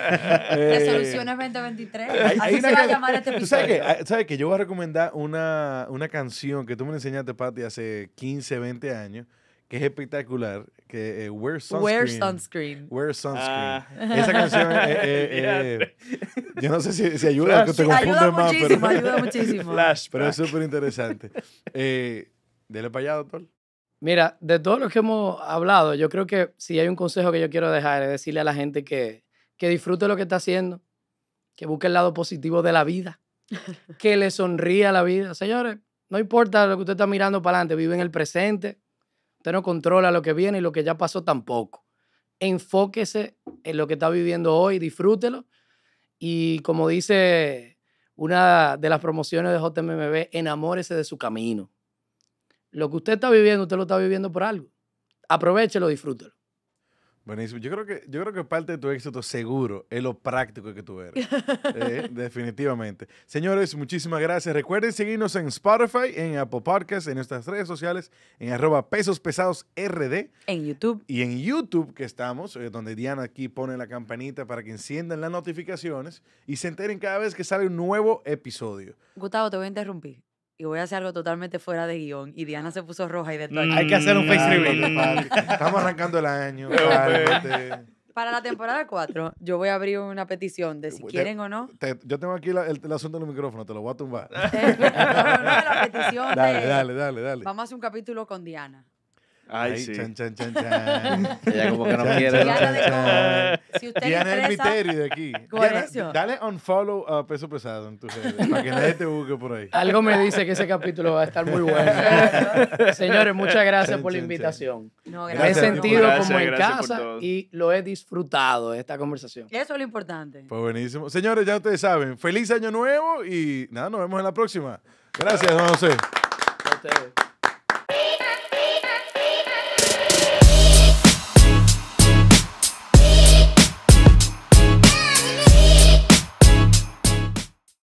Resoluciones eh, 2023. Así se va a llamar este ah, sabes que, yo voy a recomendar una, una canción que tú me enseñaste, Pati, hace 15, 20 años que es espectacular, que eh, Wear Sunscreen. Wear Sunscreen. Wear ah. Sunscreen. Esa canción, eh, eh, yo no sé si, si ayuda, que te confunde más. pero, ayuda muchísimo, Pero es súper interesante. dele para allá, doctor. Mira, de todo lo que hemos hablado, yo creo que si hay un consejo que yo quiero dejar es decirle a la gente que, disfrute lo que está haciendo, que busque el lado positivo de la vida, que le sonríe a la vida. Señores, no importa lo que usted está mirando para adelante, vive en el presente, no controla lo que viene y lo que ya pasó tampoco. Enfóquese en lo que está viviendo hoy, disfrútelo. Y como dice una de las promociones de JMMB, enamórese de su camino. Lo que usted está viviendo, usted lo está viviendo por algo. Aprovechelo, disfrútelo. Buenísimo. Yo creo que, yo creo que parte de tu éxito seguro es lo práctico que tú eres. Eh, definitivamente. Señores, muchísimas gracias. Recuerden seguirnos en Spotify, en Apple Podcasts, en nuestras redes sociales, en arroba pesos pesados RD. En YouTube. Y en YouTube que estamos, eh, donde Diana aquí pone la campanita para que enciendan las notificaciones y se enteren cada vez que sale un nuevo episodio. Gustavo, te voy a interrumpir y voy a hacer algo totalmente fuera de guión. Y Diana se puso roja y de todo. hay que hacer un mm, face reveal. Estamos arrancando el año. Para la temporada 4, yo voy a abrir una petición de si quieren o no. yo tengo aquí el, asunto del micrófono, te lo voy a tumbar. Eh, no, la petición dale, dale, dale, dale. Vamos a hacer un capítulo con Diana. Ay, sí. Chan, chan, chan, chan. Ella como que no quiere. Diana, si el misterio de aquí. dale dale unfollow a Peso Pesado en tus redes para que nadie te busque por ahí. Algo me dice que ese capítulo va a estar muy bueno. Señores, muchas gracias por la invitación. No, gracias. Me he sentido como en casa y lo he disfrutado esta conversación. Eso es lo importante. Pues buenísimo. Señores, ya ustedes saben. Feliz año nuevo y nada, nos vemos en la próxima. Gracias, don José. A ustedes.